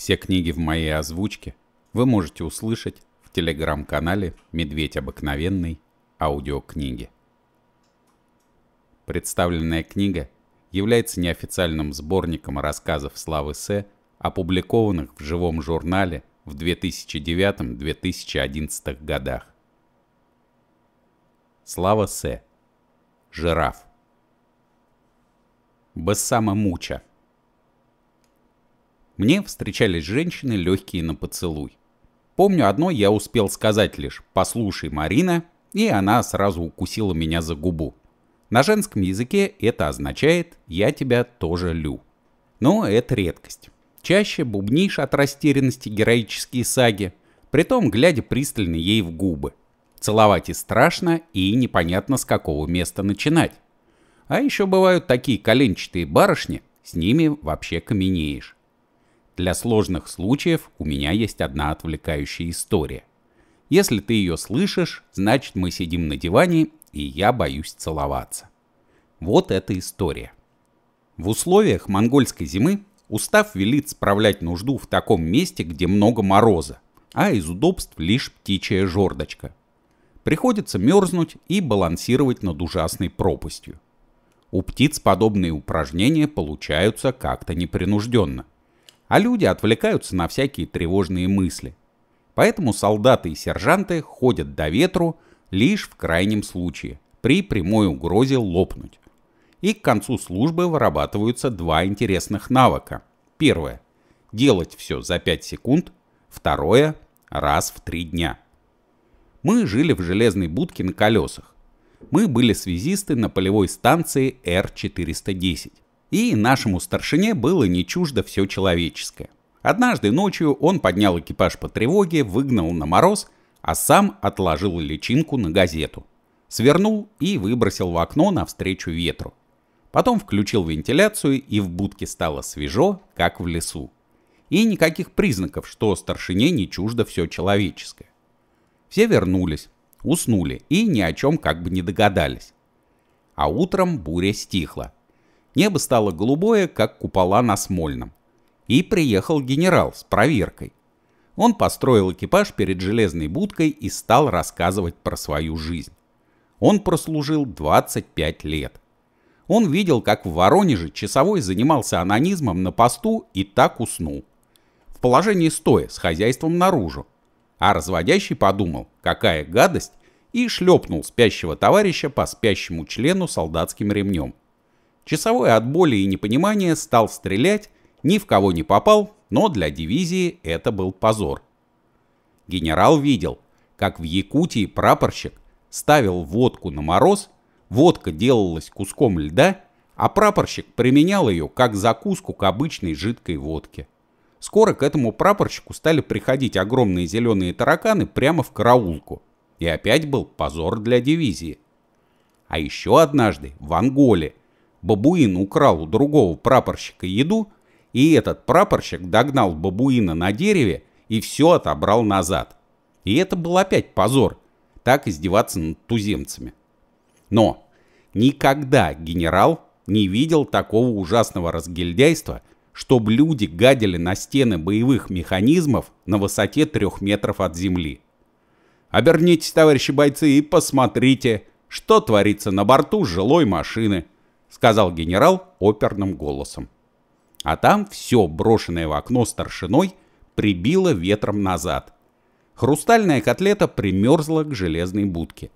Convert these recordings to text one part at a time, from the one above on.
Все книги в моей озвучке вы можете услышать в телеграм-канале «Медведь обыкновенный» аудиокниги. Представленная книга является неофициальным сборником рассказов Славы С. опубликованных в живом журнале в 2009-2011 годах. Слава С. Жираф. Бессама Муча. Мне встречались женщины, легкие на поцелуй. Помню, одно я успел сказать лишь «послушай, Марина», и она сразу укусила меня за губу. На женском языке это означает «я тебя тоже лю». Но это редкость. Чаще бубнишь от растерянности героические саги, притом глядя пристально ей в губы. Целовать и страшно, и непонятно с какого места начинать. А еще бывают такие коленчатые барышни, с ними вообще каменеешь. Для сложных случаев у меня есть одна отвлекающая история. Если ты ее слышишь, значит мы сидим на диване, и я боюсь целоваться. Вот эта история. В условиях монгольской зимы устав велит справлять нужду в таком месте, где много мороза, а из удобств лишь птичья жердочка. Приходится мерзнуть и балансировать над ужасной пропастью. У птиц подобные упражнения получаются как-то непринужденно а люди отвлекаются на всякие тревожные мысли. Поэтому солдаты и сержанты ходят до ветру лишь в крайнем случае, при прямой угрозе лопнуть. И к концу службы вырабатываются два интересных навыка. Первое. Делать все за 5 секунд. Второе. Раз в 3 дня. Мы жили в железной будке на колесах. Мы были связисты на полевой станции Р-410. И нашему старшине было не чуждо все человеческое. Однажды ночью он поднял экипаж по тревоге, выгнал на мороз, а сам отложил личинку на газету. Свернул и выбросил в окно навстречу ветру. Потом включил вентиляцию, и в будке стало свежо, как в лесу. И никаких признаков, что старшине не чуждо все человеческое. Все вернулись, уснули и ни о чем как бы не догадались. А утром буря стихла – Небо стало голубое, как купола на Смольном. И приехал генерал с проверкой. Он построил экипаж перед железной будкой и стал рассказывать про свою жизнь. Он прослужил 25 лет. Он видел, как в Воронеже часовой занимался анонизмом на посту и так уснул. В положении стоя, с хозяйством наружу. А разводящий подумал, какая гадость, и шлепнул спящего товарища по спящему члену солдатским ремнем. Часовой от боли и непонимания стал стрелять, ни в кого не попал, но для дивизии это был позор. Генерал видел, как в Якутии прапорщик ставил водку на мороз, водка делалась куском льда, а прапорщик применял ее как закуску к обычной жидкой водке. Скоро к этому прапорщику стали приходить огромные зеленые тараканы прямо в караулку. И опять был позор для дивизии. А еще однажды в Анголе Бабуин украл у другого прапорщика еду, и этот прапорщик догнал бабуина на дереве и все отобрал назад. И это был опять позор, так издеваться над туземцами. Но никогда генерал не видел такого ужасного разгильдяйства, чтобы люди гадили на стены боевых механизмов на высоте трех метров от земли. Обернитесь, товарищи бойцы, и посмотрите, что творится на борту жилой машины сказал генерал оперным голосом. А там все, брошенное в окно старшиной, прибило ветром назад. Хрустальная котлета примерзла к железной будке.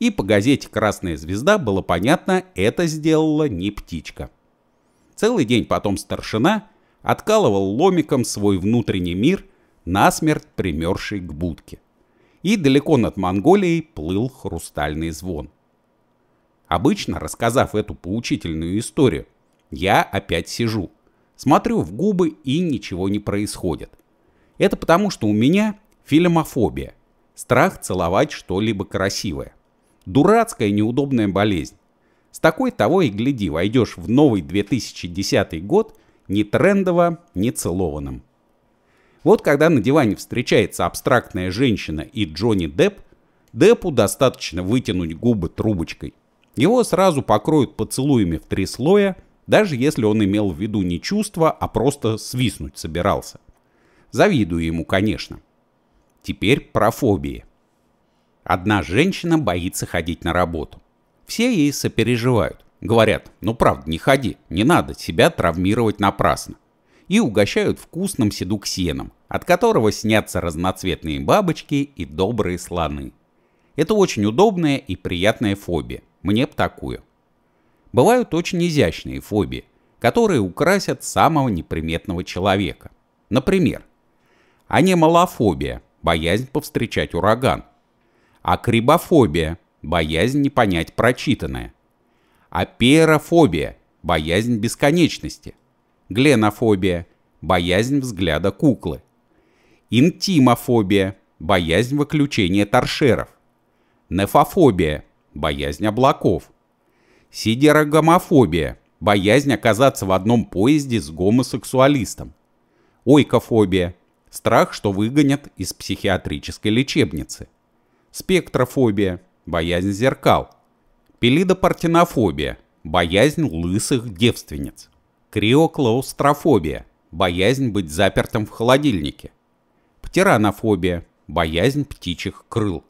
И по газете «Красная звезда» было понятно, это сделала не птичка. Целый день потом старшина откалывал ломиком свой внутренний мир, насмерть примерзший к будке. И далеко над Монголией плыл хрустальный звон. Обычно, рассказав эту поучительную историю, я опять сижу, смотрю в губы и ничего не происходит. Это потому, что у меня филимофобия, страх целовать что-либо красивое. Дурацкая неудобная болезнь. С такой того и гляди, войдешь в новый 2010 год не трендово, не целованным. Вот когда на диване встречается абстрактная женщина и Джонни Депп, Деппу достаточно вытянуть губы трубочкой – его сразу покроют поцелуями в три слоя, даже если он имел в виду не чувства, а просто свистнуть собирался. Завидую ему, конечно. Теперь про фобии. Одна женщина боится ходить на работу. Все ей сопереживают. Говорят, ну правда, не ходи, не надо себя травмировать напрасно. И угощают вкусным седуксеном, от которого снятся разноцветные бабочки и добрые слоны. Это очень удобная и приятная фобия. Мне б такую. Бывают очень изящные фобии, которые украсят самого неприметного человека. Например, анемалофобия – боязнь повстречать ураган. Акрибофобия – боязнь не понять прочитанное. Аперофобия – боязнь бесконечности. Гленофобия – боязнь взгляда куклы. Интимофобия – боязнь выключения торшеров. Нефофобия боязнь облаков. Сидерогомофобия – боязнь оказаться в одном поезде с гомосексуалистом. Ойкофобия – страх, что выгонят из психиатрической лечебницы. Спектрофобия – боязнь зеркал. Пелидопартенофобия – боязнь лысых девственниц. Криоклаустрофобия – боязнь быть запертым в холодильнике. Птеранофобия – боязнь птичьих крыл.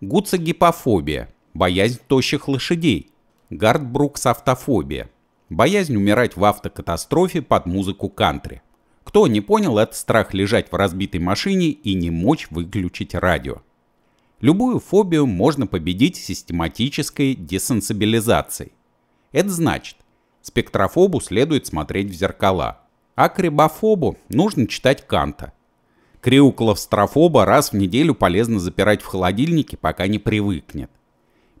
Гуцагипофобия боязнь тощих лошадей, Гардбрукс автофобия, боязнь умирать в автокатастрофе под музыку кантри. Кто не понял, это страх лежать в разбитой машине и не мочь выключить радио. Любую фобию можно победить систематической десенсибилизацией. Это значит, спектрофобу следует смотреть в зеркала, а кребофобу нужно читать Канта. Криукловстрофоба раз в неделю полезно запирать в холодильнике, пока не привыкнет.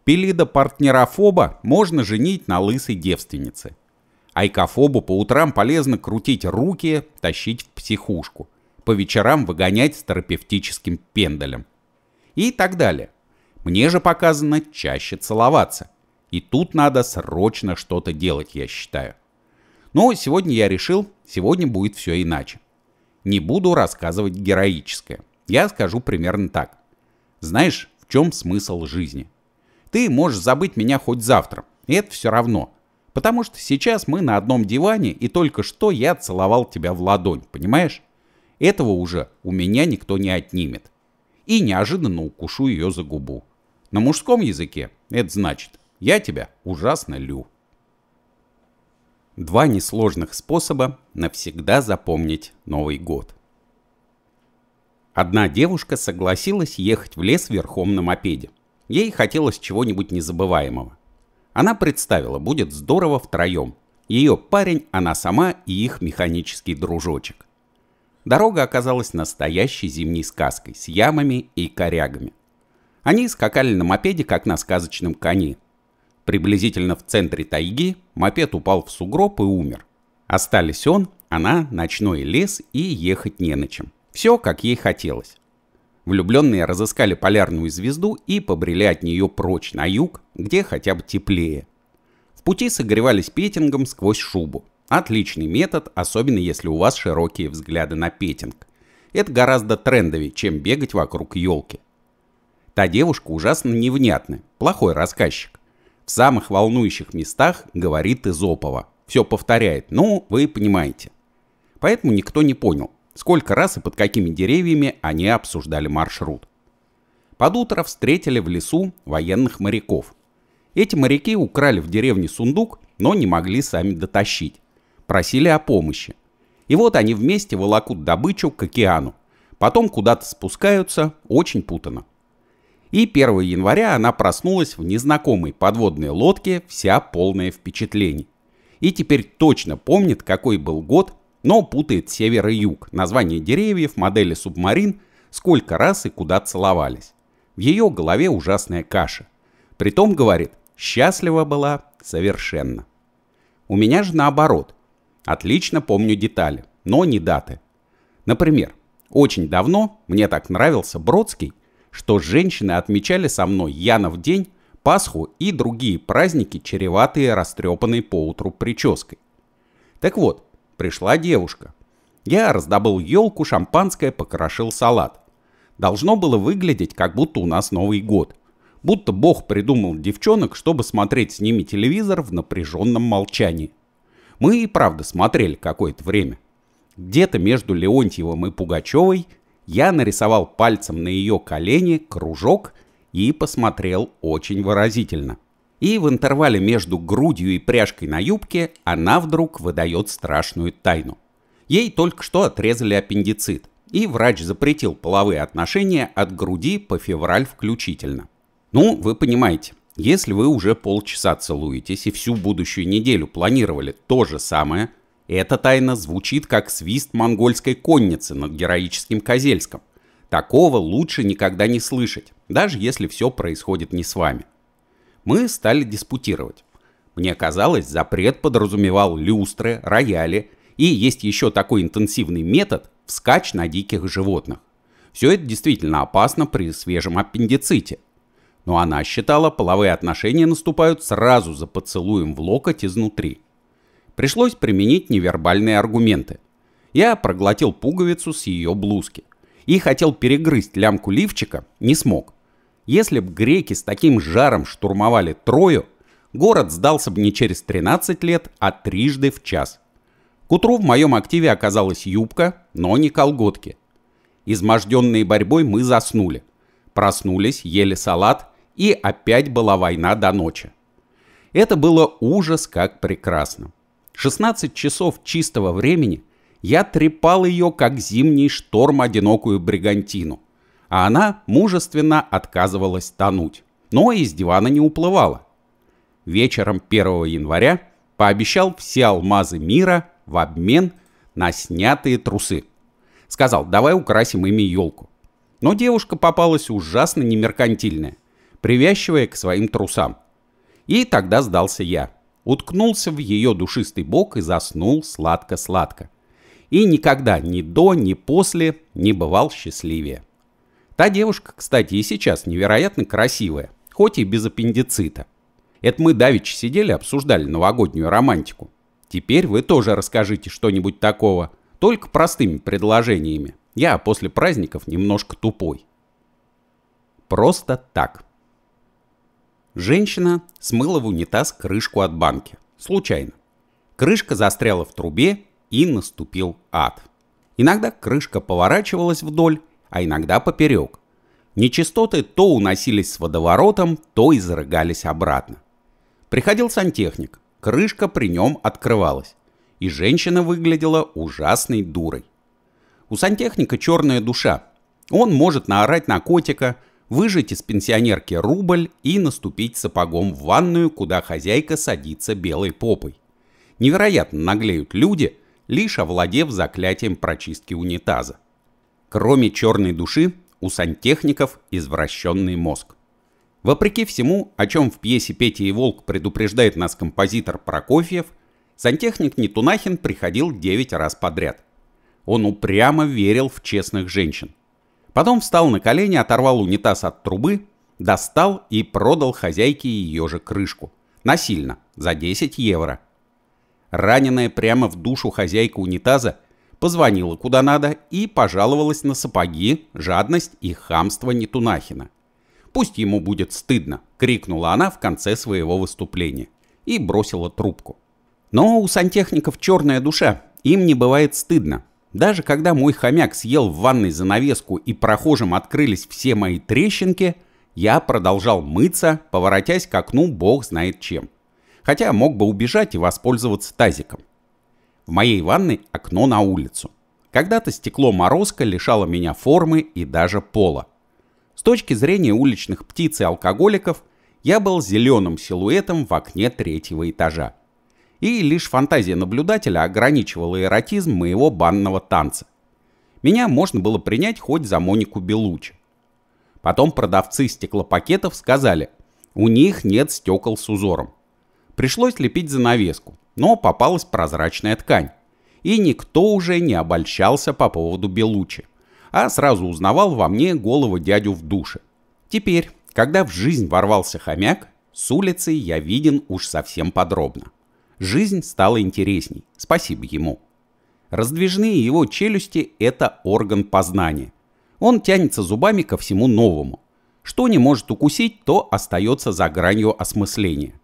Пелида партнерофоба можно женить на лысой девственнице. Айкофобу по утрам полезно крутить руки, тащить в психушку. По вечерам выгонять с терапевтическим пендалем. И так далее. Мне же показано чаще целоваться. И тут надо срочно что-то делать, я считаю. Но сегодня я решил, сегодня будет все иначе. Не буду рассказывать героическое. Я скажу примерно так. Знаешь, в чем смысл жизни? Ты можешь забыть меня хоть завтра. И это все равно. Потому что сейчас мы на одном диване, и только что я целовал тебя в ладонь, понимаешь? Этого уже у меня никто не отнимет. И неожиданно укушу ее за губу. На мужском языке это значит «я тебя ужасно лю». Два несложных способа навсегда запомнить Новый год. Одна девушка согласилась ехать в лес верхом на мопеде. Ей хотелось чего-нибудь незабываемого. Она представила, будет здорово втроем. Ее парень, она сама и их механический дружочек. Дорога оказалась настоящей зимней сказкой с ямами и корягами. Они скакали на мопеде, как на сказочном коне. Приблизительно в центре тайги мопед упал в сугроб и умер. Остались он, она, ночной лес и ехать не на чем. Все, как ей хотелось. Влюбленные разыскали полярную звезду и побрели от нее прочь на юг, где хотя бы теплее. В пути согревались петингом сквозь шубу. Отличный метод, особенно если у вас широкие взгляды на петинг. Это гораздо трендовее, чем бегать вокруг елки. Та девушка ужасно невнятная, плохой рассказчик. В самых волнующих местах говорит Изопова. Все повторяет, ну, вы понимаете. Поэтому никто не понял, сколько раз и под какими деревьями они обсуждали маршрут. Под утро встретили в лесу военных моряков. Эти моряки украли в деревне сундук, но не могли сами дотащить. Просили о помощи. И вот они вместе волокут добычу к океану. Потом куда-то спускаются, очень путано. И 1 января она проснулась в незнакомой подводной лодке, вся полная впечатлений. И теперь точно помнит, какой был год но путает север и юг, название деревьев, модели субмарин, сколько раз и куда целовались. В ее голове ужасная каша. Притом, говорит, счастлива была совершенно. У меня же наоборот. Отлично помню детали, но не даты. Например, очень давно мне так нравился Бродский, что женщины отмечали со мной Янов день, Пасху и другие праздники, чреватые растрепанной поутру прической. Так вот, Пришла девушка. Я раздобыл елку, шампанское, покрошил салат. Должно было выглядеть, как будто у нас Новый год. Будто Бог придумал девчонок, чтобы смотреть с ними телевизор в напряженном молчании. Мы и правда смотрели какое-то время. Где-то между Леонтьевым и Пугачевой я нарисовал пальцем на ее колени кружок и посмотрел очень выразительно и в интервале между грудью и пряжкой на юбке она вдруг выдает страшную тайну. Ей только что отрезали аппендицит, и врач запретил половые отношения от груди по февраль включительно. Ну, вы понимаете, если вы уже полчаса целуетесь и всю будущую неделю планировали то же самое, эта тайна звучит как свист монгольской конницы над героическим Козельском. Такого лучше никогда не слышать, даже если все происходит не с вами. Мы стали диспутировать. Мне казалось, запрет подразумевал люстры, рояли и есть еще такой интенсивный метод – вскач на диких животных. Все это действительно опасно при свежем аппендиците. Но она считала, половые отношения наступают сразу за поцелуем в локоть изнутри. Пришлось применить невербальные аргументы. Я проглотил пуговицу с ее блузки и хотел перегрызть лямку лифчика, не смог – если бы греки с таким жаром штурмовали Трою, город сдался бы не через 13 лет, а трижды в час. К утру в моем активе оказалась юбка, но не колготки. Изможденные борьбой мы заснули. Проснулись, ели салат, и опять была война до ночи. Это было ужас как прекрасно. 16 часов чистого времени я трепал ее, как зимний шторм, одинокую бригантину – а она мужественно отказывалась тонуть, но из дивана не уплывала. Вечером 1 января пообещал все алмазы мира в обмен на снятые трусы. Сказал, давай украсим ими елку. Но девушка попалась ужасно немеркантильная, привязчивая к своим трусам. И тогда сдался я. Уткнулся в ее душистый бок и заснул сладко-сладко. И никогда ни до, ни после не бывал счастливее. Та девушка, кстати, и сейчас невероятно красивая, хоть и без аппендицита. Это мы давеча сидели, обсуждали новогоднюю романтику. Теперь вы тоже расскажите что-нибудь такого, только простыми предложениями. Я после праздников немножко тупой. Просто так. Женщина смыла в унитаз крышку от банки. Случайно. Крышка застряла в трубе и наступил ад. Иногда крышка поворачивалась вдоль, а иногда поперек. Нечистоты то уносились с водоворотом, то изрыгались обратно. Приходил сантехник, крышка при нем открывалась, и женщина выглядела ужасной дурой. У сантехника черная душа. Он может наорать на котика, выжать из пенсионерки рубль и наступить сапогом в ванную, куда хозяйка садится белой попой. Невероятно наглеют люди, лишь овладев заклятием прочистки унитаза. Кроме черной души, у сантехников извращенный мозг. Вопреки всему, о чем в пьесе «Петя и Волк» предупреждает нас композитор Прокофьев, сантехник Нетунахин приходил 9 раз подряд. Он упрямо верил в честных женщин. Потом встал на колени, оторвал унитаз от трубы, достал и продал хозяйке ее же крышку. Насильно, за 10 евро. Раненная прямо в душу хозяйка унитаза позвонила куда надо и пожаловалась на сапоги, жадность и хамство Нетунахина. «Пусть ему будет стыдно!» — крикнула она в конце своего выступления и бросила трубку. Но у сантехников черная душа, им не бывает стыдно. Даже когда мой хомяк съел в ванной занавеску и прохожим открылись все мои трещинки, я продолжал мыться, поворотясь к окну бог знает чем. Хотя мог бы убежать и воспользоваться тазиком. В моей ванной окно на улицу. Когда-то стекло морозка лишало меня формы и даже пола. С точки зрения уличных птиц и алкоголиков, я был зеленым силуэтом в окне третьего этажа. И лишь фантазия наблюдателя ограничивала эротизм моего банного танца. Меня можно было принять хоть за Монику Белуч. Потом продавцы стеклопакетов сказали, у них нет стекол с узором. Пришлось лепить занавеску но попалась прозрачная ткань. И никто уже не обольщался по поводу Белучи, а сразу узнавал во мне голову дядю в душе. Теперь, когда в жизнь ворвался хомяк, с улицы я виден уж совсем подробно. Жизнь стала интересней, спасибо ему. Раздвижные его челюсти – это орган познания. Он тянется зубами ко всему новому. Что не может укусить, то остается за гранью осмысления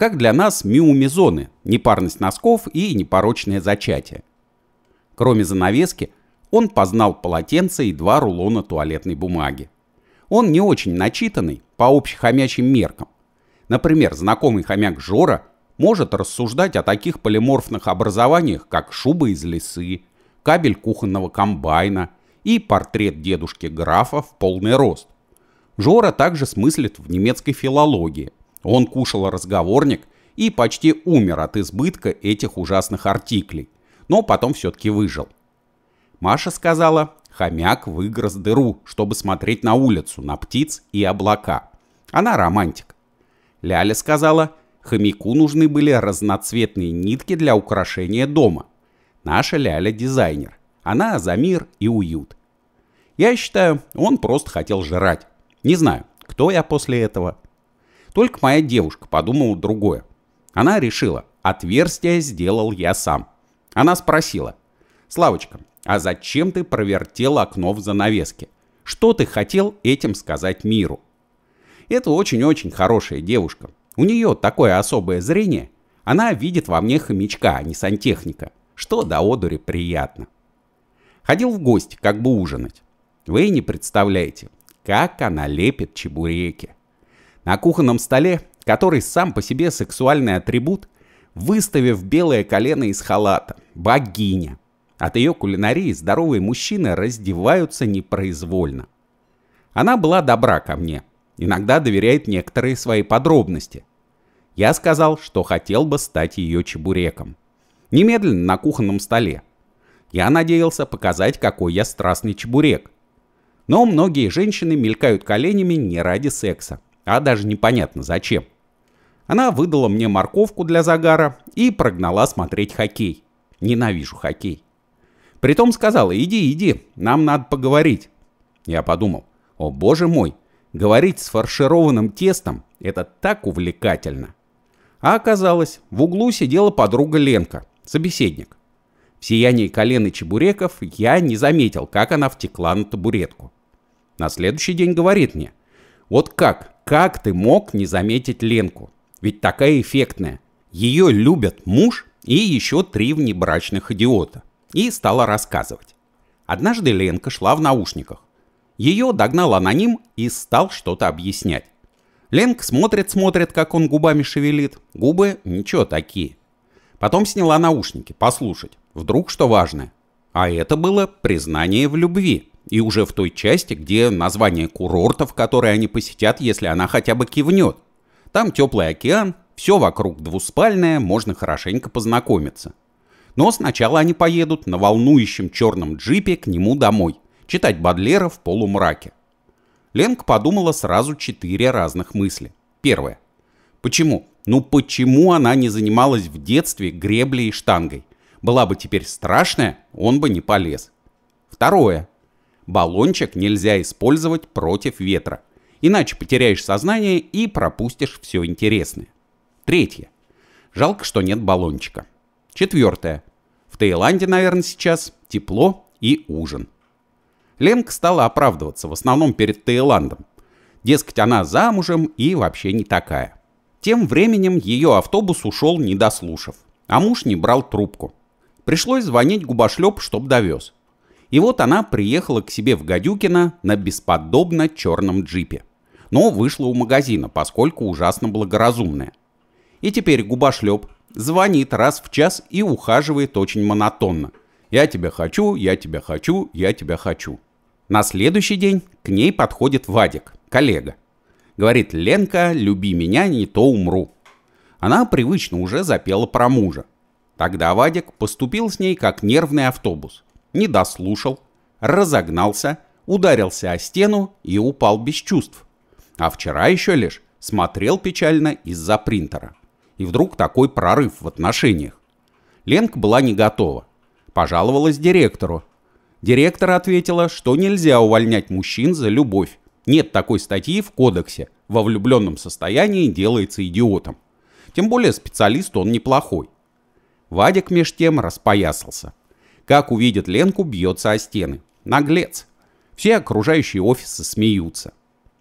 как для нас миумизоны, непарность носков и непорочное зачатие. Кроме занавески, он познал полотенце и два рулона туалетной бумаги. Он не очень начитанный по общехомячим меркам. Например, знакомый хомяк Жора может рассуждать о таких полиморфных образованиях, как шуба из лесы, кабель кухонного комбайна и портрет дедушки графа в полный рост. Жора также смыслит в немецкой филологии – он кушал разговорник и почти умер от избытка этих ужасных артиклей, но потом все-таки выжил. Маша сказала, хомяк выгрыз дыру, чтобы смотреть на улицу, на птиц и облака. Она романтик. Ляля сказала, хомяку нужны были разноцветные нитки для украшения дома. Наша Ляля дизайнер. Она за мир и уют. Я считаю, он просто хотел жрать. Не знаю, кто я после этого. Только моя девушка подумала другое. Она решила, отверстие сделал я сам. Она спросила, «Славочка, а зачем ты провертел окно в занавеске? Что ты хотел этим сказать миру?» Это очень-очень хорошая девушка. У нее такое особое зрение. Она видит во мне хомячка, а не сантехника, что до одури приятно. Ходил в гости, как бы ужинать. Вы не представляете, как она лепит чебуреки. На кухонном столе, который сам по себе сексуальный атрибут, выставив белое колено из халата, богиня. От ее кулинарии здоровые мужчины раздеваются непроизвольно. Она была добра ко мне, иногда доверяет некоторые свои подробности. Я сказал, что хотел бы стать ее чебуреком. Немедленно на кухонном столе. Я надеялся показать, какой я страстный чебурек. Но многие женщины мелькают коленями не ради секса а даже непонятно зачем. Она выдала мне морковку для загара и прогнала смотреть хоккей. Ненавижу хоккей. Притом сказала, иди, иди, нам надо поговорить. Я подумал, о боже мой, говорить с фаршированным тестом – это так увлекательно. А оказалось, в углу сидела подруга Ленка, собеседник. В сиянии колен и чебуреков я не заметил, как она втекла на табуретку. На следующий день говорит мне, вот как, как ты мог не заметить Ленку? Ведь такая эффектная. Ее любят муж и еще три внебрачных идиота. И стала рассказывать. Однажды Ленка шла в наушниках. Ее догнал аноним и стал что-то объяснять. Ленка смотрит-смотрит, как он губами шевелит. Губы ничего такие. Потом сняла наушники, послушать. Вдруг что важное. А это было признание в любви. И уже в той части, где название курортов, которые они посетят, если она хотя бы кивнет. Там теплый океан, все вокруг двуспальное, можно хорошенько познакомиться. Но сначала они поедут на волнующем черном джипе к нему домой, читать Бадлера в полумраке. Ленка подумала сразу четыре разных мысли. Первое. Почему? Ну почему она не занималась в детстве греблей и штангой? Была бы теперь страшная, он бы не полез. Второе. Баллончик нельзя использовать против ветра, иначе потеряешь сознание и пропустишь все интересное. Третье. Жалко, что нет баллончика. Четвертое. В Таиланде, наверное, сейчас тепло и ужин. Ленка стала оправдываться, в основном перед Таиландом. Дескать, она замужем и вообще не такая. Тем временем ее автобус ушел, не дослушав. А муж не брал трубку. Пришлось звонить губошлеп, чтоб довез. И вот она приехала к себе в Гадюкино на бесподобно черном джипе. Но вышла у магазина, поскольку ужасно благоразумная. И теперь губошлеп звонит раз в час и ухаживает очень монотонно. «Я тебя хочу, я тебя хочу, я тебя хочу». На следующий день к ней подходит Вадик, коллега. Говорит, Ленка, люби меня, не то умру. Она привычно уже запела про мужа. Тогда Вадик поступил с ней как нервный автобус не дослушал, разогнался, ударился о стену и упал без чувств. А вчера еще лишь смотрел печально из-за принтера. И вдруг такой прорыв в отношениях. Ленка была не готова. Пожаловалась директору. Директор ответила, что нельзя увольнять мужчин за любовь. Нет такой статьи в кодексе. Во влюбленном состоянии делается идиотом. Тем более специалист он неплохой. Вадик меж тем распоясался. Как увидит Ленку, бьется о стены. Наглец. Все окружающие офисы смеются.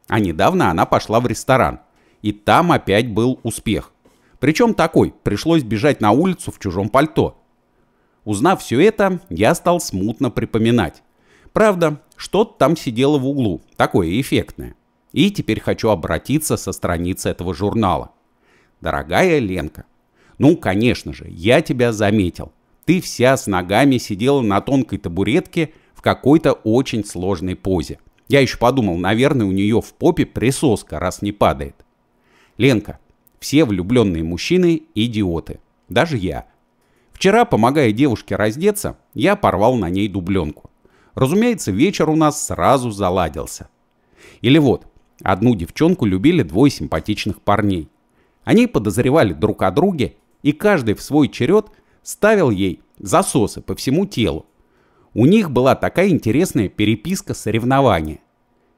А недавно она пошла в ресторан. И там опять был успех. Причем такой, пришлось бежать на улицу в чужом пальто. Узнав все это, я стал смутно припоминать. Правда, что-то там сидело в углу, такое эффектное. И теперь хочу обратиться со страницы этого журнала. Дорогая Ленка, ну, конечно же, я тебя заметил. Ты вся с ногами сидела на тонкой табуретке в какой-то очень сложной позе. Я еще подумал, наверное, у нее в попе присоска, раз не падает. Ленка, все влюбленные мужчины – идиоты. Даже я. Вчера, помогая девушке раздеться, я порвал на ней дубленку. Разумеется, вечер у нас сразу заладился. Или вот, одну девчонку любили двое симпатичных парней. Они подозревали друг о друге, и каждый в свой черед ставил ей засосы по всему телу. У них была такая интересная переписка соревнования.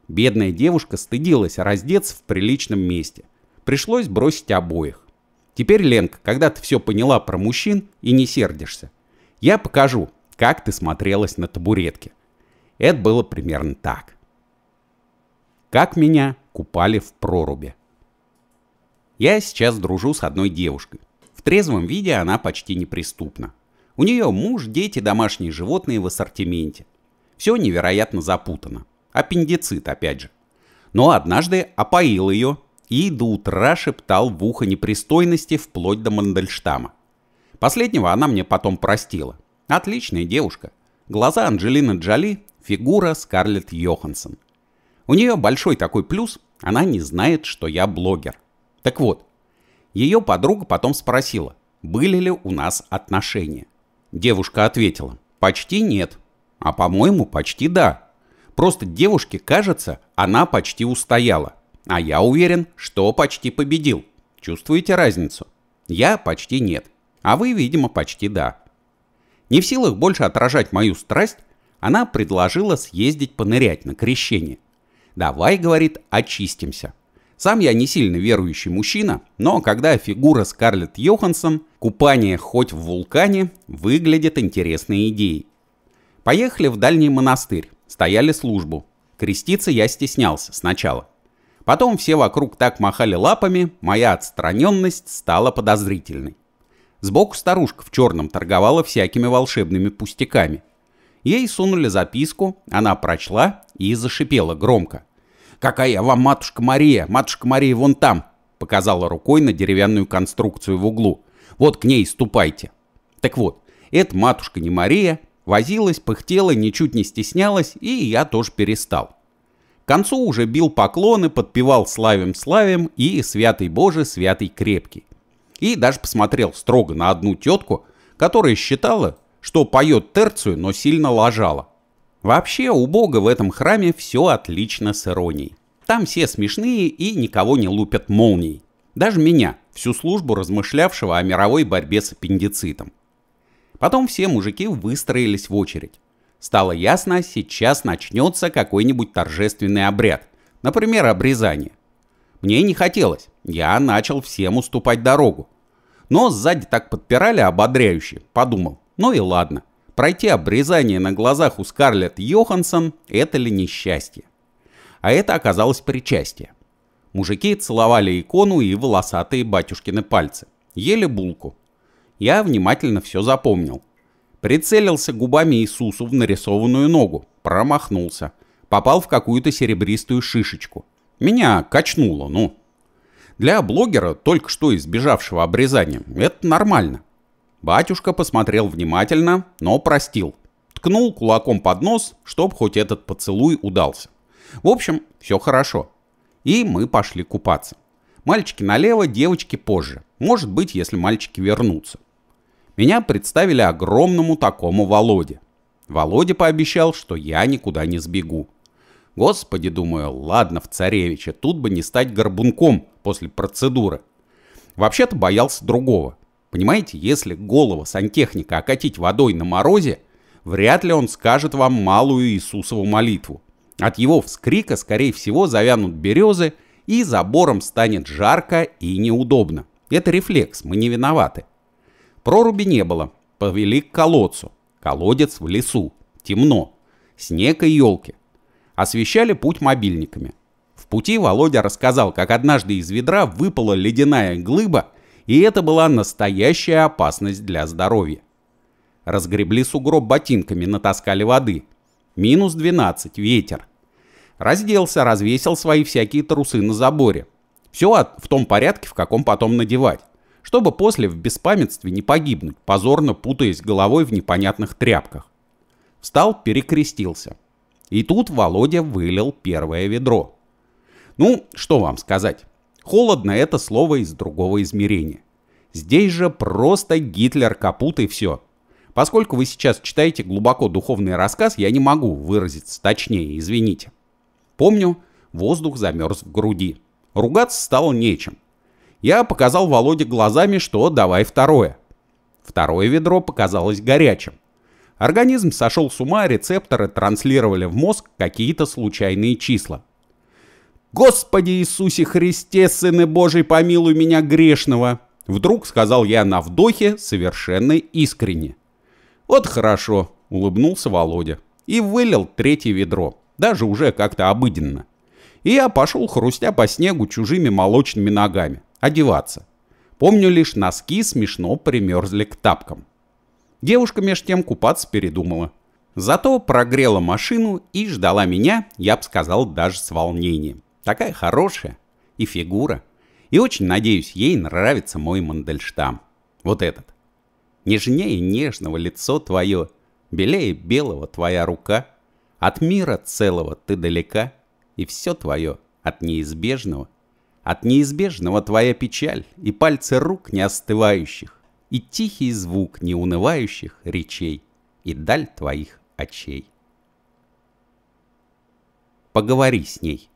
Бедная девушка стыдилась раздеться в приличном месте. Пришлось бросить обоих. Теперь, Ленка, когда ты все поняла про мужчин и не сердишься, я покажу, как ты смотрелась на табуретке. Это было примерно так. Как меня купали в проруби. Я сейчас дружу с одной девушкой. В трезвом виде она почти неприступна. У нее муж, дети, домашние животные в ассортименте. Все невероятно запутано. Аппендицит опять же. Но однажды опоил ее и до утра шептал в ухо непристойности вплоть до Мандельштама. Последнего она мне потом простила. Отличная девушка. Глаза Анджелины Джоли, фигура Скарлетт Йоханссон. У нее большой такой плюс, она не знает, что я блогер. Так вот, ее подруга потом спросила, были ли у нас отношения. Девушка ответила, почти нет, а по-моему почти да. Просто девушке кажется, она почти устояла, а я уверен, что почти победил. Чувствуете разницу? Я почти нет, а вы, видимо, почти да. Не в силах больше отражать мою страсть, она предложила съездить понырять на крещение. «Давай, — говорит, — очистимся». Сам я не сильно верующий мужчина, но когда фигура Скарлетт Йоханссон, купание хоть в вулкане, выглядит интересной идеей. Поехали в дальний монастырь, стояли службу. Креститься я стеснялся сначала. Потом все вокруг так махали лапами, моя отстраненность стала подозрительной. Сбоку старушка в черном торговала всякими волшебными пустяками. Ей сунули записку, она прочла и зашипела громко – «Какая вам матушка Мария? Матушка Мария вон там!» Показала рукой на деревянную конструкцию в углу. «Вот к ней ступайте!» Так вот, эта матушка не Мария, возилась, пыхтела, ничуть не стеснялась, и я тоже перестал. К концу уже бил поклоны, подпевал «Славим, славим» и «Святый Боже, святый крепкий». И даже посмотрел строго на одну тетку, которая считала, что поет терцию, но сильно лажала. Вообще, у бога в этом храме все отлично с иронией. Там все смешные и никого не лупят молнией. Даже меня, всю службу размышлявшего о мировой борьбе с аппендицитом. Потом все мужики выстроились в очередь. Стало ясно, сейчас начнется какой-нибудь торжественный обряд. Например, обрезание. Мне не хотелось, я начал всем уступать дорогу. Но сзади так подпирали ободряюще, подумал, ну и ладно. Пройти обрезание на глазах у Скарлетт Йоханссон – это ли несчастье? А это оказалось причастие. Мужики целовали икону и волосатые батюшкины пальцы. Ели булку. Я внимательно все запомнил. Прицелился губами Иисусу в нарисованную ногу. Промахнулся. Попал в какую-то серебристую шишечку. Меня качнуло, ну. Для блогера, только что избежавшего обрезания, это нормально. Батюшка посмотрел внимательно, но простил. Ткнул кулаком под нос, чтоб хоть этот поцелуй удался. В общем, все хорошо. И мы пошли купаться. Мальчики налево, девочки позже. Может быть, если мальчики вернутся. Меня представили огромному такому Володе. Володя пообещал, что я никуда не сбегу. Господи, думаю, ладно в царевича, тут бы не стать горбунком после процедуры. Вообще-то боялся другого. Понимаете, если голову сантехника окатить водой на морозе, вряд ли он скажет вам малую Иисусову молитву. От его вскрика, скорее всего, завянут березы, и забором станет жарко и неудобно. Это рефлекс, мы не виноваты. Проруби не было, повели к колодцу. Колодец в лесу, темно, снег и елки. Освещали путь мобильниками. В пути Володя рассказал, как однажды из ведра выпала ледяная глыба и это была настоящая опасность для здоровья. Разгребли сугроб ботинками, натаскали воды. Минус 12, ветер. Разделся, развесил свои всякие трусы на заборе. Все в том порядке, в каком потом надевать, чтобы после в беспамятстве не погибнуть, позорно путаясь головой в непонятных тряпках. Встал, перекрестился. И тут Володя вылил первое ведро. Ну, что вам сказать. Холодно это слово из другого измерения. Здесь же просто Гитлер капут и все. Поскольку вы сейчас читаете глубоко духовный рассказ, я не могу выразиться точнее, извините. Помню, воздух замерз в груди. Ругаться стало нечем. Я показал Володе глазами, что давай второе. Второе ведро показалось горячим. Организм сошел с ума, рецепторы транслировали в мозг какие-то случайные числа. «Господи Иисусе Христе, Сыны Божий, помилуй меня грешного!» Вдруг сказал я на вдохе совершенно искренне. «Вот хорошо», — улыбнулся Володя. И вылил третье ведро, даже уже как-то обыденно. И я пошел, хрустя по снегу чужими молочными ногами, одеваться. Помню, лишь носки смешно примерзли к тапкам. Девушка меж тем купаться передумала. Зато прогрела машину и ждала меня, я бы сказал, даже с волнением. Такая хорошая и фигура. И очень надеюсь, ей нравится мой Мандельштам. Вот этот. Нежнее нежного лицо твое, белее белого твоя рука. От мира целого ты далека, и все твое от неизбежного. От неизбежного твоя печаль, и пальцы рук не остывающих, и тихий звук не унывающих речей, и даль твоих очей. Поговори с ней.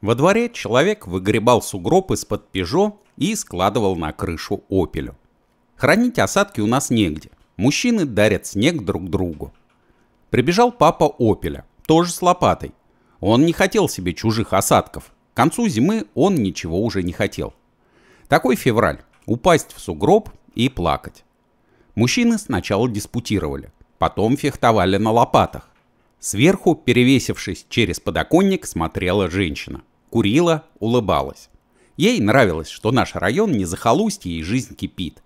Во дворе человек выгребал сугроб из-под «Пежо» и складывал на крышу «Опелю». Хранить осадки у нас негде. Мужчины дарят снег друг другу. Прибежал папа «Опеля», тоже с лопатой. Он не хотел себе чужих осадков. К концу зимы он ничего уже не хотел. Такой февраль. Упасть в сугроб и плакать. Мужчины сначала диспутировали, потом фехтовали на лопатах. Сверху, перевесившись через подоконник, смотрела женщина курила, улыбалась. Ей нравилось, что наш район не захолустье и жизнь кипит.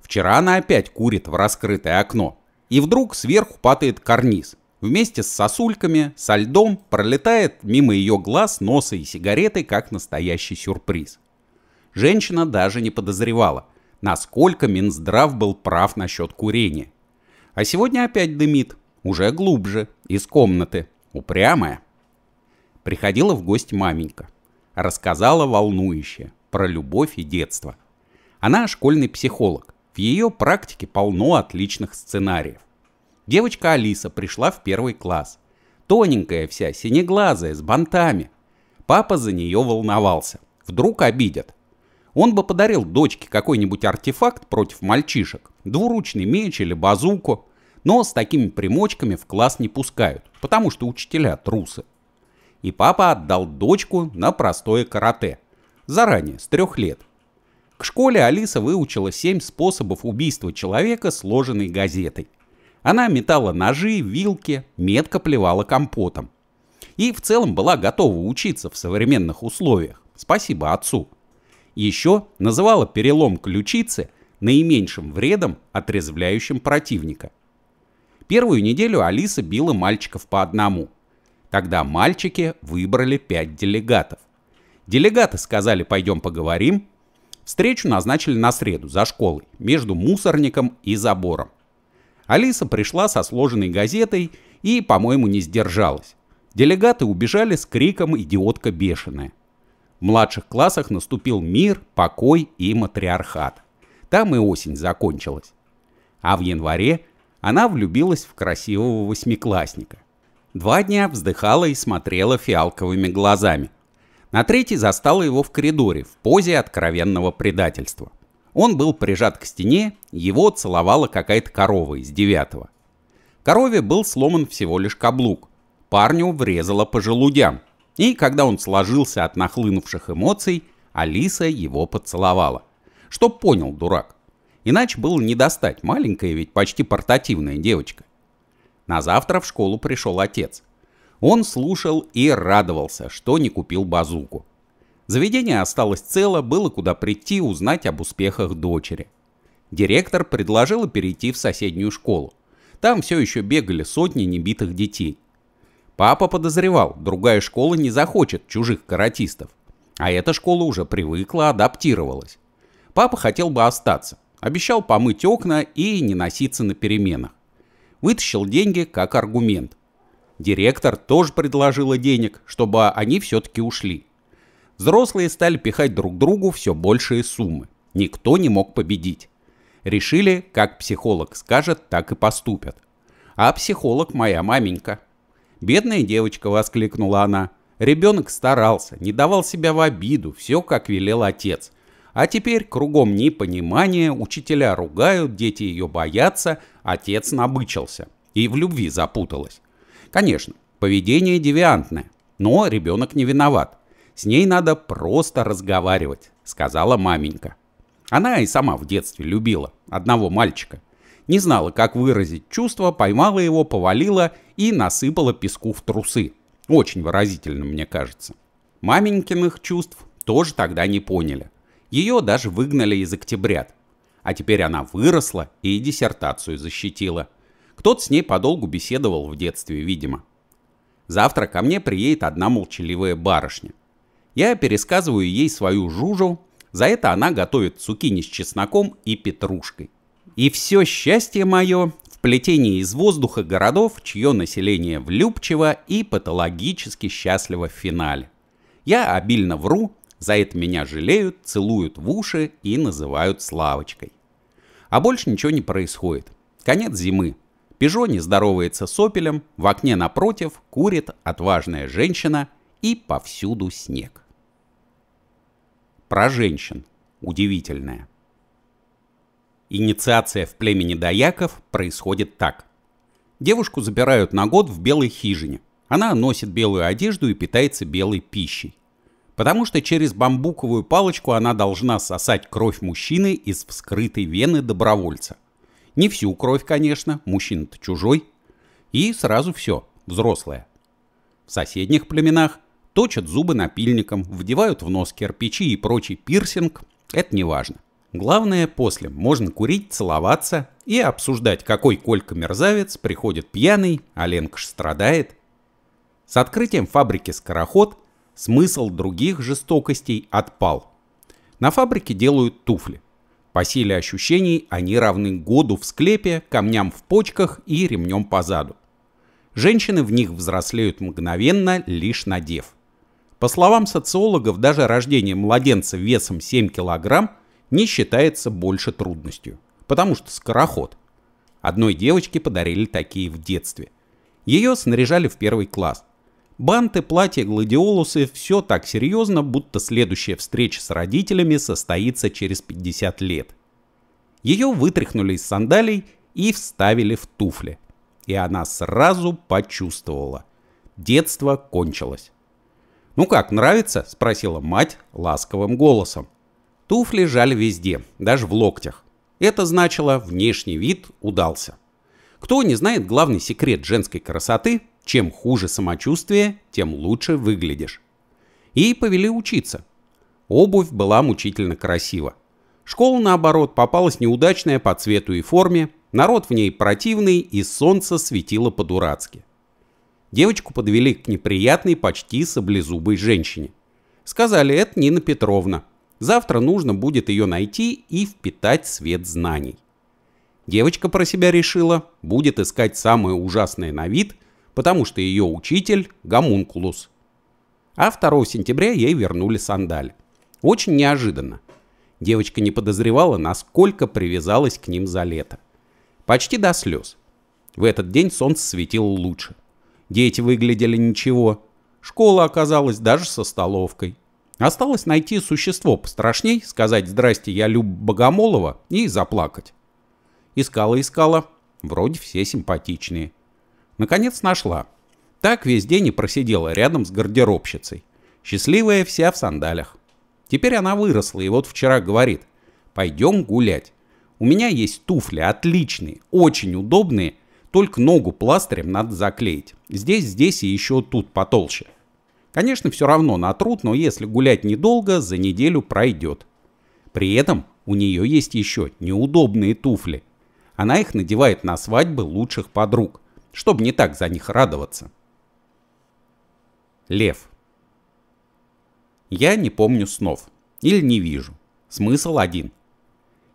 Вчера она опять курит в раскрытое окно. И вдруг сверху падает карниз. Вместе с сосульками, со льдом пролетает мимо ее глаз, носа и сигареты, как настоящий сюрприз. Женщина даже не подозревала, насколько Минздрав был прав насчет курения. А сегодня опять дымит, уже глубже, из комнаты, упрямая. Приходила в гости маменька. Рассказала волнующее про любовь и детство. Она школьный психолог. В ее практике полно отличных сценариев. Девочка Алиса пришла в первый класс. Тоненькая вся, синеглазая, с бантами. Папа за нее волновался. Вдруг обидят. Он бы подарил дочке какой-нибудь артефакт против мальчишек, двуручный меч или базуку, но с такими примочками в класс не пускают, потому что учителя трусы и папа отдал дочку на простое карате. Заранее, с трех лет. К школе Алиса выучила семь способов убийства человека, сложенной газетой. Она метала ножи, вилки, метко плевала компотом. И в целом была готова учиться в современных условиях. Спасибо отцу. Еще называла перелом ключицы наименьшим вредом, отрезвляющим противника. Первую неделю Алиса била мальчиков по одному – Тогда мальчики выбрали пять делегатов. Делегаты сказали «пойдем поговорим». Встречу назначили на среду за школой, между мусорником и забором. Алиса пришла со сложенной газетой и, по-моему, не сдержалась. Делегаты убежали с криком «Идиотка бешеная». В младших классах наступил мир, покой и матриархат. Там и осень закончилась. А в январе она влюбилась в красивого восьмиклассника – Два дня вздыхала и смотрела фиалковыми глазами. На третий застала его в коридоре, в позе откровенного предательства. Он был прижат к стене, его целовала какая-то корова из девятого. Корове был сломан всего лишь каблук. Парню врезало по желудям. И когда он сложился от нахлынувших эмоций, Алиса его поцеловала. Чтоб понял, дурак. Иначе было не достать, маленькая ведь почти портативная девочка. На завтра в школу пришел отец. Он слушал и радовался, что не купил базуку. Заведение осталось цело, было куда прийти узнать об успехах дочери. Директор предложила перейти в соседнюю школу. Там все еще бегали сотни небитых детей. Папа подозревал, другая школа не захочет чужих каратистов. А эта школа уже привыкла, адаптировалась. Папа хотел бы остаться. Обещал помыть окна и не носиться на переменах вытащил деньги как аргумент. Директор тоже предложила денег, чтобы они все-таки ушли. Взрослые стали пихать друг другу все большие суммы. Никто не мог победить. Решили, как психолог скажет, так и поступят. А психолог моя маменька. Бедная девочка, воскликнула она. Ребенок старался, не давал себя в обиду, все как велел отец – а теперь кругом непонимание, учителя ругают, дети ее боятся, отец набычился и в любви запуталась. Конечно, поведение девиантное, но ребенок не виноват. С ней надо просто разговаривать, сказала маменька. Она и сама в детстве любила одного мальчика. Не знала, как выразить чувство, поймала его, повалила и насыпала песку в трусы. Очень выразительно, мне кажется. Маменькиных чувств тоже тогда не поняли. Ее даже выгнали из октябрят. А теперь она выросла и диссертацию защитила. Кто-то с ней подолгу беседовал в детстве, видимо. Завтра ко мне приедет одна молчаливая барышня. Я пересказываю ей свою жужу, за это она готовит цукини с чесноком и петрушкой. И все счастье мое в плетении из воздуха городов, чье население влюбчиво и патологически счастливо в финале. Я обильно вру, за это меня жалеют, целуют в уши и называют Славочкой. А больше ничего не происходит. Конец зимы. Пежо не здоровается с Опелем, в окне напротив курит отважная женщина и повсюду снег. Про женщин. Удивительное. Инициация в племени даяков происходит так. Девушку забирают на год в белой хижине. Она носит белую одежду и питается белой пищей потому что через бамбуковую палочку она должна сосать кровь мужчины из вскрытой вены добровольца. Не всю кровь, конечно, мужчина-то чужой. И сразу все, взрослая. В соседних племенах точат зубы напильником, вдевают в нос кирпичи и прочий пирсинг, это не важно. Главное, после можно курить, целоваться и обсуждать, какой Колька-мерзавец приходит пьяный, а Ленкш страдает. С открытием фабрики «Скороход» смысл других жестокостей отпал. На фабрике делают туфли. По силе ощущений они равны году в склепе, камням в почках и ремнем по заду. Женщины в них взрослеют мгновенно, лишь надев. По словам социологов, даже рождение младенца весом 7 килограмм не считается больше трудностью, потому что скороход. Одной девочке подарили такие в детстве. Ее снаряжали в первый класс. Банты, платья, гладиолусы – все так серьезно, будто следующая встреча с родителями состоится через 50 лет. Ее вытряхнули из сандалий и вставили в туфли. И она сразу почувствовала. Детство кончилось. «Ну как, нравится?» – спросила мать ласковым голосом. Туфли жали везде, даже в локтях. Это значило, внешний вид удался. Кто не знает главный секрет женской красоты, чем хуже самочувствие, тем лучше выглядишь. И повели учиться. Обувь была мучительно красива. Школа, наоборот, попалась неудачная по цвету и форме, народ в ней противный, и солнце светило по-дурацки. Девочку подвели к неприятной, почти саблезубой женщине. Сказали, это Нина Петровна. Завтра нужно будет ее найти и впитать свет знаний. Девочка про себя решила, будет искать самое ужасное на вид потому что ее учитель – гомункулус. А 2 сентября ей вернули сандали. Очень неожиданно. Девочка не подозревала, насколько привязалась к ним за лето. Почти до слез. В этот день солнце светило лучше. Дети выглядели ничего. Школа оказалась даже со столовкой. Осталось найти существо пострашней, сказать «Здрасте, я Люб Богомолова» и заплакать. Искала-искала, вроде все симпатичные. Наконец нашла. Так весь день и просидела рядом с гардеробщицей. Счастливая вся в сандалях. Теперь она выросла и вот вчера говорит, пойдем гулять. У меня есть туфли, отличные, очень удобные, только ногу пластырем надо заклеить. Здесь, здесь и еще тут потолще. Конечно, все равно натрут, но если гулять недолго, за неделю пройдет. При этом у нее есть еще неудобные туфли. Она их надевает на свадьбы лучших подруг чтобы не так за них радоваться. Лев. Я не помню снов. Или не вижу. Смысл один.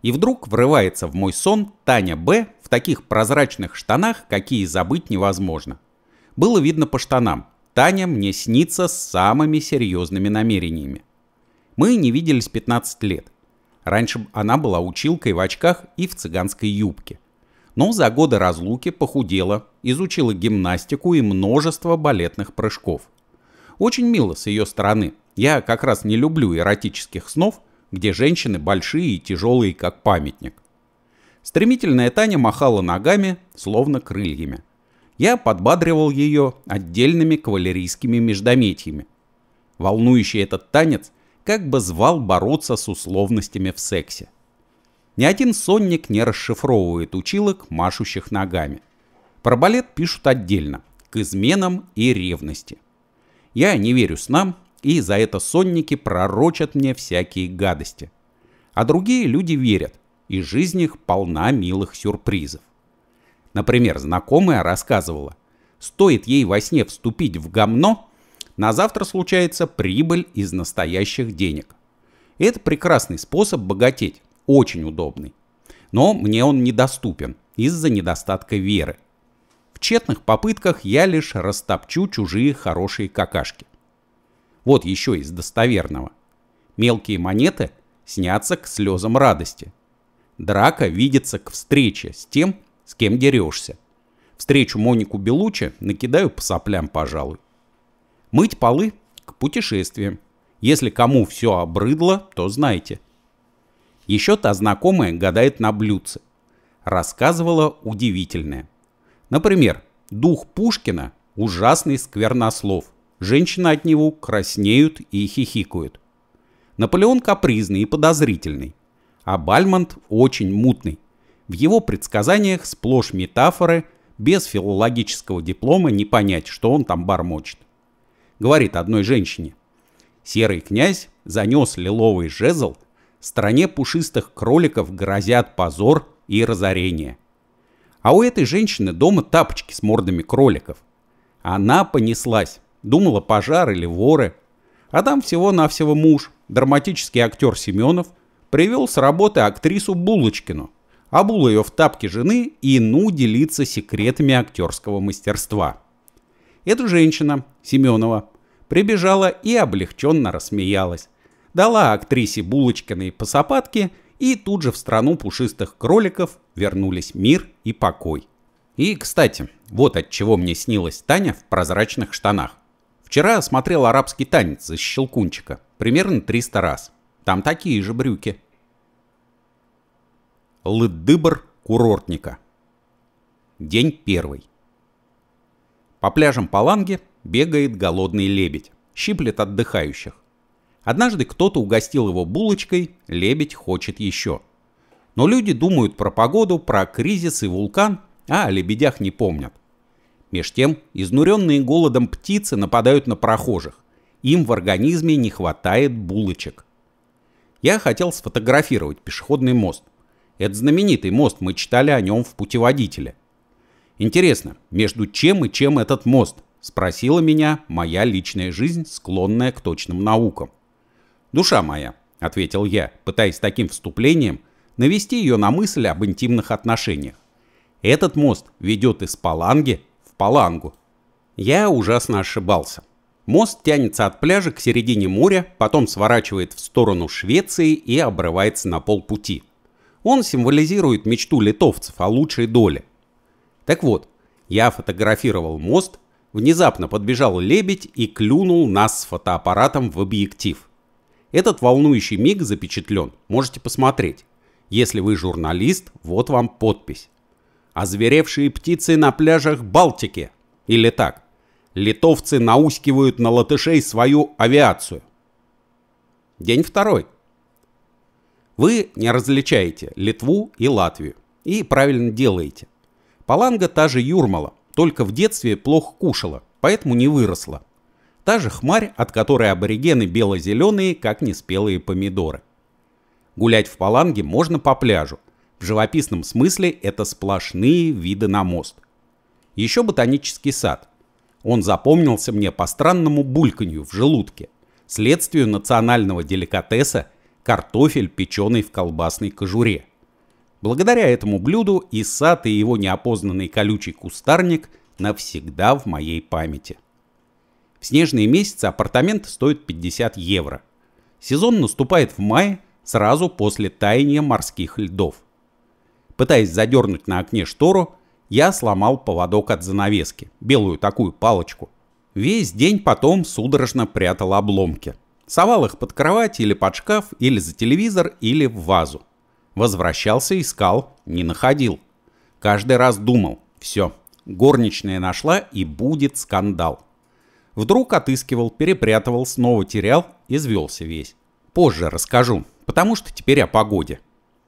И вдруг врывается в мой сон Таня Б. в таких прозрачных штанах, какие забыть невозможно. Было видно по штанам. Таня мне снится с самыми серьезными намерениями. Мы не виделись 15 лет. Раньше она была училкой в очках и в цыганской юбке но за годы разлуки похудела, изучила гимнастику и множество балетных прыжков. Очень мило с ее стороны. Я как раз не люблю эротических снов, где женщины большие и тяжелые, как памятник. Стремительная Таня махала ногами, словно крыльями. Я подбадривал ее отдельными кавалерийскими междометиями. Волнующий этот танец как бы звал бороться с условностями в сексе. Ни один сонник не расшифровывает училок, машущих ногами. Про балет пишут отдельно, к изменам и ревности. Я не верю снам, и за это сонники пророчат мне всякие гадости. А другие люди верят, и жизнь их полна милых сюрпризов. Например, знакомая рассказывала, стоит ей во сне вступить в гамно, на завтра случается прибыль из настоящих денег. это прекрасный способ богатеть очень удобный. Но мне он недоступен из-за недостатка веры. В тщетных попытках я лишь растопчу чужие хорошие какашки. Вот еще из достоверного. Мелкие монеты снятся к слезам радости. Драка видится к встрече с тем, с кем дерешься. Встречу Монику Белучи накидаю по соплям, пожалуй. Мыть полы к путешествиям. Если кому все обрыдло, то знайте. Еще та знакомая гадает на блюдце. Рассказывала удивительное. Например, дух Пушкина – ужасный сквернослов. Женщины от него краснеют и хихикают. Наполеон капризный и подозрительный. А Бальмонт очень мутный. В его предсказаниях сплошь метафоры, без филологического диплома не понять, что он там бормочет. Говорит одной женщине. Серый князь занес лиловый жезл стране пушистых кроликов грозят позор и разорение. А у этой женщины дома тапочки с мордами кроликов. Она понеслась, думала пожар или воры. А там всего-навсего муж, драматический актер Семенов, привел с работы актрису Булочкину, обул а ее в тапке жены и ну делиться секретами актерского мастерства. Эта женщина, Семенова, прибежала и облегченно рассмеялась дала актрисе Булочкиной посопатки и тут же в страну пушистых кроликов вернулись мир и покой. И, кстати, вот от чего мне снилась Таня в прозрачных штанах. Вчера смотрел арабский танец из щелкунчика, примерно 300 раз. Там такие же брюки. Лыдыбр курортника. День первый. По пляжам Паланги бегает голодный лебедь, щиплет отдыхающих. Однажды кто-то угостил его булочкой, лебедь хочет еще. Но люди думают про погоду, про кризис и вулкан, а о лебедях не помнят. Меж тем, изнуренные голодом птицы нападают на прохожих. Им в организме не хватает булочек. Я хотел сфотографировать пешеходный мост. Это знаменитый мост, мы читали о нем в путеводителе. Интересно, между чем и чем этот мост? Спросила меня моя личная жизнь, склонная к точным наукам. «Душа моя», — ответил я, пытаясь таким вступлением навести ее на мысль об интимных отношениях. «Этот мост ведет из Паланги в Палангу». Я ужасно ошибался. Мост тянется от пляжа к середине моря, потом сворачивает в сторону Швеции и обрывается на полпути. Он символизирует мечту литовцев о лучшей доле. Так вот, я фотографировал мост, внезапно подбежал лебедь и клюнул нас с фотоаппаратом в объектив. Этот волнующий миг запечатлен, можете посмотреть. Если вы журналист, вот вам подпись. Озверевшие птицы на пляжах Балтики. Или так. Литовцы наускивают на латышей свою авиацию. День второй. Вы не различаете Литву и Латвию. И правильно делаете. Паланга та же Юрмала, только в детстве плохо кушала, поэтому не выросла. Та же хмарь, от которой аборигены бело-зеленые, как неспелые помидоры. Гулять в Паланге можно по пляжу. В живописном смысле это сплошные виды на мост. Еще ботанический сад. Он запомнился мне по странному бульканью в желудке, следствию национального деликатеса картофель, печеный в колбасной кожуре. Благодаря этому блюду и сад, и его неопознанный колючий кустарник навсегда в моей памяти снежные месяцы апартамент стоит 50 евро. Сезон наступает в мае, сразу после таяния морских льдов. Пытаясь задернуть на окне штору, я сломал поводок от занавески, белую такую палочку. Весь день потом судорожно прятал обломки. Совал их под кровать или под шкаф, или за телевизор, или в вазу. Возвращался, искал, не находил. Каждый раз думал, все, горничная нашла и будет скандал. Вдруг отыскивал, перепрятывал, снова терял, и извелся весь. Позже расскажу, потому что теперь о погоде.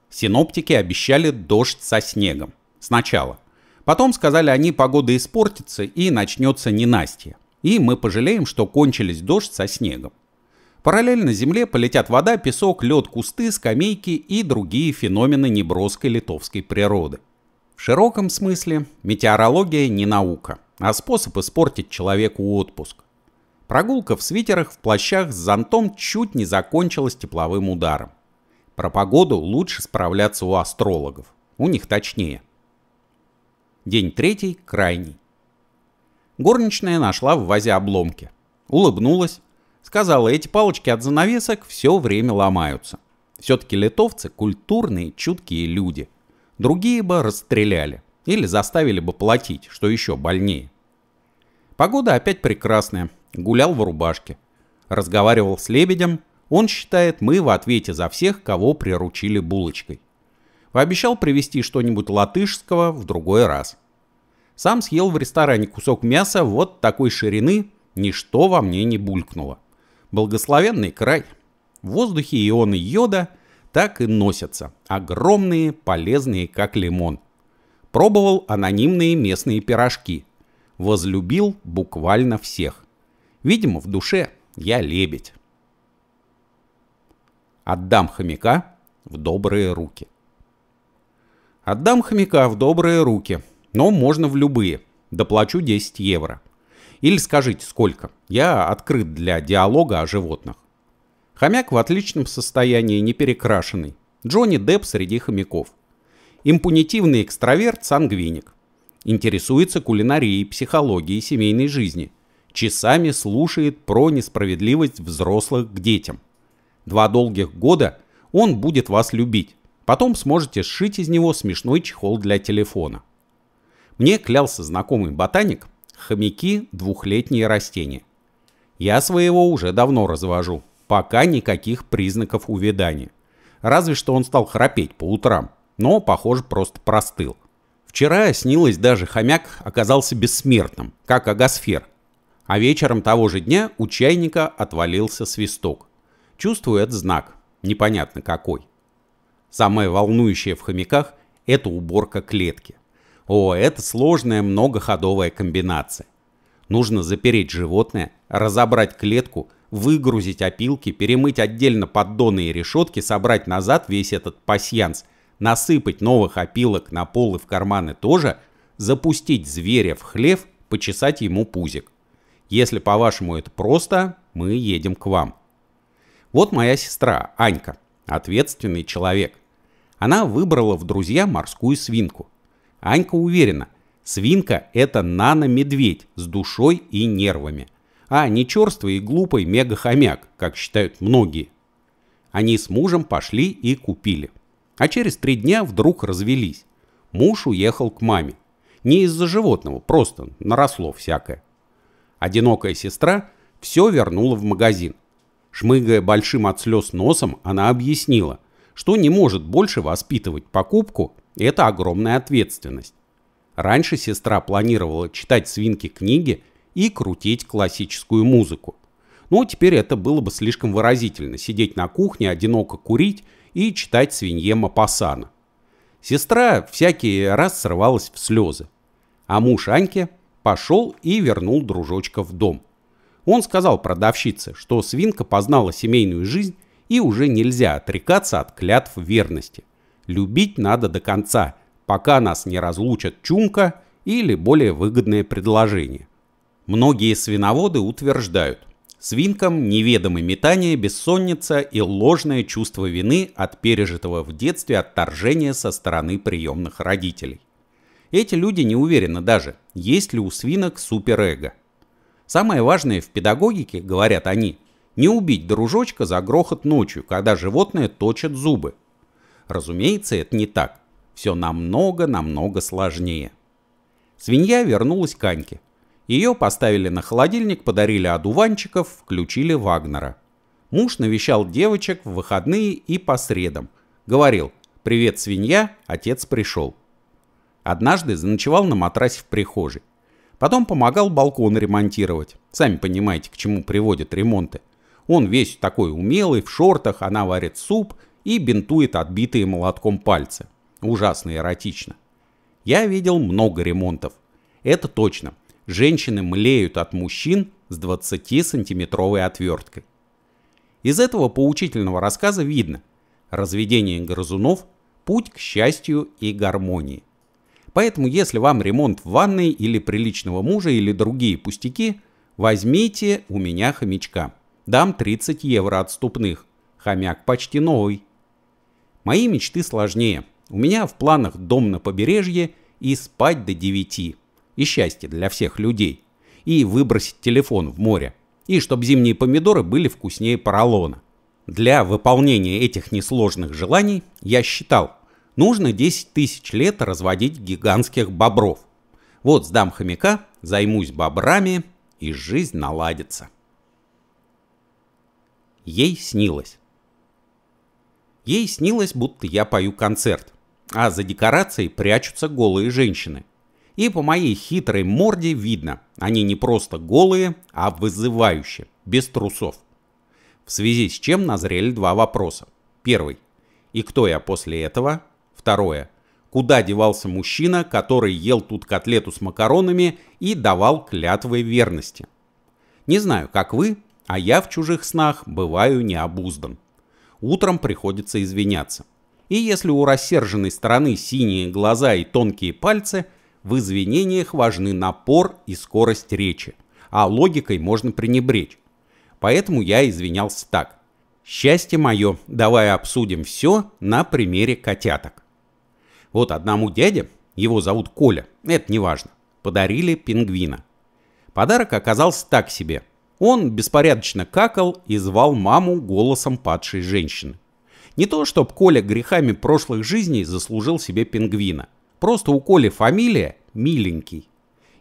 Синоптики обещали дождь со снегом. Сначала. Потом сказали они, погода испортится и начнется ненастье. И мы пожалеем, что кончились дождь со снегом. Параллельно земле полетят вода, песок, лед, кусты, скамейки и другие феномены неброской литовской природы. В широком смысле метеорология не наука, а способ испортить человеку отпуск. Прогулка в свитерах в плащах с зонтом чуть не закончилась тепловым ударом. Про погоду лучше справляться у астрологов. У них точнее. День третий, крайний. Горничная нашла в вазе обломки. Улыбнулась. Сказала, эти палочки от занавесок все время ломаются. Все-таки литовцы культурные, чуткие люди – Другие бы расстреляли или заставили бы платить, что еще больнее. Погода опять прекрасная, гулял в рубашке. Разговаривал с Лебедем, он считает, мы в ответе за всех, кого приручили булочкой. Пообещал привезти что-нибудь латышского в другой раз. Сам съел в ресторане кусок мяса вот такой ширины, ничто во мне не булькнуло. Благословенный край. В воздухе ионы йода – так и носятся. Огромные, полезные, как лимон. Пробовал анонимные местные пирожки. Возлюбил буквально всех. Видимо, в душе я лебедь. Отдам хомяка в добрые руки. Отдам хомяка в добрые руки, но можно в любые. Доплачу 10 евро. Или скажите, сколько. Я открыт для диалога о животных. Хомяк в отличном состоянии, не перекрашенный. Джонни Депп среди хомяков. Импунитивный экстраверт-сангвиник. Интересуется кулинарией, психологией, семейной жизни. Часами слушает про несправедливость взрослых к детям. Два долгих года он будет вас любить. Потом сможете сшить из него смешной чехол для телефона. Мне клялся знакомый ботаник, хомяки – двухлетние растения. Я своего уже давно развожу. Пока никаких признаков увядания. Разве что он стал храпеть по утрам, но, похоже, просто простыл. Вчера снилось даже хомяк оказался бессмертным, как агосфер. А вечером того же дня у чайника отвалился свисток. Чувствую, это знак, непонятно какой. Самое волнующее в хомяках – это уборка клетки. О, это сложная многоходовая комбинация. Нужно запереть животное, разобрать клетку, выгрузить опилки, перемыть отдельно поддоны и решетки, собрать назад весь этот пасьянс, насыпать новых опилок на пол и в карманы тоже, запустить зверя в хлев, почесать ему пузик. Если по-вашему это просто, мы едем к вам. Вот моя сестра, Анька, ответственный человек. Она выбрала в друзья морскую свинку. Анька уверена, свинка это нано-медведь с душой и нервами – а не черствый и глупый мегахомяк, как считают многие. Они с мужем пошли и купили. А через три дня вдруг развелись. Муж уехал к маме. Не из-за животного, просто наросло всякое. Одинокая сестра все вернула в магазин. Шмыгая большим от слез носом, она объяснила, что не может больше воспитывать покупку, это огромная ответственность. Раньше сестра планировала читать свинки книги и крутить классическую музыку. Но ну, теперь это было бы слишком выразительно – сидеть на кухне, одиноко курить и читать свинье Мапасана. Сестра всякий раз срывалась в слезы. А муж Аньке пошел и вернул дружочка в дом. Он сказал продавщице, что свинка познала семейную жизнь и уже нельзя отрекаться от клятв верности. Любить надо до конца, пока нас не разлучат чумка или более выгодное предложение. Многие свиноводы утверждают, свинкам неведомы метание, бессонница и ложное чувство вины от пережитого в детстве отторжения со стороны приемных родителей. Эти люди не уверены даже, есть ли у свинок суперэго. Самое важное в педагогике, говорят они, не убить дружочка за грохот ночью, когда животное точит зубы. Разумеется, это не так. Все намного-намного сложнее. Свинья вернулась к Аньке. Ее поставили на холодильник, подарили одуванчиков, включили Вагнера. Муж навещал девочек в выходные и по средам. Говорил «Привет, свинья, отец пришел». Однажды заночевал на матрасе в прихожей. Потом помогал балкон ремонтировать. Сами понимаете, к чему приводят ремонты. Он весь такой умелый, в шортах, она варит суп и бинтует отбитые молотком пальцы. Ужасно эротично. Я видел много ремонтов. Это точно женщины млеют от мужчин с 20-сантиметровой отверткой. Из этого поучительного рассказа видно, разведение грызунов – путь к счастью и гармонии. Поэтому, если вам ремонт в ванной или приличного мужа или другие пустяки, возьмите у меня хомячка. Дам 30 евро отступных. Хомяк почти новый. Мои мечты сложнее. У меня в планах дом на побережье и спать до 9 и счастье для всех людей, и выбросить телефон в море, и чтобы зимние помидоры были вкуснее поролона. Для выполнения этих несложных желаний, я считал, нужно 10 тысяч лет разводить гигантских бобров. Вот сдам хомяка, займусь бобрами, и жизнь наладится. Ей снилось. Ей снилось, будто я пою концерт, а за декорацией прячутся голые женщины. И по моей хитрой морде видно, они не просто голые, а вызывающие, без трусов. В связи с чем назрели два вопроса. Первый. И кто я после этого? Второе. Куда девался мужчина, который ел тут котлету с макаронами и давал клятвы верности? Не знаю, как вы, а я в чужих снах бываю необуздан. Утром приходится извиняться. И если у рассерженной стороны синие глаза и тонкие пальцы – в извинениях важны напор и скорость речи, а логикой можно пренебречь. Поэтому я извинялся так. Счастье мое, давай обсудим все на примере котяток. Вот одному дяде, его зовут Коля, это не важно, подарили пингвина. Подарок оказался так себе. Он беспорядочно какал и звал маму голосом падшей женщины. Не то, чтобы Коля грехами прошлых жизней заслужил себе пингвина. Просто у Коли фамилия «Миленький».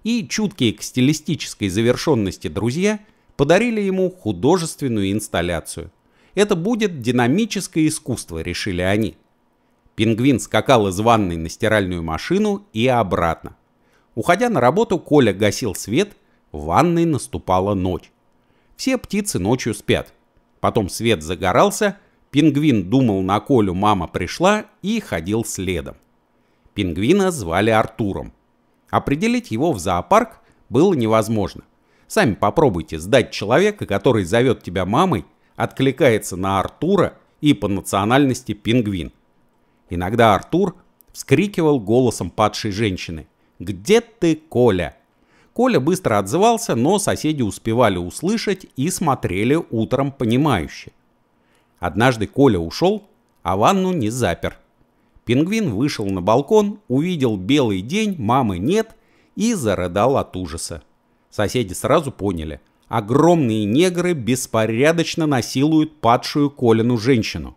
И чуткие к стилистической завершенности друзья подарили ему художественную инсталляцию. Это будет динамическое искусство, решили они. Пингвин скакал из ванной на стиральную машину и обратно. Уходя на работу, Коля гасил свет, в ванной наступала ночь. Все птицы ночью спят. Потом свет загорался, пингвин думал на Колю «мама пришла» и ходил следом. Пингвина звали Артуром. Определить его в зоопарк было невозможно. Сами попробуйте сдать человека, который зовет тебя мамой, откликается на Артура и по национальности пингвин. Иногда Артур вскрикивал голосом падшей женщины «Где ты, Коля?». Коля быстро отзывался, но соседи успевали услышать и смотрели утром понимающе. Однажды Коля ушел, а ванну не запер – Пингвин вышел на балкон, увидел белый день, мамы нет и зарыдал от ужаса. Соседи сразу поняли. Огромные негры беспорядочно насилуют падшую Колину женщину.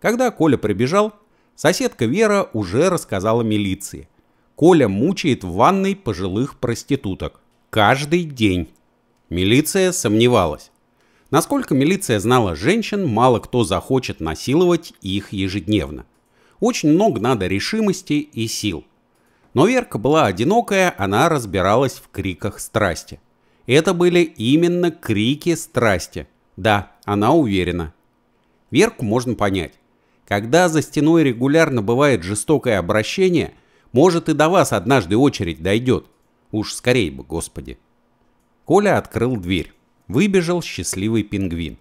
Когда Коля прибежал, соседка Вера уже рассказала милиции. Коля мучает в ванной пожилых проституток. Каждый день. Милиция сомневалась. Насколько милиция знала женщин, мало кто захочет насиловать их ежедневно. Очень много надо решимости и сил. Но Верка была одинокая, она разбиралась в криках страсти. Это были именно крики страсти. Да, она уверена. Верку можно понять. Когда за стеной регулярно бывает жестокое обращение, может и до вас однажды очередь дойдет. Уж скорее бы, господи. Коля открыл дверь. Выбежал счастливый пингвин.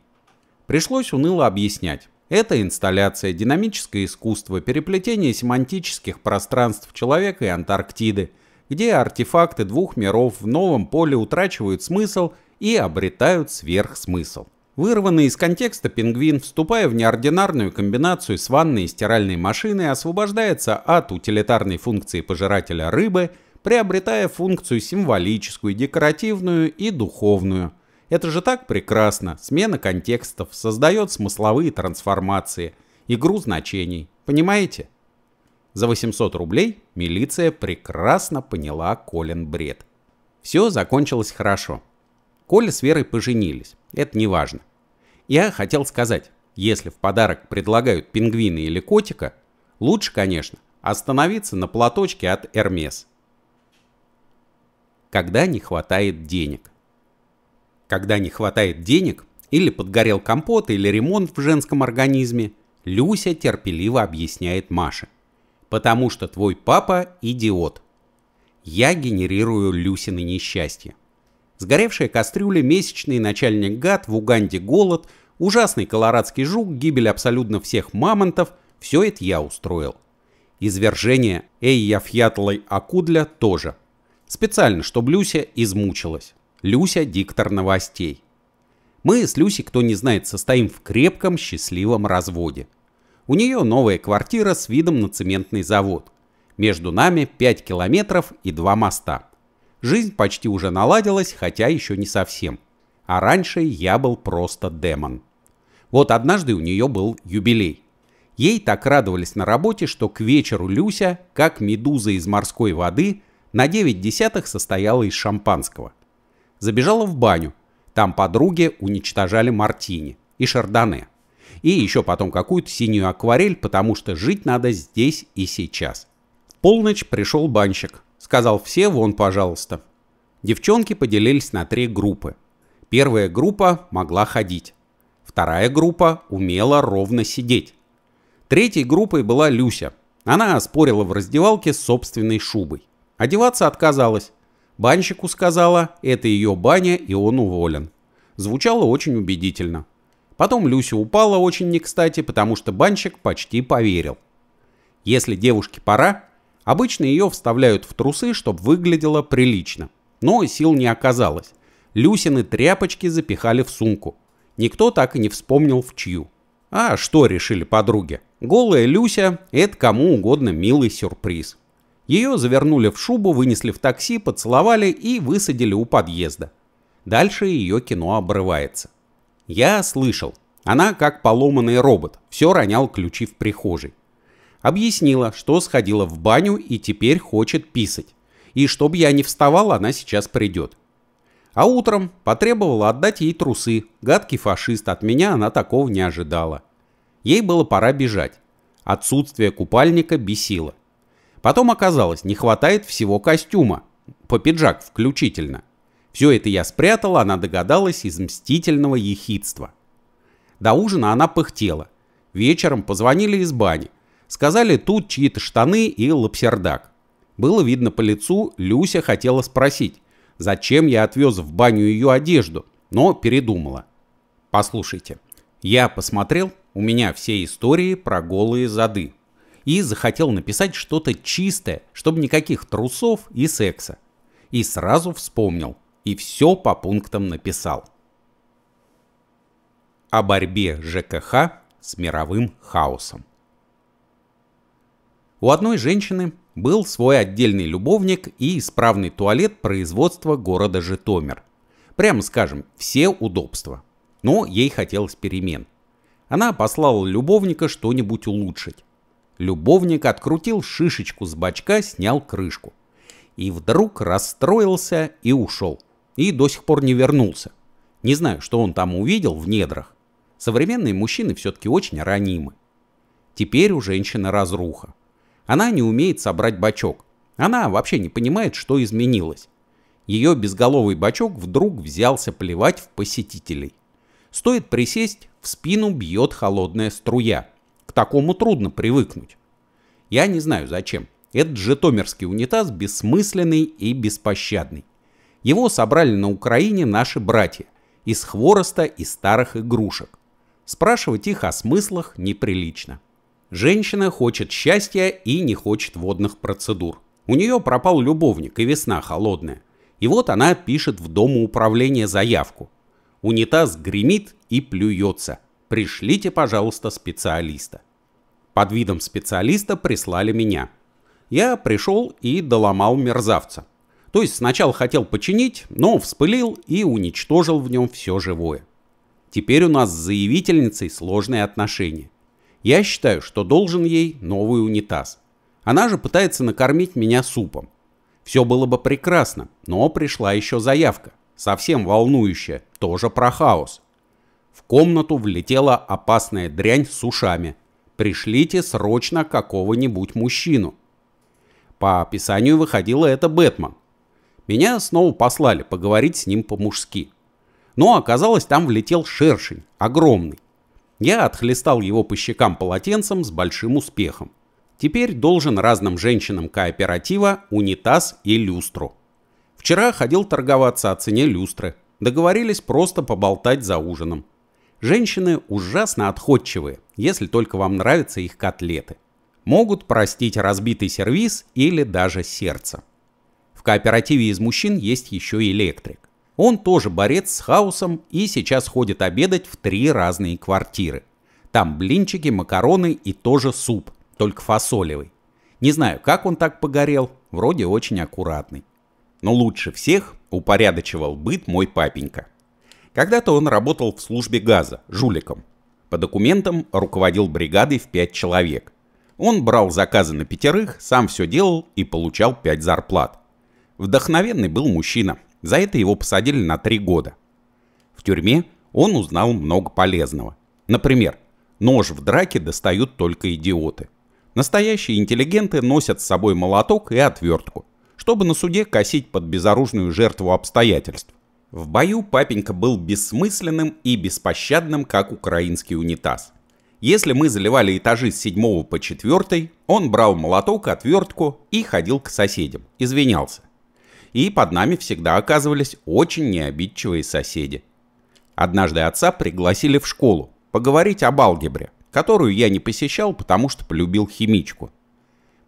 Пришлось уныло объяснять. Это инсталляция, динамическое искусство, переплетение семантических пространств человека и Антарктиды, где артефакты двух миров в новом поле утрачивают смысл и обретают сверхсмысл. Вырванный из контекста пингвин, вступая в неординарную комбинацию с ванной и стиральной машиной, освобождается от утилитарной функции пожирателя рыбы, приобретая функцию символическую, декоративную и духовную – это же так прекрасно. Смена контекстов создает смысловые трансформации, игру значений. Понимаете? За 800 рублей милиция прекрасно поняла Колин бред. Все закончилось хорошо. Коля с Верой поженились. Это не важно. Я хотел сказать, если в подарок предлагают пингвины или котика, лучше, конечно, остановиться на платочке от Эрмес. Когда не хватает денег. Когда не хватает денег, или подгорел компот, или ремонт в женском организме, Люся терпеливо объясняет Маше. Потому что твой папа идиот. Я генерирую Люсины несчастье. Сгоревшая кастрюля, месячный начальник гад, в Уганде голод, ужасный колорадский жук, гибель абсолютно всех мамонтов – все это я устроил. Извержение Эйяфьятлой Акудля тоже. Специально, чтобы Люся измучилась. Люся – диктор новостей. Мы с Люси, кто не знает, состоим в крепком, счастливом разводе. У нее новая квартира с видом на цементный завод. Между нами 5 километров и два моста. Жизнь почти уже наладилась, хотя еще не совсем. А раньше я был просто демон. Вот однажды у нее был юбилей. Ей так радовались на работе, что к вечеру Люся, как медуза из морской воды, на 9 десятых состояла из шампанского – Забежала в баню. Там подруги уничтожали мартини и шардоне. И еще потом какую-то синюю акварель, потому что жить надо здесь и сейчас. В полночь пришел банщик. Сказал все вон, пожалуйста. Девчонки поделились на три группы. Первая группа могла ходить. Вторая группа умела ровно сидеть. Третьей группой была Люся. Она оспорила в раздевалке с собственной шубой. Одеваться отказалась. Банщику сказала, это ее баня, и он уволен. Звучало очень убедительно. Потом Люся упала очень не кстати, потому что банщик почти поверил. Если девушке пора, обычно ее вставляют в трусы, чтобы выглядело прилично. Но сил не оказалось. Люсины тряпочки запихали в сумку. Никто так и не вспомнил в чью. А что решили подруги? Голая Люся – это кому угодно милый сюрприз. Ее завернули в шубу, вынесли в такси, поцеловали и высадили у подъезда. Дальше ее кино обрывается. Я слышал. Она как поломанный робот, все ронял ключи в прихожей. Объяснила, что сходила в баню и теперь хочет писать. И чтобы я не вставал, она сейчас придет. А утром потребовала отдать ей трусы. Гадкий фашист, от меня она такого не ожидала. Ей было пора бежать. Отсутствие купальника бесило. Потом оказалось, не хватает всего костюма, по пиджак включительно. Все это я спрятала, она догадалась из мстительного ехидства. До ужина она пыхтела. Вечером позвонили из бани. Сказали, тут чьи-то штаны и лапсердак. Было видно по лицу, Люся хотела спросить, зачем я отвез в баню ее одежду, но передумала. Послушайте, я посмотрел, у меня все истории про голые зады и захотел написать что-то чистое, чтобы никаких трусов и секса. И сразу вспомнил, и все по пунктам написал. О борьбе ЖКХ с мировым хаосом. У одной женщины был свой отдельный любовник и исправный туалет производства города Житомир. Прямо скажем, все удобства. Но ей хотелось перемен. Она послала любовника что-нибудь улучшить. Любовник открутил шишечку с бачка, снял крышку. И вдруг расстроился и ушел. И до сих пор не вернулся. Не знаю, что он там увидел в недрах. Современные мужчины все-таки очень ранимы. Теперь у женщины разруха. Она не умеет собрать бачок. Она вообще не понимает, что изменилось. Ее безголовый бачок вдруг взялся плевать в посетителей. Стоит присесть, в спину бьет холодная струя – такому трудно привыкнуть. Я не знаю зачем. Этот житомирский унитаз бессмысленный и беспощадный. Его собрали на Украине наши братья из хвороста и старых игрушек. Спрашивать их о смыслах неприлично. Женщина хочет счастья и не хочет водных процедур. У нее пропал любовник и весна холодная. И вот она пишет в дому управления заявку. Унитаз гремит и плюется. Пришлите, пожалуйста, специалиста. Под видом специалиста прислали меня. Я пришел и доломал мерзавца. То есть сначала хотел починить, но вспылил и уничтожил в нем все живое. Теперь у нас с заявительницей сложные отношения. Я считаю, что должен ей новый унитаз. Она же пытается накормить меня супом. Все было бы прекрасно, но пришла еще заявка, совсем волнующая, тоже про хаос. В комнату влетела опасная дрянь с ушами – Пришлите срочно какого-нибудь мужчину. По описанию выходило это Бэтмен. Меня снова послали поговорить с ним по-мужски. Но оказалось, там влетел шершень, огромный. Я отхлестал его по щекам полотенцем с большим успехом. Теперь должен разным женщинам кооператива унитаз и люстру. Вчера ходил торговаться о цене люстры. Договорились просто поболтать за ужином. Женщины ужасно отходчивые, если только вам нравятся их котлеты. Могут простить разбитый сервис или даже сердце. В кооперативе из мужчин есть еще и электрик. Он тоже борец с хаосом и сейчас ходит обедать в три разные квартиры. Там блинчики, макароны и тоже суп, только фасолевый. Не знаю, как он так погорел, вроде очень аккуратный. Но лучше всех упорядочивал быт мой папенька. Когда-то он работал в службе газа, жуликом. По документам руководил бригадой в 5 человек. Он брал заказы на пятерых, сам все делал и получал 5 зарплат. Вдохновенный был мужчина. За это его посадили на 3 года. В тюрьме он узнал много полезного. Например, нож в драке достают только идиоты. Настоящие интеллигенты носят с собой молоток и отвертку, чтобы на суде косить под безоружную жертву обстоятельств. В бою папенька был бессмысленным и беспощадным, как украинский унитаз. Если мы заливали этажи с 7 по 4, он брал молоток, отвертку и ходил к соседям, извинялся. И под нами всегда оказывались очень необидчивые соседи. Однажды отца пригласили в школу поговорить об алгебре, которую я не посещал, потому что полюбил химичку.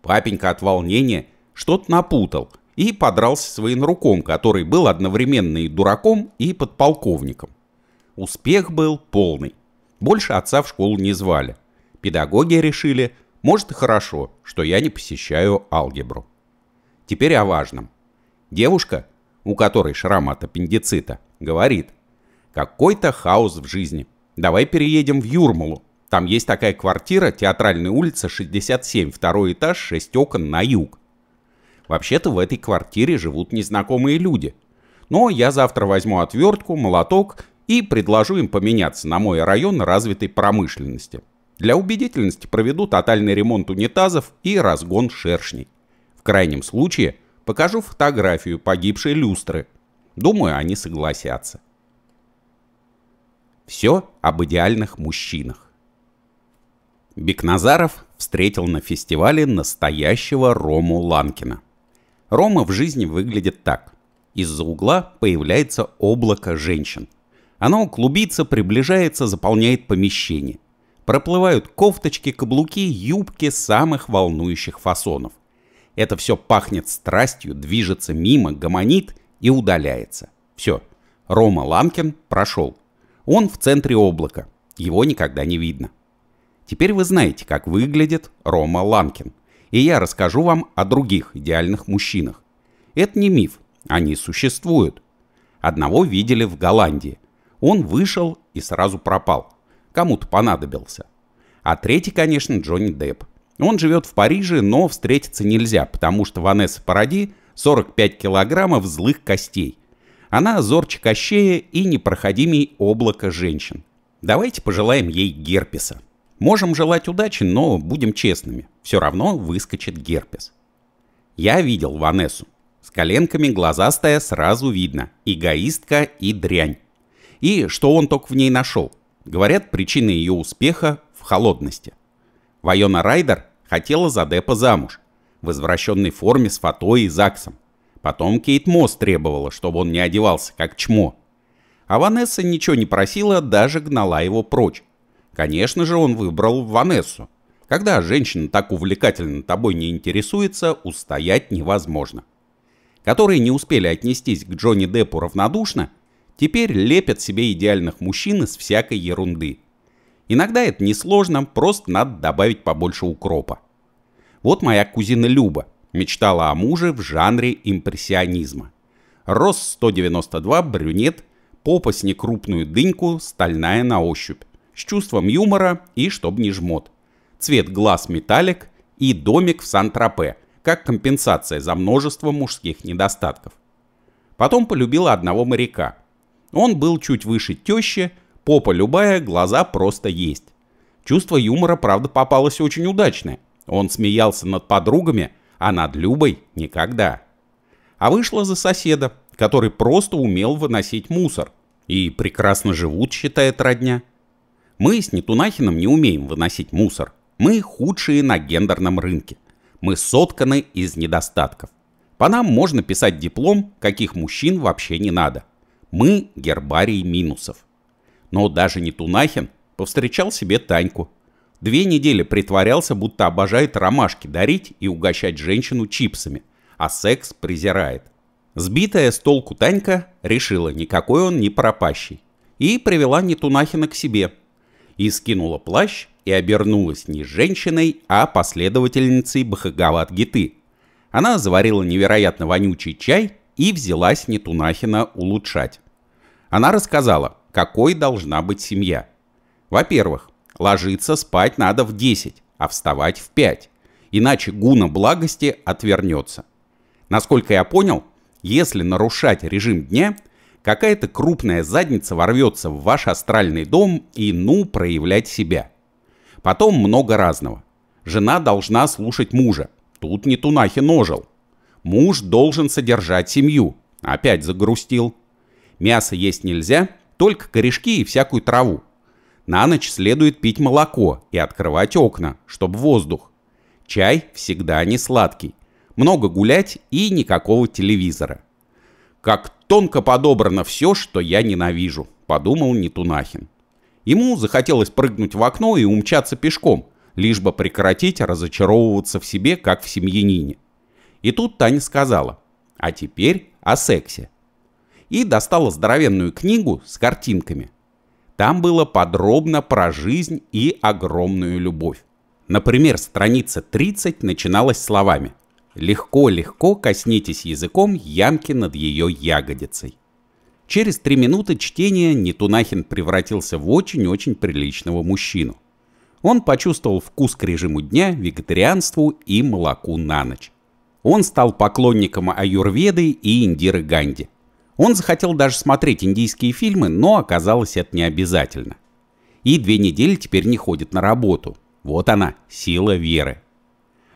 Папенька от волнения что-то напутал – и подрался с военруком, который был одновременно и дураком, и подполковником. Успех был полный. Больше отца в школу не звали. Педагоги решили, может и хорошо, что я не посещаю алгебру. Теперь о важном. Девушка, у которой шрам от аппендицита, говорит, какой-то хаос в жизни. Давай переедем в Юрмалу. Там есть такая квартира, театральная улица, 67, второй этаж, 6 окон на юг. Вообще-то в этой квартире живут незнакомые люди. Но я завтра возьму отвертку, молоток и предложу им поменяться на мой район развитой промышленности. Для убедительности проведу тотальный ремонт унитазов и разгон шершней. В крайнем случае покажу фотографию погибшей люстры. Думаю, они согласятся. Все об идеальных мужчинах. Бекназаров встретил на фестивале настоящего Рому Ланкина. Рома в жизни выглядит так. Из-за угла появляется облако женщин. Оно клубится, приближается, заполняет помещение. Проплывают кофточки, каблуки, юбки самых волнующих фасонов. Это все пахнет страстью, движется мимо, гомонит и удаляется. Все. Рома Ланкин прошел. Он в центре облака. Его никогда не видно. Теперь вы знаете, как выглядит Рома Ланкин – и я расскажу вам о других идеальных мужчинах. Это не миф, они существуют. Одного видели в Голландии. Он вышел и сразу пропал. Кому-то понадобился. А третий, конечно, Джонни Депп. Он живет в Париже, но встретиться нельзя, потому что Ванесса Паради 45 килограммов злых костей. Она зорче кощея и непроходимей облако женщин. Давайте пожелаем ей герпеса. Можем желать удачи, но будем честными. Все равно выскочит герпес. Я видел Ванессу. С коленками глазастая сразу видно. Эгоистка и дрянь. И что он только в ней нашел. Говорят, причины ее успеха в холодности. Вайона Райдер хотела за Депа замуж. В извращенной форме с Фатой и ЗАГСом. Потом Кейт Мосс требовала, чтобы он не одевался как чмо. А Ванесса ничего не просила, даже гнала его прочь. Конечно же, он выбрал Ванессу. Когда женщина так увлекательно тобой не интересуется, устоять невозможно. Которые не успели отнестись к Джонни Деппу равнодушно, теперь лепят себе идеальных мужчин из всякой ерунды. Иногда это несложно, просто надо добавить побольше укропа. Вот моя кузина Люба мечтала о муже в жанре импрессионизма. Рост 192, брюнет, попа с некрупную дыньку, стальная на ощупь с чувством юмора и чтоб не жмот. Цвет глаз металлик и домик в Сан-Тропе, как компенсация за множество мужских недостатков. Потом полюбила одного моряка. Он был чуть выше тещи, попа любая, глаза просто есть. Чувство юмора, правда, попалось очень удачное. Он смеялся над подругами, а над Любой никогда. А вышла за соседа, который просто умел выносить мусор. И прекрасно живут, считает родня. Мы с Нетунахиным не умеем выносить мусор. Мы худшие на гендерном рынке. Мы сотканы из недостатков. По нам можно писать диплом, каких мужчин вообще не надо. Мы гербарий минусов. Но даже Нетунахин повстречал себе Таньку. Две недели притворялся, будто обожает ромашки дарить и угощать женщину чипсами, а секс презирает. Сбитая с толку Танька решила, никакой он не пропащий, и привела Нетунахина к себе – и скинула плащ и обернулась не женщиной, а последовательницей Бхагават-гиты. Она заварила невероятно вонючий чай и взялась Нетунахина улучшать. Она рассказала, какой должна быть семья. Во-первых, ложиться спать надо в 10, а вставать в 5, иначе гуна благости отвернется. Насколько я понял, если нарушать режим дня, какая-то крупная задница ворвется в ваш астральный дом и ну проявлять себя. Потом много разного. Жена должна слушать мужа. Тут не тунахи ножил. Муж должен содержать семью. Опять загрустил. Мясо есть нельзя, только корешки и всякую траву. На ночь следует пить молоко и открывать окна, чтобы воздух. Чай всегда не сладкий. Много гулять и никакого телевизора. Как Тонко подобрано все, что я ненавижу, подумал Нетунахин. Ему захотелось прыгнуть в окно и умчаться пешком, лишь бы прекратить разочаровываться в себе, как в семьянине. И тут Таня сказала, а теперь о сексе. И достала здоровенную книгу с картинками. Там было подробно про жизнь и огромную любовь. Например, страница 30 начиналась словами – Легко-легко коснитесь языком ямки над ее ягодицей. Через три минуты чтения Нетунахин превратился в очень-очень приличного мужчину. Он почувствовал вкус к режиму дня, вегетарианству и молоку на ночь. Он стал поклонником аюрведы и Индиры Ганди. Он захотел даже смотреть индийские фильмы, но оказалось это не обязательно. И две недели теперь не ходит на работу. Вот она, сила веры.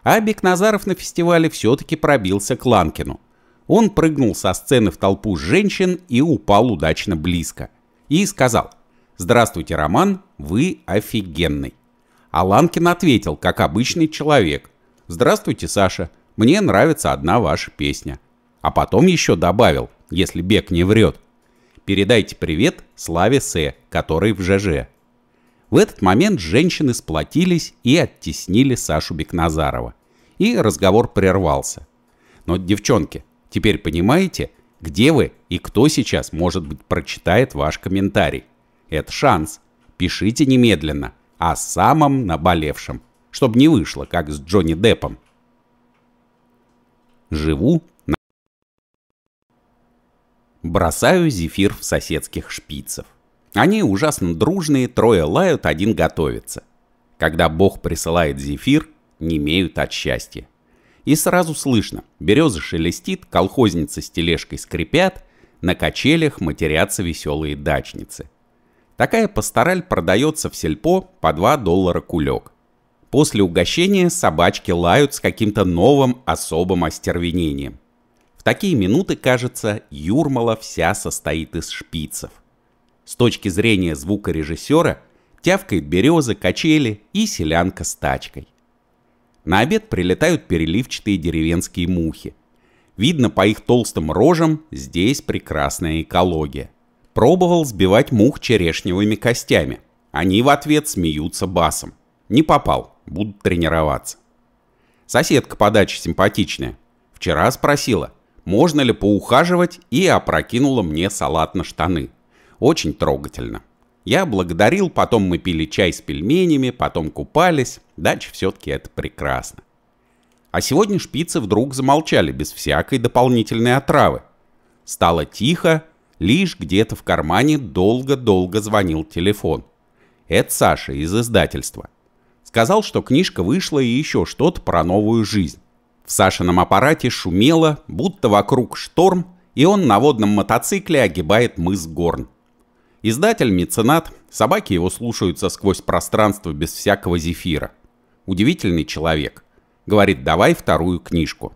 А Бекназаров на фестивале все-таки пробился к Ланкину. Он прыгнул со сцены в толпу женщин и упал удачно близко. И сказал «Здравствуйте, Роман, вы офигенный». А Ланкин ответил, как обычный человек «Здравствуйте, Саша, мне нравится одна ваша песня». А потом еще добавил, если Бек не врет. Передайте привет Славе Се, который в ЖЖ. В этот момент женщины сплотились и оттеснили Сашу Бекназарова. И разговор прервался. Но, девчонки, теперь понимаете, где вы и кто сейчас, может быть, прочитает ваш комментарий? Это шанс. Пишите немедленно о самом наболевшем, чтобы не вышло, как с Джонни Деппом. Живу на... Бросаю зефир в соседских шпицев. Они ужасно дружные, трое лают, один готовится. Когда Бог присылает зефир, не имеют от счастья. И сразу слышно, береза шелестит, колхозницы с тележкой скрипят, на качелях матерятся веселые дачницы. Такая пастораль продается в сельпо по 2 доллара кулек. После угощения собачки лают с каким-то новым особым остервенением. В такие минуты, кажется, Юрмала вся состоит из шпицев. С точки зрения звукорежиссера тявкает березы, качели и селянка с тачкой. На обед прилетают переливчатые деревенские мухи. Видно по их толстым рожам, здесь прекрасная экология. Пробовал сбивать мух черешневыми костями. Они в ответ смеются басом. Не попал, будут тренироваться. Соседка подачи симпатичная. Вчера спросила, можно ли поухаживать, и опрокинула мне салат на штаны. Очень трогательно. Я благодарил, потом мы пили чай с пельменями, потом купались. Дача все-таки это прекрасно. А сегодня шпицы вдруг замолчали без всякой дополнительной отравы. Стало тихо, лишь где-то в кармане долго-долго звонил телефон. Это Саша из издательства. Сказал, что книжка вышла и еще что-то про новую жизнь. В Сашином аппарате шумело, будто вокруг шторм, и он на водном мотоцикле огибает мыс Горн. Издатель – меценат, собаки его слушаются сквозь пространство без всякого зефира. Удивительный человек. Говорит, давай вторую книжку.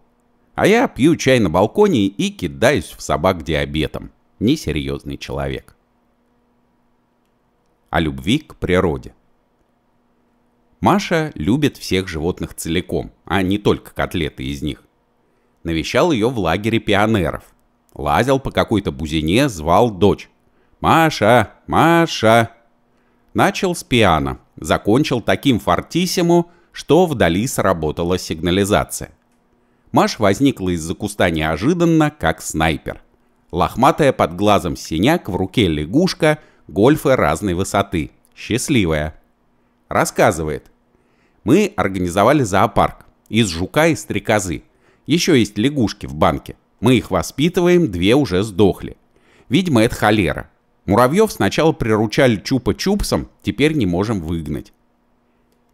А я пью чай на балконе и кидаюсь в собак диабетом. Несерьезный человек. О любви к природе. Маша любит всех животных целиком, а не только котлеты из них. Навещал ее в лагере пионеров. Лазил по какой-то бузине, звал дочь. «Маша! Маша!» Начал с пиано, закончил таким фортиссимо, что вдали сработала сигнализация. Маш возникла из-за куста неожиданно, как снайпер. Лохматая под глазом синяк, в руке лягушка, гольфы разной высоты. Счастливая. Рассказывает. Мы организовали зоопарк. Из жука и стрекозы. Еще есть лягушки в банке. Мы их воспитываем, две уже сдохли. Видимо, это холера. Муравьев сначала приручали чупа-чупсом, теперь не можем выгнать.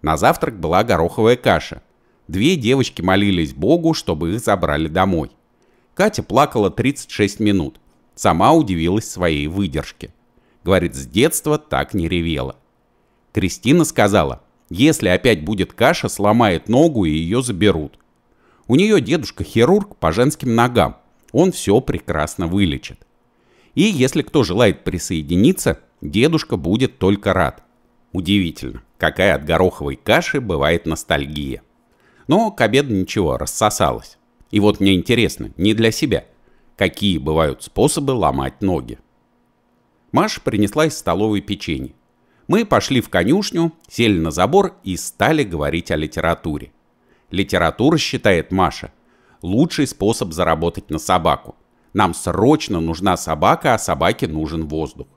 На завтрак была гороховая каша. Две девочки молились Богу, чтобы их забрали домой. Катя плакала 36 минут. Сама удивилась своей выдержке. Говорит, с детства так не ревела. Кристина сказала, если опять будет каша, сломает ногу и ее заберут. У нее дедушка хирург по женским ногам. Он все прекрасно вылечит. И если кто желает присоединиться, дедушка будет только рад. Удивительно, какая от гороховой каши бывает ностальгия. Но к обеду ничего, рассосалось. И вот мне интересно, не для себя, какие бывают способы ломать ноги. Маша принесла из столовой печенье. Мы пошли в конюшню, сели на забор и стали говорить о литературе. Литература, считает Маша, лучший способ заработать на собаку. Нам срочно нужна собака, а собаке нужен воздух.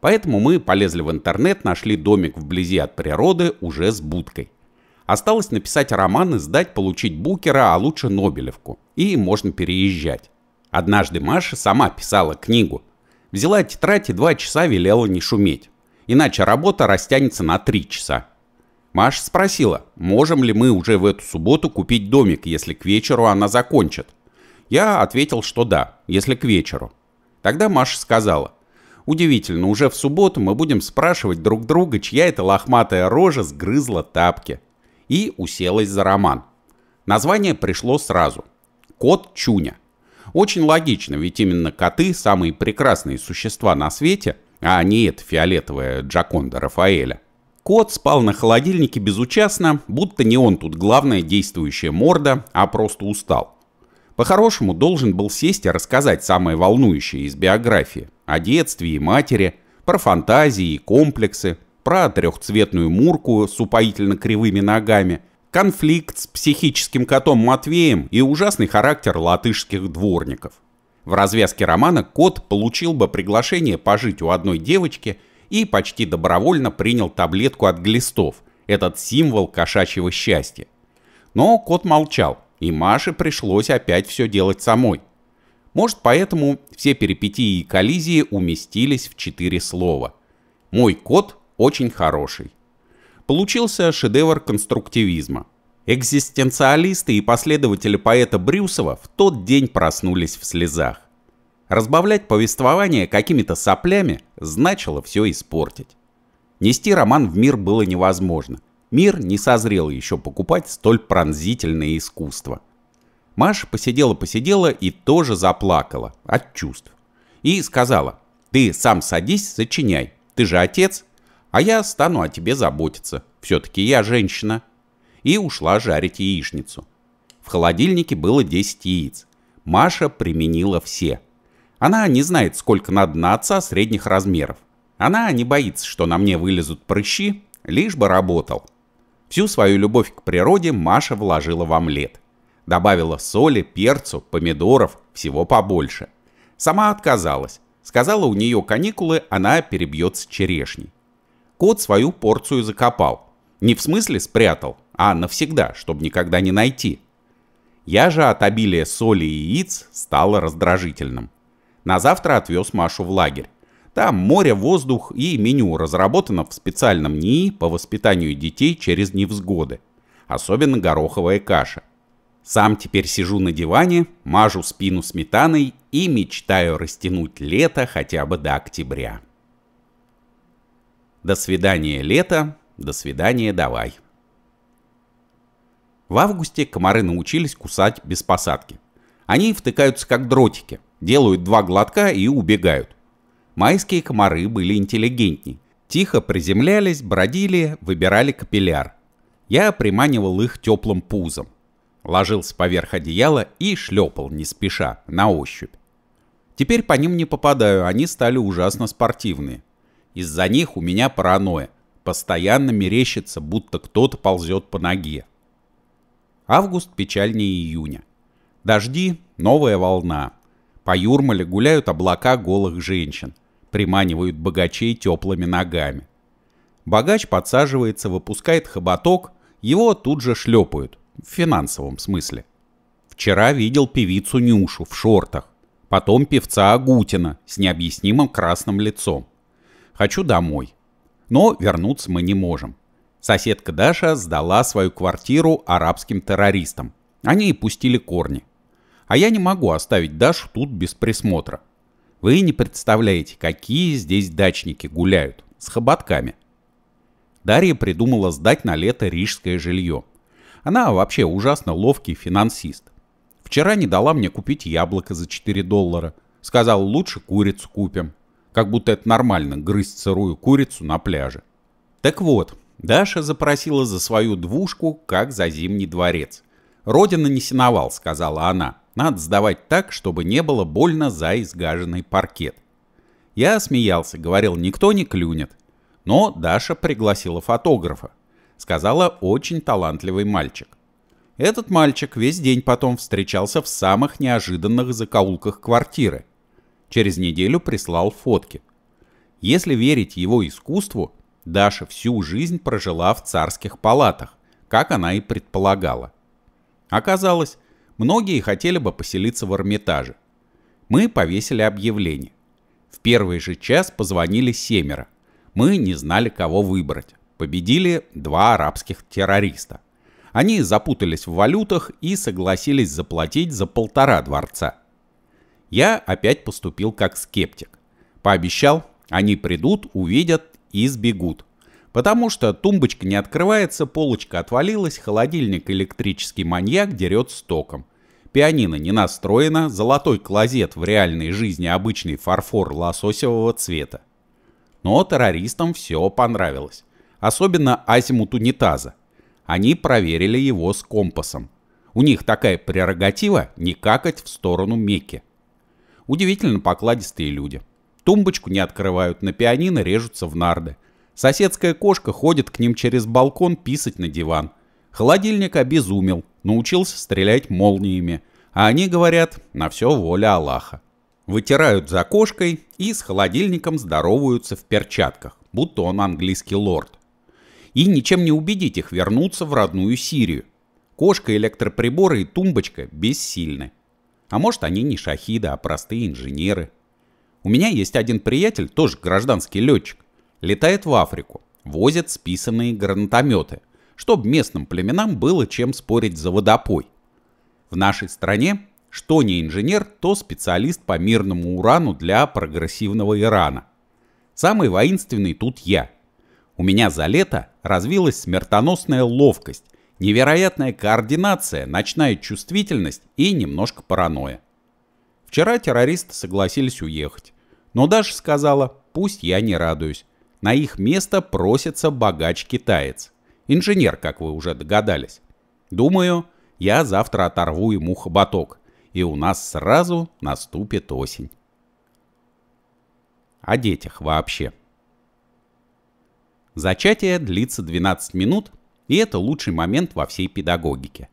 Поэтому мы полезли в интернет, нашли домик вблизи от природы уже с будкой. Осталось написать роман и сдать, получить букера, а лучше Нобелевку. И можно переезжать. Однажды Маша сама писала книгу. Взяла тетрадь и два часа велела не шуметь. Иначе работа растянется на три часа. Маша спросила, можем ли мы уже в эту субботу купить домик, если к вечеру она закончит. Я ответил, что да, если к вечеру. Тогда Маша сказала, «Удивительно, уже в субботу мы будем спрашивать друг друга, чья эта лохматая рожа сгрызла тапки». И уселась за роман. Название пришло сразу. «Кот Чуня». Очень логично, ведь именно коты – самые прекрасные существа на свете, а не эта фиолетовая Джаконда Рафаэля. Кот спал на холодильнике безучастно, будто не он тут главная действующая морда, а просто устал. По-хорошему, должен был сесть и рассказать самое волнующее из биографии. О детстве и матери, про фантазии и комплексы, про трехцветную мурку с упоительно кривыми ногами, конфликт с психическим котом Матвеем и ужасный характер латышских дворников. В развязке романа кот получил бы приглашение пожить у одной девочки и почти добровольно принял таблетку от глистов, этот символ кошачьего счастья. Но кот молчал – и Маше пришлось опять все делать самой. Может, поэтому все перипетии и коллизии уместились в четыре слова. «Мой кот очень хороший». Получился шедевр конструктивизма. Экзистенциалисты и последователи поэта Брюсова в тот день проснулись в слезах. Разбавлять повествование какими-то соплями значило все испортить. Нести роман в мир было невозможно. Мир не созрел еще покупать столь пронзительное искусство. Маша посидела-посидела и тоже заплакала от чувств. И сказала, ты сам садись, сочиняй, ты же отец, а я стану о тебе заботиться, все-таки я женщина. И ушла жарить яичницу. В холодильнике было 10 яиц. Маша применила все. Она не знает, сколько надо на отца средних размеров. Она не боится, что на мне вылезут прыщи, лишь бы работал. Всю свою любовь к природе Маша вложила в омлет. Добавила соли, перцу, помидоров, всего побольше. Сама отказалась. Сказала, у нее каникулы, она перебьет с черешней. Кот свою порцию закопал. Не в смысле спрятал, а навсегда, чтобы никогда не найти. Я же от обилия соли и яиц стала раздражительным. На завтра отвез Машу в лагерь. Там море, воздух и меню разработано в специальном НИИ по воспитанию детей через невзгоды. Особенно гороховая каша. Сам теперь сижу на диване, мажу спину сметаной и мечтаю растянуть лето хотя бы до октября. До свидания, лето, до свидания, давай. В августе комары научились кусать без посадки. Они втыкаются как дротики, делают два глотка и убегают. Майские комары были интеллигентней. Тихо приземлялись, бродили, выбирали капилляр. Я приманивал их теплым пузом. Ложился поверх одеяла и шлепал, не спеша, на ощупь. Теперь по ним не попадаю, они стали ужасно спортивные. Из-за них у меня паранойя. Постоянно мерещится, будто кто-то ползет по ноге. Август печальнее июня. Дожди, новая волна. По Юрмале гуляют облака голых женщин приманивают богачей теплыми ногами. Богач подсаживается, выпускает хоботок, его тут же шлепают, в финансовом смысле. Вчера видел певицу Нюшу в шортах, потом певца Агутина с необъяснимым красным лицом. Хочу домой. Но вернуться мы не можем. Соседка Даша сдала свою квартиру арабским террористам. Они и пустили корни. А я не могу оставить Дашу тут без присмотра. Вы не представляете, какие здесь дачники гуляют. С хоботками. Дарья придумала сдать на лето рижское жилье. Она вообще ужасно ловкий финансист. Вчера не дала мне купить яблоко за 4 доллара. сказала, лучше курицу купим. Как будто это нормально, грызть сырую курицу на пляже. Так вот, Даша запросила за свою двушку, как за зимний дворец. «Родина не синовал», — сказала она. Надо сдавать так, чтобы не было больно за изгаженный паркет. Я смеялся, говорил, никто не клюнет. Но Даша пригласила фотографа. Сказала, очень талантливый мальчик. Этот мальчик весь день потом встречался в самых неожиданных закоулках квартиры. Через неделю прислал фотки. Если верить его искусству, Даша всю жизнь прожила в царских палатах, как она и предполагала. Оказалось, Многие хотели бы поселиться в Эрмитаже. Мы повесили объявление. В первый же час позвонили семеро. Мы не знали, кого выбрать. Победили два арабских террориста. Они запутались в валютах и согласились заплатить за полтора дворца. Я опять поступил как скептик. Пообещал, они придут, увидят и сбегут. Потому что тумбочка не открывается, полочка отвалилась, холодильник электрический маньяк дерет стоком. Пианино не настроено, золотой клозет в реальной жизни обычный фарфор лососевого цвета. Но террористам все понравилось. Особенно азимут унитаза. Они проверили его с компасом. У них такая прерогатива не какать в сторону Мекки. Удивительно покладистые люди. Тумбочку не открывают, на пианино режутся в нарды. Соседская кошка ходит к ним через балкон писать на диван – Холодильник обезумел, научился стрелять молниями, а они говорят «на все воля Аллаха». Вытирают за кошкой и с холодильником здороваются в перчатках, будто он английский лорд. И ничем не убедить их вернуться в родную Сирию. Кошка, электроприборы и тумбочка бессильны. А может, они не шахиды, а простые инженеры. У меня есть один приятель, тоже гражданский летчик. Летает в Африку, возит списанные гранатометы – чтобы местным племенам было чем спорить за водопой. В нашей стране что не инженер, то специалист по мирному урану для прогрессивного Ирана. Самый воинственный тут я. У меня за лето развилась смертоносная ловкость, невероятная координация, ночная чувствительность и немножко паранойя. Вчера террористы согласились уехать, но Даша сказала, пусть я не радуюсь, на их место просится богач-китаец. Инженер, как вы уже догадались. Думаю, я завтра оторву ему хоботок, и у нас сразу наступит осень. О детях вообще. Зачатие длится 12 минут, и это лучший момент во всей педагогике.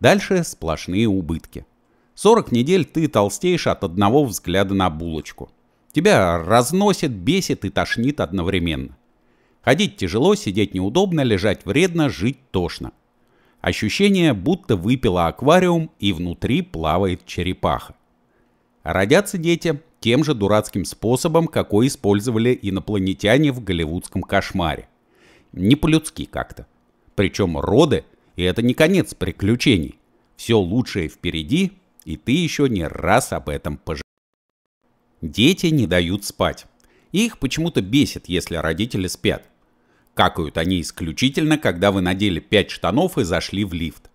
Дальше сплошные убытки. 40 недель ты толстеешь от одного взгляда на булочку. Тебя разносит, бесит и тошнит одновременно. Ходить тяжело, сидеть неудобно, лежать вредно, жить тошно. Ощущение, будто выпила аквариум и внутри плавает черепаха. Родятся дети тем же дурацким способом, какой использовали инопланетяне в голливудском кошмаре. Не по-людски как-то. Причем роды, и это не конец приключений. Все лучшее впереди, и ты еще не раз об этом пожалеешь. Дети не дают спать. Их почему-то бесит, если родители спят. Какают они исключительно, когда вы надели пять штанов и зашли в лифт.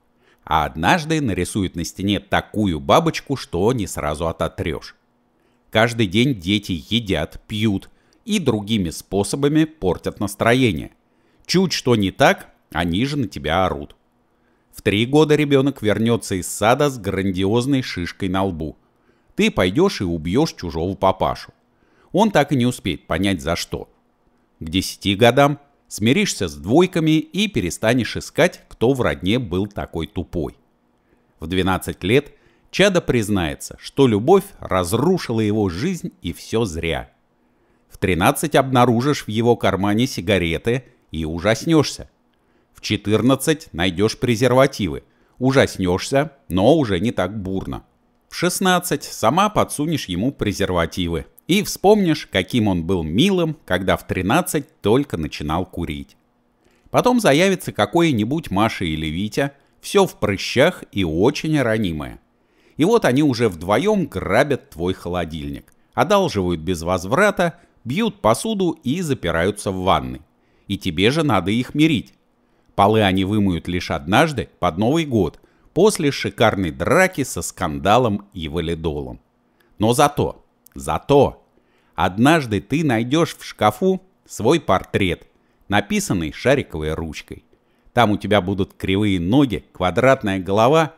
А однажды нарисуют на стене такую бабочку, что не сразу ототрешь. Каждый день дети едят, пьют и другими способами портят настроение. Чуть что не так, они же на тебя орут. В три года ребенок вернется из сада с грандиозной шишкой на лбу. Ты пойдешь и убьешь чужого папашу. Он так и не успеет понять за что. К десяти годам – смиришься с двойками и перестанешь искать, кто в родне был такой тупой. В 12 лет Чада признается, что любовь разрушила его жизнь и все зря. В 13 обнаружишь в его кармане сигареты и ужаснешься. В 14 найдешь презервативы, ужаснешься, но уже не так бурно. В 16 сама подсунешь ему презервативы, и вспомнишь, каким он был милым, когда в 13 только начинал курить. Потом заявится какой-нибудь Маша или Витя, все в прыщах и очень ранимое. И вот они уже вдвоем грабят твой холодильник, одалживают без возврата, бьют посуду и запираются в ванной. И тебе же надо их мирить. Полы они вымоют лишь однажды, под Новый год, после шикарной драки со скандалом и валидолом. Но зато, зато Однажды ты найдешь в шкафу свой портрет, написанный шариковой ручкой. Там у тебя будут кривые ноги, квадратная голова,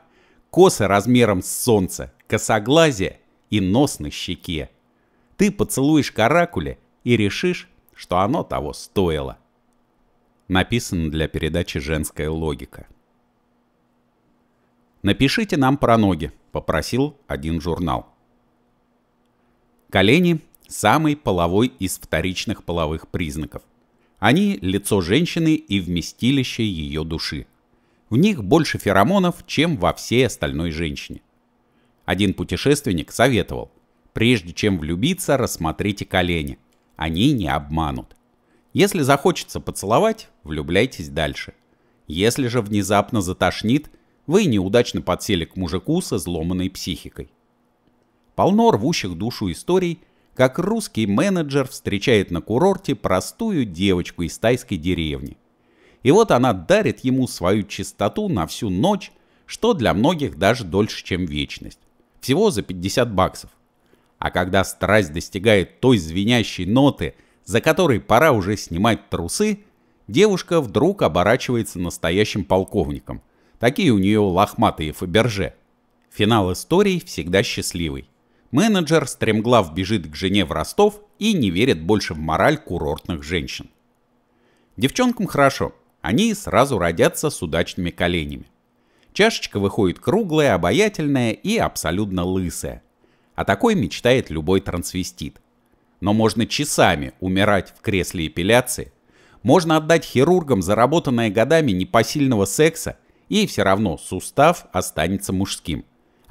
косы размером с солнце, косоглазие и нос на щеке. Ты поцелуешь каракуля и решишь, что оно того стоило. Написано для передачи «Женская логика». «Напишите нам про ноги», — попросил один журнал. Колени самый половой из вторичных половых признаков. Они – лицо женщины и вместилище ее души. В них больше феромонов, чем во всей остальной женщине. Один путешественник советовал, прежде чем влюбиться, рассмотрите колени. Они не обманут. Если захочется поцеловать, влюбляйтесь дальше. Если же внезапно затошнит, вы неудачно подсели к мужику со сломанной психикой. Полно рвущих душу историй – как русский менеджер встречает на курорте простую девочку из тайской деревни. И вот она дарит ему свою чистоту на всю ночь, что для многих даже дольше, чем вечность. Всего за 50 баксов. А когда страсть достигает той звенящей ноты, за которой пора уже снимать трусы, девушка вдруг оборачивается настоящим полковником. Такие у нее лохматые фаберже. Финал истории всегда счастливый. Менеджер стремглав бежит к жене в Ростов и не верит больше в мораль курортных женщин. Девчонкам хорошо, они сразу родятся с удачными коленями. Чашечка выходит круглая, обаятельная и абсолютно лысая. О такой мечтает любой трансвестит. Но можно часами умирать в кресле эпиляции, можно отдать хирургам заработанное годами непосильного секса, и все равно сустав останется мужским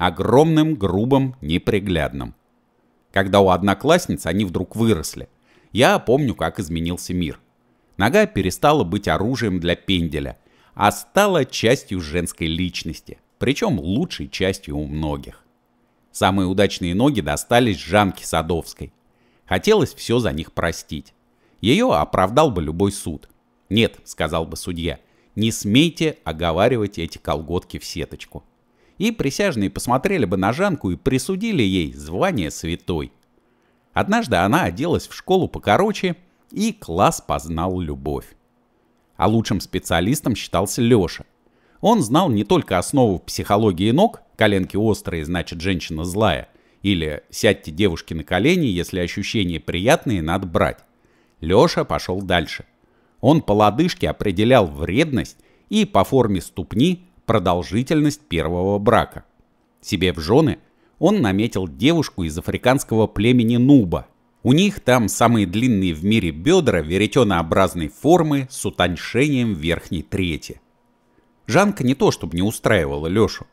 огромным, грубым, неприглядным. Когда у одноклассниц они вдруг выросли, я помню, как изменился мир. Нога перестала быть оружием для пенделя, а стала частью женской личности, причем лучшей частью у многих. Самые удачные ноги достались Жанке Садовской. Хотелось все за них простить. Ее оправдал бы любой суд. «Нет», — сказал бы судья, — «не смейте оговаривать эти колготки в сеточку» и присяжные посмотрели бы на Жанку и присудили ей звание святой. Однажды она оделась в школу покороче, и класс познал любовь. А лучшим специалистом считался Леша. Он знал не только основу психологии ног, коленки острые, значит женщина злая, или сядьте девушки на колени, если ощущения приятные, надо брать. Леша пошел дальше. Он по лодыжке определял вредность и по форме ступни продолжительность первого брака. Себе в жены он наметил девушку из африканского племени Нуба. У них там самые длинные в мире бедра веретенообразной формы с утоньшением верхней трети. Жанка не то чтобы не устраивала Лешу.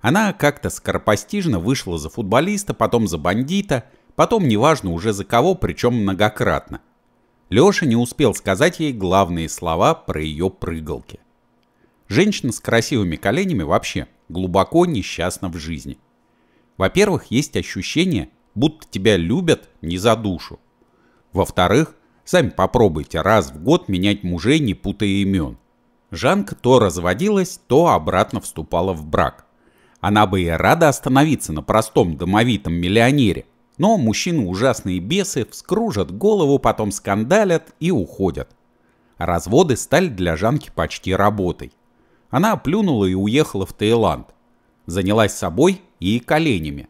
Она как-то скоропостижно вышла за футболиста, потом за бандита, потом неважно уже за кого, причем многократно. Леша не успел сказать ей главные слова про ее прыгалки. Женщина с красивыми коленями вообще глубоко несчастна в жизни. Во-первых, есть ощущение, будто тебя любят не за душу. Во-вторых, сами попробуйте раз в год менять мужей, не путая имен. Жанка то разводилась, то обратно вступала в брак. Она бы и рада остановиться на простом домовитом миллионере, но мужчины ужасные бесы вскружат голову, потом скандалят и уходят. Разводы стали для Жанки почти работой. Она плюнула и уехала в Таиланд. Занялась собой и коленями.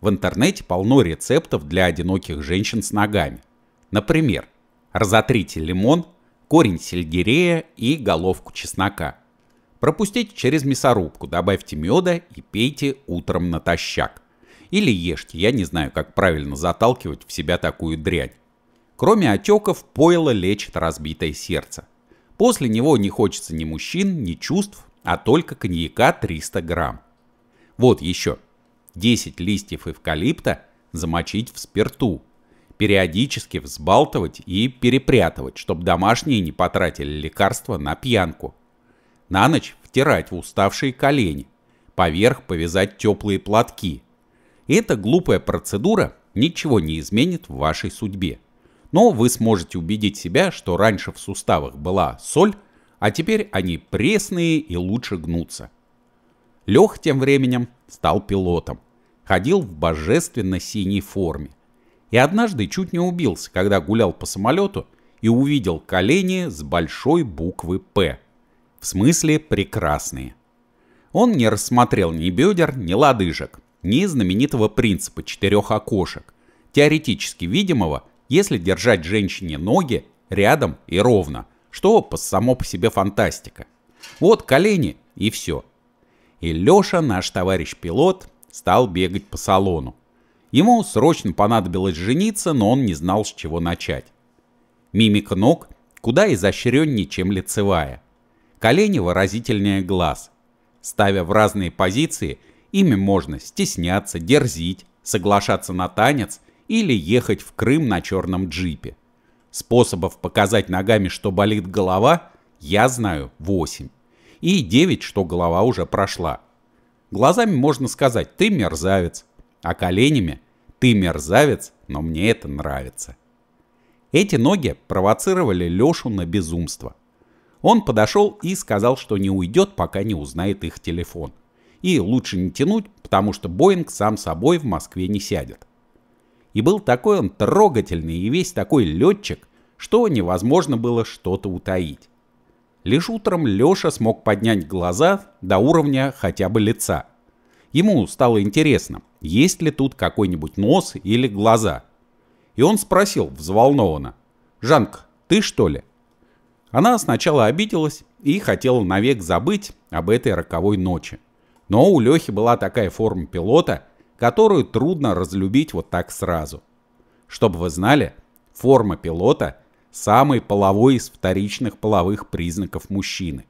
В интернете полно рецептов для одиноких женщин с ногами. Например, разотрите лимон, корень сельдерея и головку чеснока. Пропустите через мясорубку, добавьте меда и пейте утром натощак. Или ешьте, я не знаю, как правильно заталкивать в себя такую дрянь. Кроме отеков, пойло лечит разбитое сердце. После него не хочется ни мужчин, ни чувств, а только коньяка 300 грамм. Вот еще. 10 листьев эвкалипта замочить в спирту. Периодически взбалтывать и перепрятывать, чтобы домашние не потратили лекарства на пьянку. На ночь втирать в уставшие колени. Поверх повязать теплые платки. Эта глупая процедура ничего не изменит в вашей судьбе. Но вы сможете убедить себя, что раньше в суставах была соль, а теперь они пресные и лучше гнутся. Лех тем временем стал пилотом. Ходил в божественно синей форме. И однажды чуть не убился, когда гулял по самолету и увидел колени с большой буквы «П». В смысле «прекрасные». Он не рассмотрел ни бедер, ни лодыжек, ни знаменитого принципа четырех окошек, теоретически видимого, если держать женщине ноги рядом и ровно, что само по себе фантастика. Вот колени и все. И Леша, наш товарищ-пилот, стал бегать по салону. Ему срочно понадобилось жениться, но он не знал, с чего начать. Мимика ног куда изощреннее, чем лицевая. Колени выразительнее глаз. Ставя в разные позиции, ими можно стесняться, дерзить, соглашаться на танец или ехать в Крым на черном джипе. Способов показать ногами, что болит голова, я знаю 8. И 9, что голова уже прошла. Глазами можно сказать «ты мерзавец», а коленями «ты мерзавец, но мне это нравится». Эти ноги провоцировали Лешу на безумство. Он подошел и сказал, что не уйдет, пока не узнает их телефон. И лучше не тянуть, потому что Боинг сам собой в Москве не сядет. И был такой он трогательный и весь такой летчик, что невозможно было что-то утаить. Лишь утром Леша смог поднять глаза до уровня хотя бы лица. Ему стало интересно, есть ли тут какой-нибудь нос или глаза. И он спросил взволнованно. «Жанка, ты что ли?» Она сначала обиделась и хотела навек забыть об этой роковой ночи. Но у Лехи была такая форма пилота, которую трудно разлюбить вот так сразу. Чтобы вы знали, форма пилота – самый половой из вторичных половых признаков мужчины.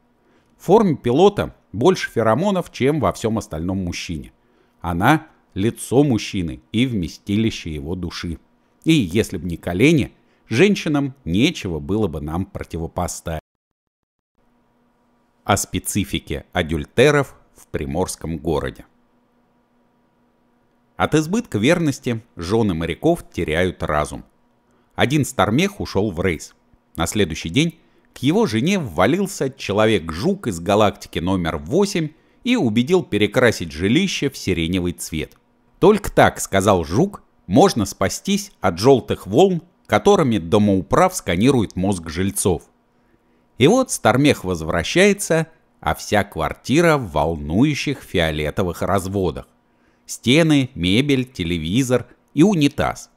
В форме пилота больше феромонов, чем во всем остальном мужчине. Она – лицо мужчины и вместилище его души. И если бы не колени, женщинам нечего было бы нам противопоставить. О специфике адюльтеров в приморском городе. От избытка верности жены моряков теряют разум. Один стармех ушел в рейс. На следующий день к его жене ввалился человек-жук из галактики номер 8 и убедил перекрасить жилище в сиреневый цвет. Только так, сказал жук, можно спастись от желтых волн, которыми домоуправ сканирует мозг жильцов. И вот стармех возвращается, а вся квартира в волнующих фиолетовых разводах стены, мебель, телевизор и унитаз.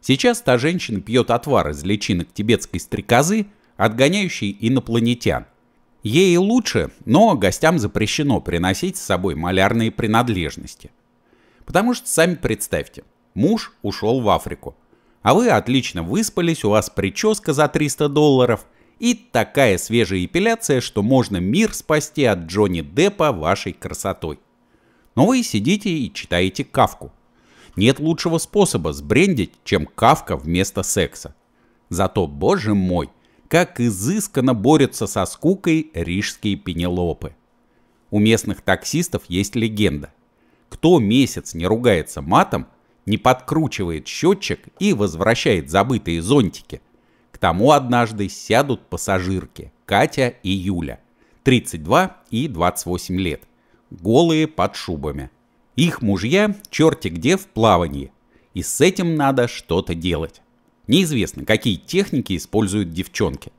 Сейчас та женщина пьет отвар из личинок тибетской стрекозы, отгоняющей инопланетян. Ей лучше, но гостям запрещено приносить с собой малярные принадлежности. Потому что, сами представьте, муж ушел в Африку, а вы отлично выспались, у вас прическа за 300 долларов и такая свежая эпиляция, что можно мир спасти от Джонни Деппа вашей красотой. Но ну вы сидите и читаете кавку. Нет лучшего способа сбрендить, чем кавка вместо секса. Зато, боже мой, как изысканно борются со скукой рижские пенелопы. У местных таксистов есть легенда. Кто месяц не ругается матом, не подкручивает счетчик и возвращает забытые зонтики. К тому однажды сядут пассажирки Катя и Юля, 32 и 28 лет голые под шубами. Их мужья черти где в плавании, и с этим надо что-то делать. Неизвестно, какие техники используют девчонки.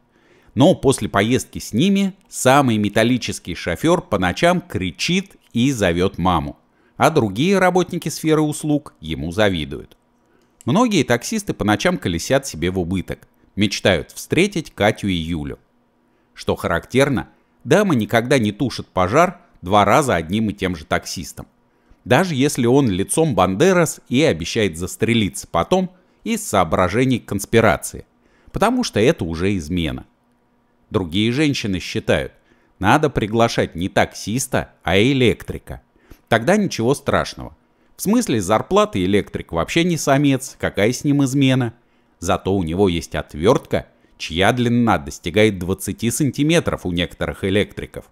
Но после поездки с ними самый металлический шофер по ночам кричит и зовет маму, а другие работники сферы услуг ему завидуют. Многие таксисты по ночам колесят себе в убыток, мечтают встретить Катю и Юлю. Что характерно, дамы никогда не тушат пожар, два раза одним и тем же таксистом. Даже если он лицом Бандерас и обещает застрелиться потом из соображений конспирации. Потому что это уже измена. Другие женщины считают, надо приглашать не таксиста, а электрика. Тогда ничего страшного. В смысле зарплаты электрик вообще не самец, какая с ним измена. Зато у него есть отвертка, чья длина достигает 20 сантиметров у некоторых электриков.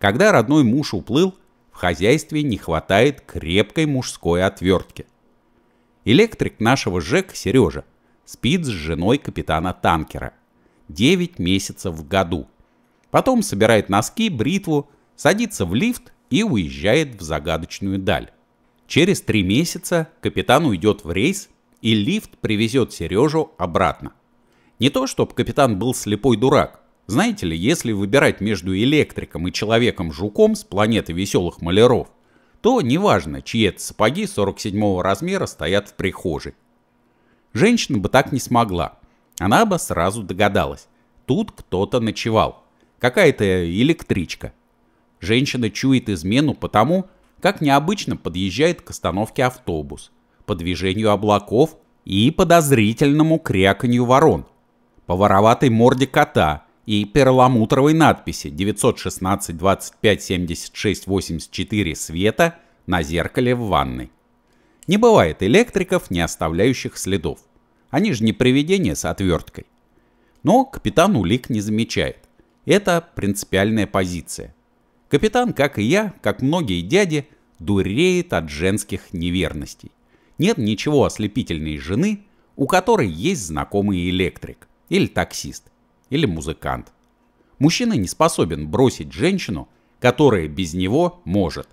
Когда родной муж уплыл, в хозяйстве не хватает крепкой мужской отвертки. Электрик нашего ЖЭК Сережа спит с женой капитана танкера. 9 месяцев в году. Потом собирает носки, бритву, садится в лифт и уезжает в загадочную даль. Через три месяца капитан уйдет в рейс, и лифт привезет Сережу обратно. Не то, чтобы капитан был слепой дурак. Знаете ли, если выбирать между электриком и человеком-жуком с планеты веселых маляров, то неважно, чьи это сапоги 47 размера стоят в прихожей. Женщина бы так не смогла. Она бы сразу догадалась. Тут кто-то ночевал. Какая-то электричка. Женщина чует измену потому, как необычно подъезжает к остановке автобус, по движению облаков и подозрительному кряканью ворон, по вороватой морде кота – и перламутровой надписи 916 25 76 84 света на зеркале в ванной. Не бывает электриков, не оставляющих следов. Они же не привидения с отверткой. Но капитан улик не замечает. Это принципиальная позиция. Капитан, как и я, как многие дяди, дуреет от женских неверностей. Нет ничего ослепительной жены, у которой есть знакомый электрик или таксист или музыкант. Мужчина не способен бросить женщину, которая без него может.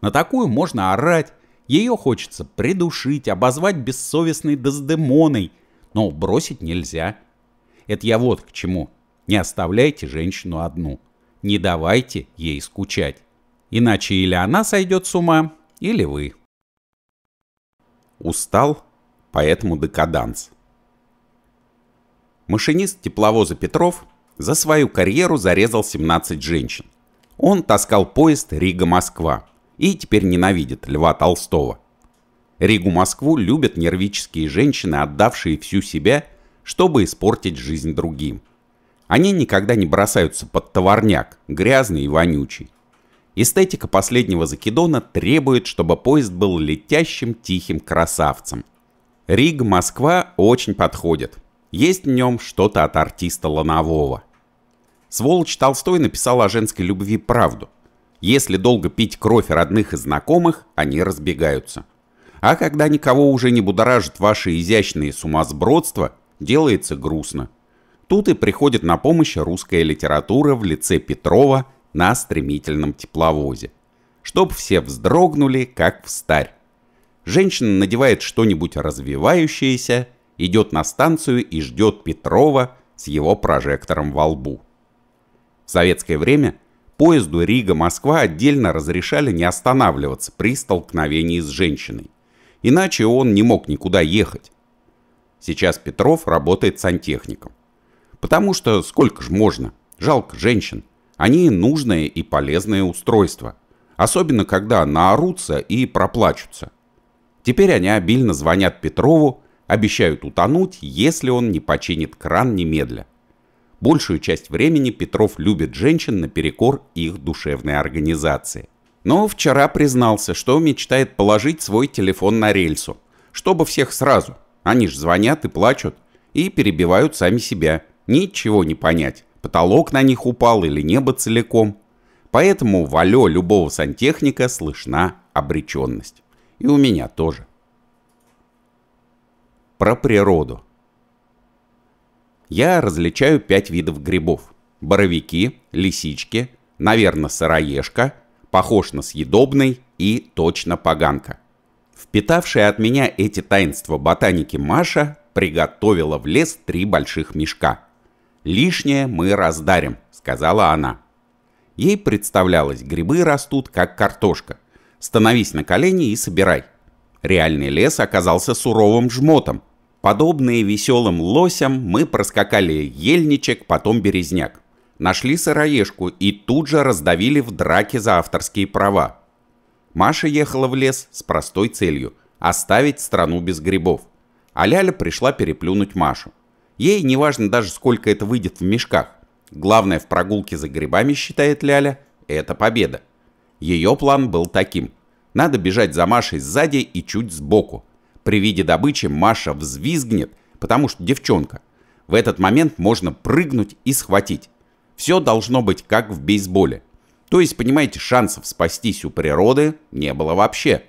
На такую можно орать, ее хочется придушить, обозвать бессовестной дездемоной, но бросить нельзя. Это я вот к чему. Не оставляйте женщину одну. Не давайте ей скучать. Иначе или она сойдет с ума, или вы. Устал, поэтому декаданс машинист тепловоза Петров за свою карьеру зарезал 17 женщин. Он таскал поезд Рига-Москва и теперь ненавидит Льва Толстого. Ригу-Москву любят нервические женщины, отдавшие всю себя, чтобы испортить жизнь другим. Они никогда не бросаются под товарняк, грязный и вонючий. Эстетика последнего закидона требует, чтобы поезд был летящим тихим красавцем. Риг-Москва очень подходит. Есть в нем что-то от артиста Ланового. Сволочь Толстой написал о женской любви правду. Если долго пить кровь родных и знакомых, они разбегаются. А когда никого уже не будоражит ваши изящные сумасбродства, делается грустно. Тут и приходит на помощь русская литература в лице Петрова на стремительном тепловозе. Чтоб все вздрогнули, как в старь. Женщина надевает что-нибудь развивающееся – идет на станцию и ждет Петрова с его прожектором во лбу. В советское время поезду Рига-Москва отдельно разрешали не останавливаться при столкновении с женщиной. Иначе он не мог никуда ехать. Сейчас Петров работает сантехником. Потому что сколько ж можно, жалко женщин. Они нужное и полезное устройство. Особенно, когда наорутся и проплачутся. Теперь они обильно звонят Петрову Обещают утонуть, если он не починит кран немедля. Большую часть времени Петров любит женщин наперекор их душевной организации. Но вчера признался, что мечтает положить свой телефон на рельсу, чтобы всех сразу. Они ж звонят и плачут, и перебивают сами себя. Ничего не понять, потолок на них упал или небо целиком. Поэтому в алло любого сантехника слышна обреченность. И у меня тоже. Про природу. Я различаю пять видов грибов. Боровики, лисички, наверное, сыроежка, похож на съедобный и точно поганка. Впитавшая от меня эти таинства ботаники Маша приготовила в лес три больших мешка. «Лишнее мы раздарим», — сказала она. Ей представлялось, грибы растут как картошка. Становись на колени и собирай. Реальный лес оказался суровым жмотом, Подобные веселым лосям мы проскакали ельничек, потом березняк. Нашли сыроежку и тут же раздавили в драке за авторские права. Маша ехала в лес с простой целью – оставить страну без грибов. А Ляля пришла переплюнуть Машу. Ей не важно даже, сколько это выйдет в мешках. Главное в прогулке за грибами, считает Ляля, это победа. Ее план был таким. Надо бежать за Машей сзади и чуть сбоку, при виде добычи Маша взвизгнет, потому что девчонка. В этот момент можно прыгнуть и схватить. Все должно быть как в бейсболе. То есть, понимаете, шансов спастись у природы не было вообще.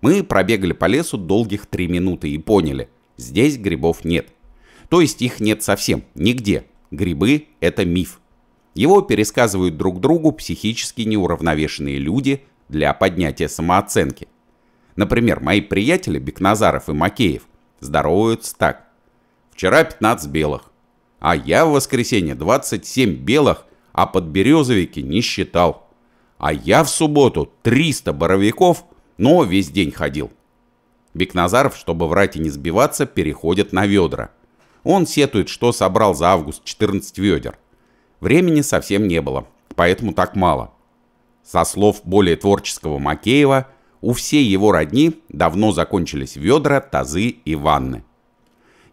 Мы пробегали по лесу долгих три минуты и поняли, здесь грибов нет. То есть их нет совсем, нигде. Грибы – это миф. Его пересказывают друг другу психически неуравновешенные люди для поднятия самооценки – Например, мои приятели Бекназаров и Макеев здороваются так. Вчера 15 белых, а я в воскресенье 27 белых, а подберезовики не считал. А я в субботу 300 боровиков, но весь день ходил. Бекназаров, чтобы врать и не сбиваться, переходит на ведра. Он сетует, что собрал за август 14 ведер. Времени совсем не было, поэтому так мало. Со слов более творческого Макеева – у всей его родни давно закончились ведра, тазы и ванны.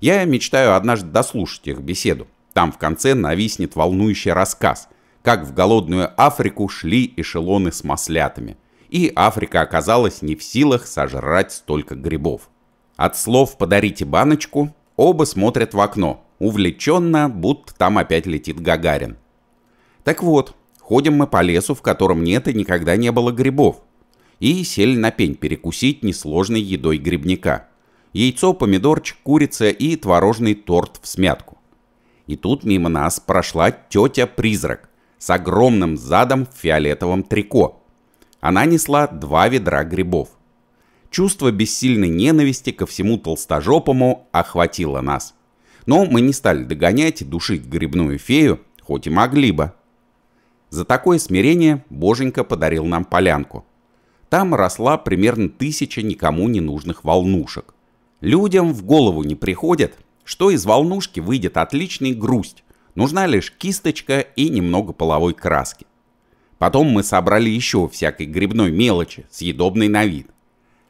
Я мечтаю однажды дослушать их беседу. Там в конце нависнет волнующий рассказ, как в голодную Африку шли эшелоны с маслятами. И Африка оказалась не в силах сожрать столько грибов. От слов «подарите баночку» оба смотрят в окно, увлеченно, будто там опять летит Гагарин. Так вот, ходим мы по лесу, в котором нет и никогда не было грибов и сели на пень перекусить несложной едой грибника. Яйцо, помидорчик, курица и творожный торт в смятку. И тут мимо нас прошла тетя-призрак с огромным задом в фиолетовом трико. Она несла два ведра грибов. Чувство бессильной ненависти ко всему толстожопому охватило нас. Но мы не стали догонять и душить грибную фею, хоть и могли бы. За такое смирение Боженька подарил нам полянку. Там росла примерно тысяча никому не нужных волнушек. Людям в голову не приходит, что из волнушки выйдет отличный грусть. Нужна лишь кисточка и немного половой краски. Потом мы собрали еще всякой грибной мелочи, съедобной на вид.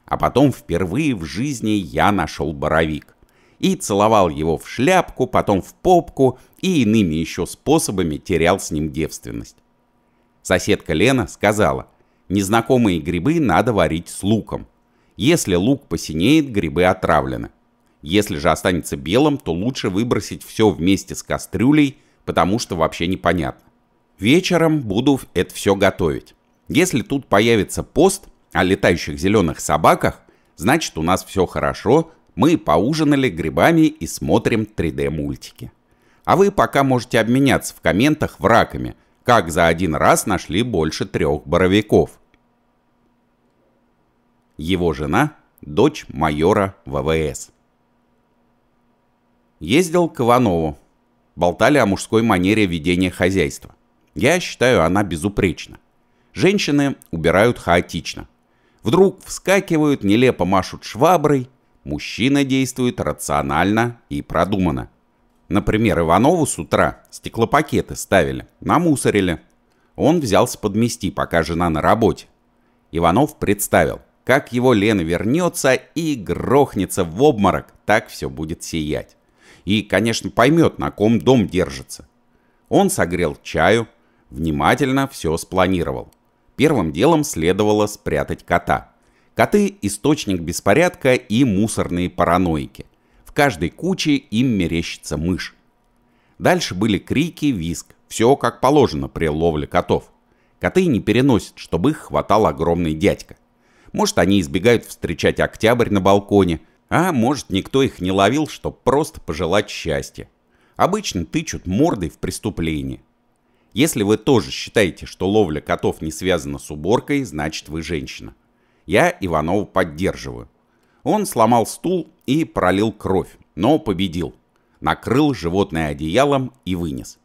А потом впервые в жизни я нашел боровик. И целовал его в шляпку, потом в попку и иными еще способами терял с ним девственность. Соседка Лена сказала – Незнакомые грибы надо варить с луком. Если лук посинеет, грибы отравлены. Если же останется белым, то лучше выбросить все вместе с кастрюлей, потому что вообще непонятно. Вечером буду это все готовить. Если тут появится пост о летающих зеленых собаках, значит у нас все хорошо, мы поужинали грибами и смотрим 3D-мультики. А вы пока можете обменяться в комментах враками – как за один раз нашли больше трех боровиков. Его жена – дочь майора ВВС. Ездил к Иванову. Болтали о мужской манере ведения хозяйства. Я считаю, она безупречна. Женщины убирают хаотично. Вдруг вскакивают, нелепо машут шваброй. Мужчина действует рационально и продуманно. Например, Иванову с утра стеклопакеты ставили, намусорили. Он взялся подмести, пока жена на работе. Иванов представил, как его Лена вернется и грохнется в обморок, так все будет сиять. И, конечно, поймет, на ком дом держится. Он согрел чаю, внимательно все спланировал. Первым делом следовало спрятать кота. Коты – источник беспорядка и мусорные параноики – каждой куче им мерещится мышь. Дальше были крики, визг, все как положено при ловле котов. Коты не переносят, чтобы их хватал огромный дядька. Может, они избегают встречать октябрь на балконе, а может, никто их не ловил, чтобы просто пожелать счастья. Обычно тычут мордой в преступлении. Если вы тоже считаете, что ловля котов не связана с уборкой, значит вы женщина. Я Иванова поддерживаю. Он сломал стул и пролил кровь, но победил. Накрыл животное одеялом и вынес.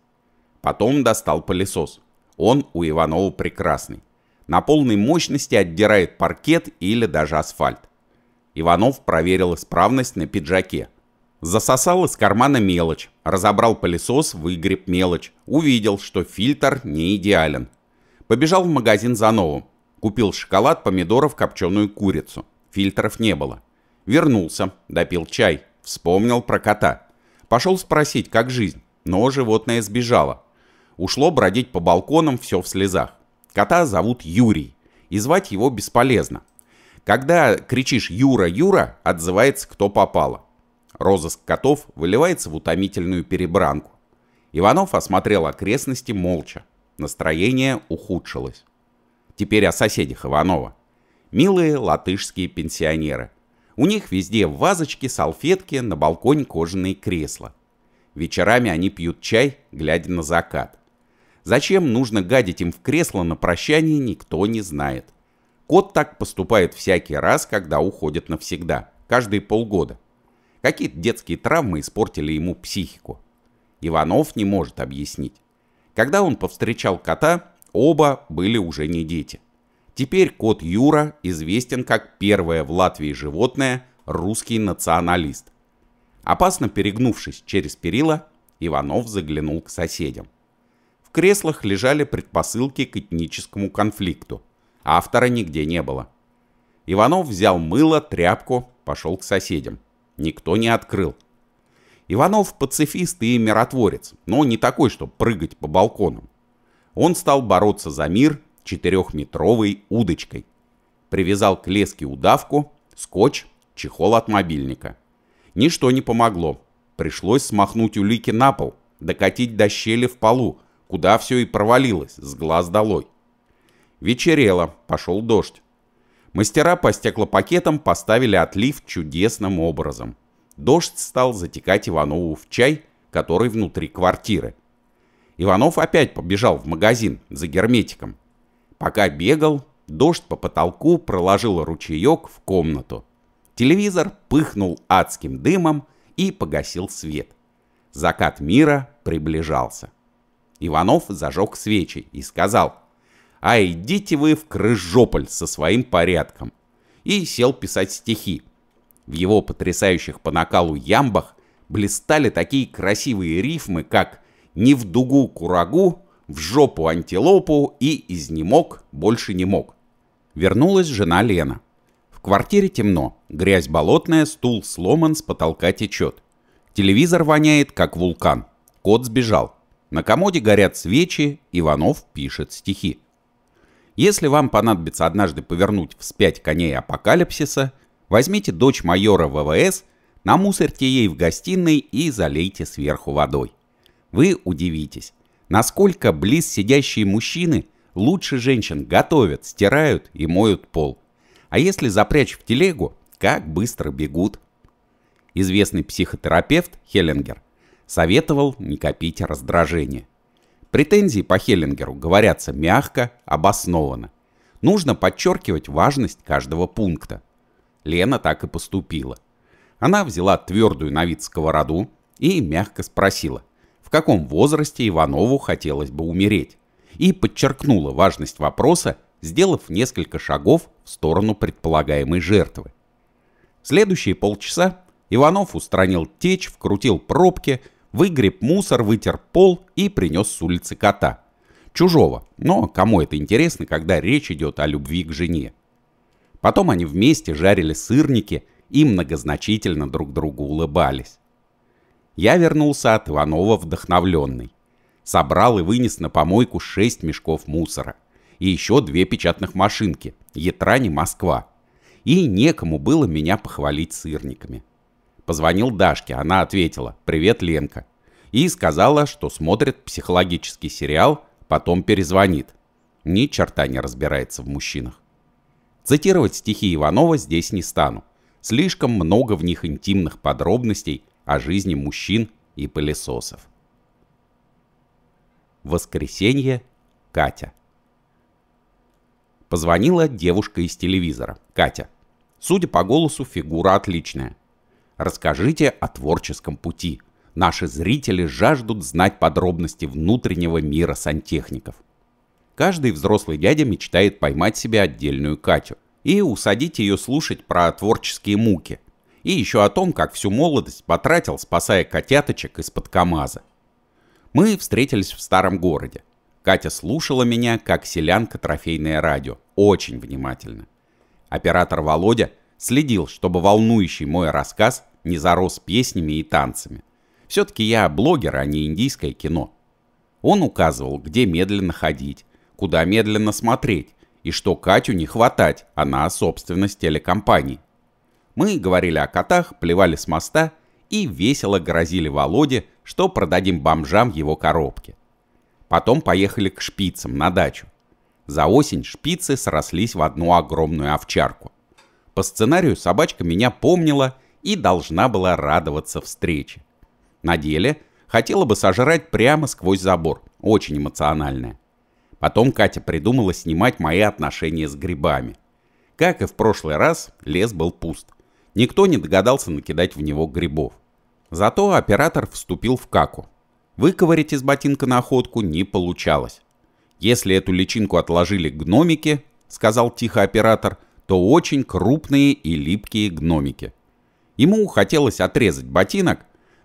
Потом достал пылесос. Он у Иванова прекрасный. На полной мощности отдирает паркет или даже асфальт. Иванов проверил исправность на пиджаке. Засосал из кармана мелочь, разобрал пылесос, выгреб мелочь, увидел, что фильтр не идеален. Побежал в магазин за новым, купил шоколад, помидоров, копченую курицу. Фильтров не было. Вернулся, допил чай, вспомнил про кота. Пошел спросить, как жизнь, но животное сбежало. Ушло бродить по балконам, все в слезах. Кота зовут Юрий, и звать его бесполезно. Когда кричишь «Юра, Юра!», отзывается кто попало. Розыск котов выливается в утомительную перебранку. Иванов осмотрел окрестности молча. Настроение ухудшилось. Теперь о соседях Иванова. Милые латышские пенсионеры. У них везде вазочки, салфетки, на балконе кожаные кресла. Вечерами они пьют чай, глядя на закат. Зачем нужно гадить им в кресло на прощание, никто не знает. Кот так поступает всякий раз, когда уходит навсегда, каждые полгода. Какие-то детские травмы испортили ему психику. Иванов не может объяснить. Когда он повстречал кота, оба были уже не дети. Теперь кот Юра известен как первое в Латвии животное русский националист. Опасно перегнувшись через перила, Иванов заглянул к соседям. В креслах лежали предпосылки к этническому конфликту. Автора нигде не было. Иванов взял мыло, тряпку, пошел к соседям. Никто не открыл. Иванов пацифист и миротворец, но не такой, чтобы прыгать по балконам. Он стал бороться за мир четырехметровой удочкой. Привязал к леске удавку, скотч, чехол от мобильника. Ничто не помогло. Пришлось смахнуть улики на пол, докатить до щели в полу, куда все и провалилось, с глаз долой. Вечерело, пошел дождь. Мастера по стеклопакетам поставили отлив чудесным образом. Дождь стал затекать Иванову в чай, который внутри квартиры. Иванов опять побежал в магазин за герметиком. Пока бегал, дождь по потолку проложил ручеек в комнату. Телевизор пыхнул адским дымом и погасил свет. Закат мира приближался. Иванов зажег свечи и сказал, «А идите вы в Крыжополь со своим порядком!» И сел писать стихи. В его потрясающих по накалу ямбах блистали такие красивые рифмы, как «Не в дугу курагу, в жопу антилопу и изнемог, больше не мог. Вернулась жена Лена. В квартире темно, грязь болотная, стул сломан, с потолка течет. Телевизор воняет, как вулкан. Кот сбежал. На комоде горят свечи, Иванов пишет стихи. Если вам понадобится однажды повернуть вспять коней апокалипсиса, возьмите дочь майора ВВС, намусорьте ей в гостиной и залейте сверху водой. Вы удивитесь, Насколько близ сидящие мужчины лучше женщин готовят, стирают и моют пол. А если запрячь в телегу, как быстро бегут. Известный психотерапевт Хеллингер советовал не копить раздражение. Претензии по Хеллингеру говорятся мягко, обоснованно. Нужно подчеркивать важность каждого пункта. Лена так и поступила. Она взяла твердую на вид сковороду и мягко спросила – каком возрасте Иванову хотелось бы умереть, и подчеркнула важность вопроса, сделав несколько шагов в сторону предполагаемой жертвы. следующие полчаса Иванов устранил течь, вкрутил пробки, выгреб мусор, вытер пол и принес с улицы кота. Чужого, но кому это интересно, когда речь идет о любви к жене. Потом они вместе жарили сырники и многозначительно друг другу улыбались я вернулся от Иванова вдохновленный. Собрал и вынес на помойку 6 мешков мусора. И еще две печатных машинки. Ятрани, Москва. И некому было меня похвалить сырниками. Позвонил Дашке, она ответила «Привет, Ленка». И сказала, что смотрит психологический сериал, потом перезвонит. Ни черта не разбирается в мужчинах. Цитировать стихи Иванова здесь не стану. Слишком много в них интимных подробностей, о жизни мужчин и пылесосов. Воскресенье. Катя. Позвонила девушка из телевизора. Катя. Судя по голосу, фигура отличная. Расскажите о творческом пути. Наши зрители жаждут знать подробности внутреннего мира сантехников. Каждый взрослый дядя мечтает поймать себе отдельную Катю и усадить ее слушать про творческие муки – и еще о том, как всю молодость потратил, спасая котяточек из-под КамАЗа. Мы встретились в старом городе. Катя слушала меня, как селянка трофейное радио, очень внимательно. Оператор Володя следил, чтобы волнующий мой рассказ не зарос песнями и танцами. Все-таки я блогер, а не индийское кино. Он указывал, где медленно ходить, куда медленно смотреть и что Катю не хватать, она собственность телекомпании. Мы говорили о котах, плевали с моста и весело грозили Володе, что продадим бомжам его коробки. Потом поехали к шпицам на дачу. За осень шпицы срослись в одну огромную овчарку. По сценарию собачка меня помнила и должна была радоваться встрече. На деле хотела бы сожрать прямо сквозь забор, очень эмоциональная. Потом Катя придумала снимать мои отношения с грибами. Как и в прошлый раз, лес был пуст. Никто не догадался накидать в него грибов. Зато оператор вступил в каку. Выковырять из ботинка находку не получалось. Если эту личинку отложили гномики, сказал тихо оператор, то очень крупные и липкие гномики. Ему хотелось отрезать ботинок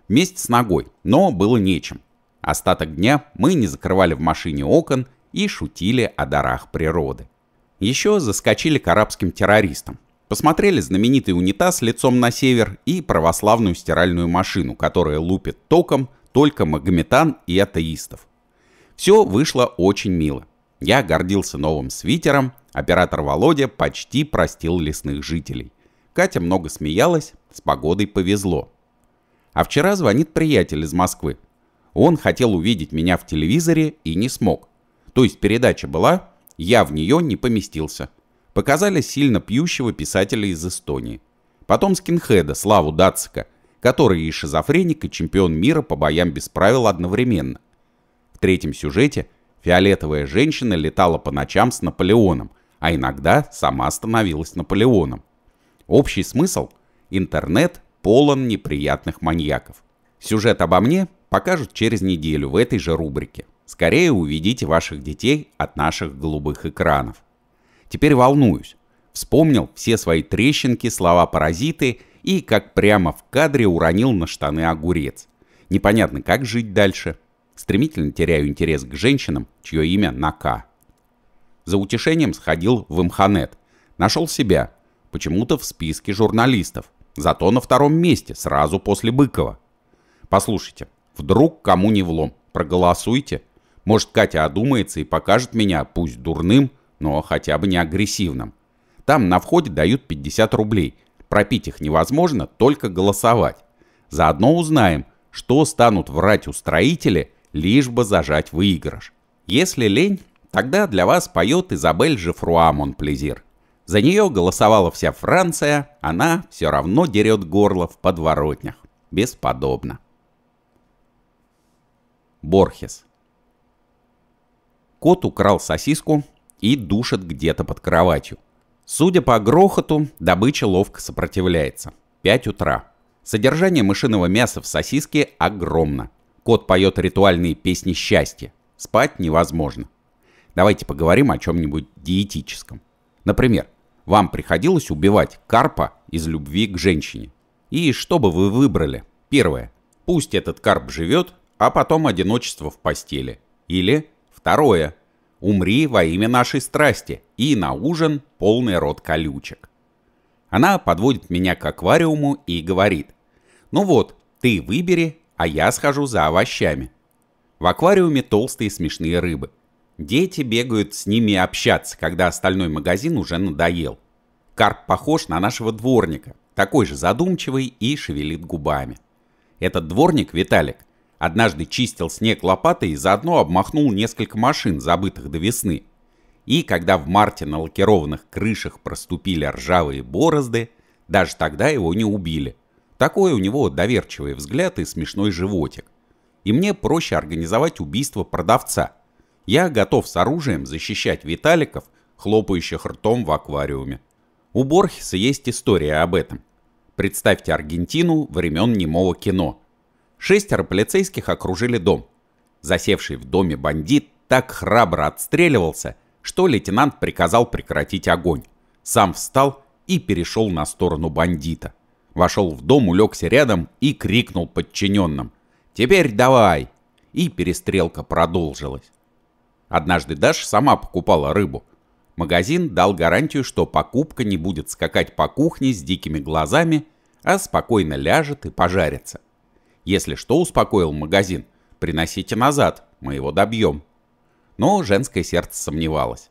вместе с ногой, но было нечем. Остаток дня мы не закрывали в машине окон и шутили о дарах природы. Еще заскочили к арабским террористам. Посмотрели знаменитый унитаз лицом на север и православную стиральную машину, которая лупит током только магометан и атеистов. Все вышло очень мило. Я гордился новым свитером, оператор Володя почти простил лесных жителей. Катя много смеялась, с погодой повезло. А вчера звонит приятель из Москвы. Он хотел увидеть меня в телевизоре и не смог. То есть передача была, я в нее не поместился показали сильно пьющего писателя из Эстонии. Потом скинхеда Славу Дацика, который и шизофреник, и чемпион мира по боям без правил одновременно. В третьем сюжете фиолетовая женщина летала по ночам с Наполеоном, а иногда сама становилась Наполеоном. Общий смысл – интернет полон неприятных маньяков. Сюжет обо мне покажут через неделю в этой же рубрике. Скорее уведите ваших детей от наших голубых экранов. Теперь волнуюсь. Вспомнил все свои трещинки, слова-паразиты и, как прямо в кадре, уронил на штаны огурец. Непонятно, как жить дальше. Стремительно теряю интерес к женщинам, чье имя Нака. За утешением сходил в Имханет. Нашел себя. Почему-то в списке журналистов. Зато на втором месте, сразу после Быкова. Послушайте, вдруг кому не влом, проголосуйте. Может, Катя одумается и покажет меня, пусть дурным, но хотя бы не агрессивным. Там на входе дают 50 рублей. Пропить их невозможно, только голосовать. Заодно узнаем, что станут врать устроители, лишь бы зажать выигрыш. Если лень, тогда для вас поет Изабель Жифруа Монплезир. За нее голосовала вся Франция, она все равно дерет горло в подворотнях. Бесподобно. Борхес. Кот украл сосиску, и душат где-то под кроватью. Судя по грохоту, добыча ловко сопротивляется. 5 утра. Содержание мышиного мяса в сосиске огромно. Кот поет ритуальные песни счастья. Спать невозможно. Давайте поговорим о чем-нибудь диетическом. Например, вам приходилось убивать карпа из любви к женщине. И что бы вы выбрали? Первое. Пусть этот карп живет, а потом одиночество в постели. Или второе. «Умри во имя нашей страсти» и на ужин полный рот колючек. Она подводит меня к аквариуму и говорит, «Ну вот, ты выбери, а я схожу за овощами». В аквариуме толстые смешные рыбы. Дети бегают с ними общаться, когда остальной магазин уже надоел. Карп похож на нашего дворника, такой же задумчивый и шевелит губами. Этот дворник, Виталик, Однажды чистил снег лопатой и заодно обмахнул несколько машин, забытых до весны. И когда в марте на лакированных крышах проступили ржавые борозды, даже тогда его не убили. Такой у него доверчивый взгляд и смешной животик. И мне проще организовать убийство продавца. Я готов с оружием защищать Виталиков, хлопающих ртом в аквариуме. У Борхеса есть история об этом. Представьте Аргентину времен немого кино – Шестеро полицейских окружили дом. Засевший в доме бандит так храбро отстреливался, что лейтенант приказал прекратить огонь. Сам встал и перешел на сторону бандита. Вошел в дом, улегся рядом и крикнул подчиненным. «Теперь давай!» И перестрелка продолжилась. Однажды Даша сама покупала рыбу. Магазин дал гарантию, что покупка не будет скакать по кухне с дикими глазами, а спокойно ляжет и пожарится. Если что, успокоил магазин. Приносите назад, мы его добьем. Но женское сердце сомневалось.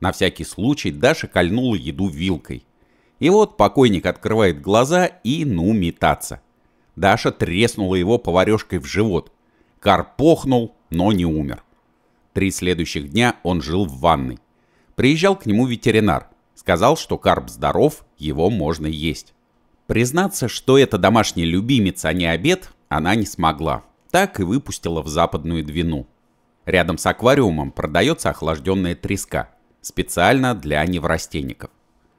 На всякий случай Даша кольнула еду вилкой. И вот покойник открывает глаза и ну метаться. Даша треснула его поварешкой в живот. Карп похнул, но не умер. Три следующих дня он жил в ванной. Приезжал к нему ветеринар. Сказал, что карп здоров, его можно есть. Признаться, что это домашний любимец, а не обед, она не смогла, так и выпустила в западную Двину. Рядом с аквариумом продается охлажденная треска, специально для неврастенников.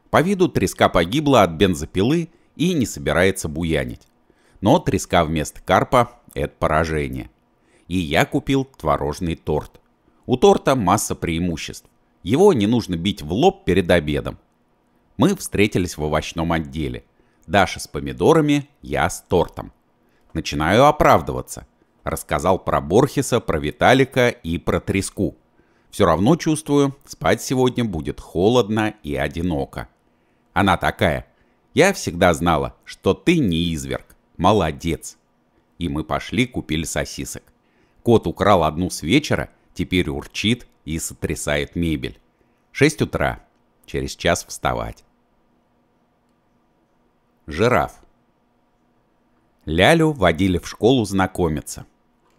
По виду треска погибла от бензопилы и не собирается буянить. Но треска вместо карпа – это поражение. И я купил творожный торт. У торта масса преимуществ. Его не нужно бить в лоб перед обедом. Мы встретились в овощном отделе. Даша с помидорами, я с тортом. Начинаю оправдываться. Рассказал про Борхеса, про Виталика и про Треску. Все равно чувствую, спать сегодня будет холодно и одиноко. Она такая. Я всегда знала, что ты не изверг. Молодец. И мы пошли купили сосисок. Кот украл одну с вечера, теперь урчит и сотрясает мебель. 6 утра. Через час вставать. Жираф. Лялю водили в школу знакомиться.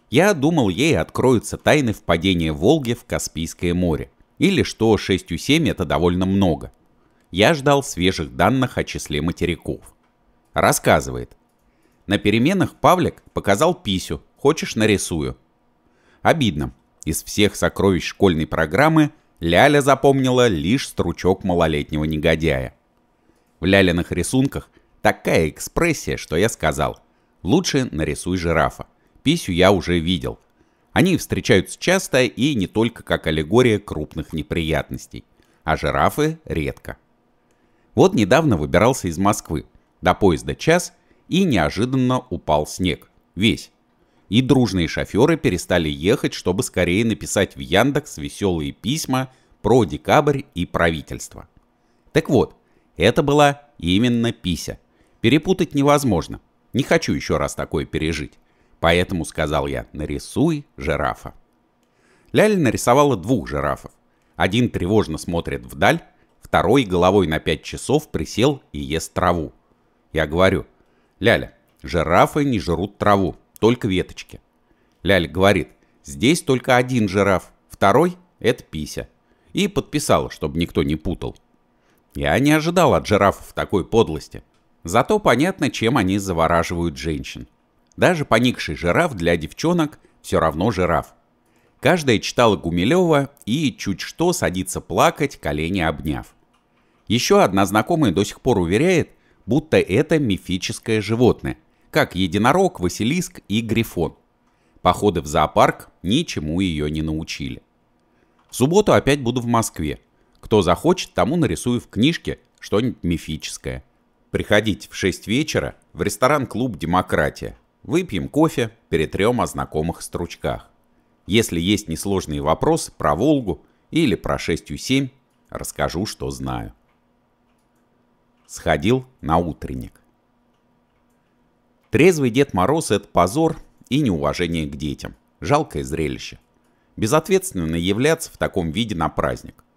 Я думал, ей откроются тайны впадения Волги в Каспийское море, или что 6,7 это довольно много. Я ждал свежих данных о числе материков. Рассказывает. На переменах Павлик показал писю, хочешь нарисую. Обидно. Из всех сокровищ школьной программы Ляля запомнила лишь стручок малолетнего негодяя. В Лялиных рисунках такая экспрессия, что я сказал – Лучше нарисуй жирафа. Писю я уже видел. Они встречаются часто и не только как аллегория крупных неприятностей, а жирафы редко. Вот недавно выбирался из Москвы. До поезда час и неожиданно упал снег. Весь. И дружные шоферы перестали ехать, чтобы скорее написать в Яндекс веселые письма про декабрь и правительство. Так вот, это была именно Пися. Перепутать невозможно – не хочу еще раз такое пережить. Поэтому сказал я, нарисуй жирафа. Ляля нарисовала двух жирафов. Один тревожно смотрит вдаль, второй головой на 5 часов присел и ест траву. Я говорю, Ляля, жирафы не жрут траву, только веточки. Ляля говорит, здесь только один жираф, второй – это Пися. И подписала, чтобы никто не путал. Я не ожидал от жирафов такой подлости. Зато понятно, чем они завораживают женщин. Даже поникший жираф для девчонок все равно жираф. Каждая читала Гумилева и чуть что садится плакать, колени обняв. Еще одна знакомая до сих пор уверяет, будто это мифическое животное, как единорог, василиск и грифон. Походы в зоопарк ничему ее не научили. В субботу опять буду в Москве. Кто захочет, тому нарисую в книжке что-нибудь мифическое – Приходить в 6 вечера в ресторан-клуб «Демократия». Выпьем кофе, перетрем о знакомых стручках. Если есть несложные вопросы про «Волгу» или про 6-7, расскажу, что знаю. Сходил на утренник. Трезвый Дед Мороз – это позор и неуважение к детям. Жалкое зрелище. Безответственно являться в таком виде на праздник –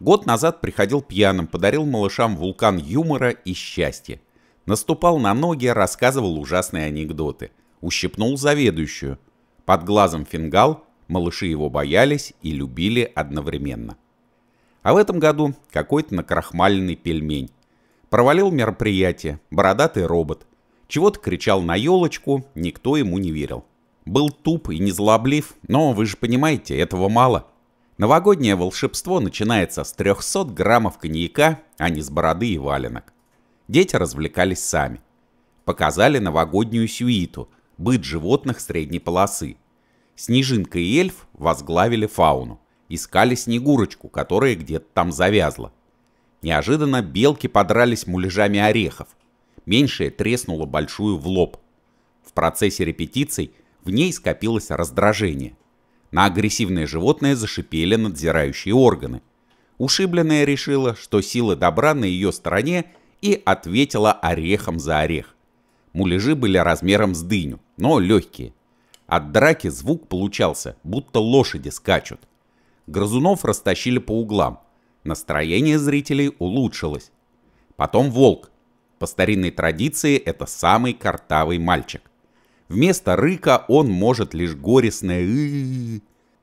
Год назад приходил пьяным, подарил малышам вулкан юмора и счастья. Наступал на ноги, рассказывал ужасные анекдоты. Ущипнул заведующую. Под глазом фингал, малыши его боялись и любили одновременно. А в этом году какой-то накрахмаленный пельмень. Провалил мероприятие, бородатый робот. Чего-то кричал на елочку, никто ему не верил. Был туп и незлоблив, но вы же понимаете, этого мало. Новогоднее волшебство начинается с 300 граммов коньяка, а не с бороды и валенок. Дети развлекались сами. Показали новогоднюю сюиту, быт животных средней полосы. Снежинка и эльф возглавили фауну. Искали снегурочку, которая где-то там завязла. Неожиданно белки подрались муляжами орехов. Меньшая треснула большую в лоб. В процессе репетиций в ней скопилось раздражение. На агрессивное животное зашипели надзирающие органы. Ушибленная решила, что сила добра на ее стороне и ответила орехом за орех. Муляжи были размером с дыню, но легкие. От драки звук получался, будто лошади скачут. Грызунов растащили по углам. Настроение зрителей улучшилось. Потом волк. По старинной традиции это самый картавый мальчик. Вместо рыка он может лишь горестное ы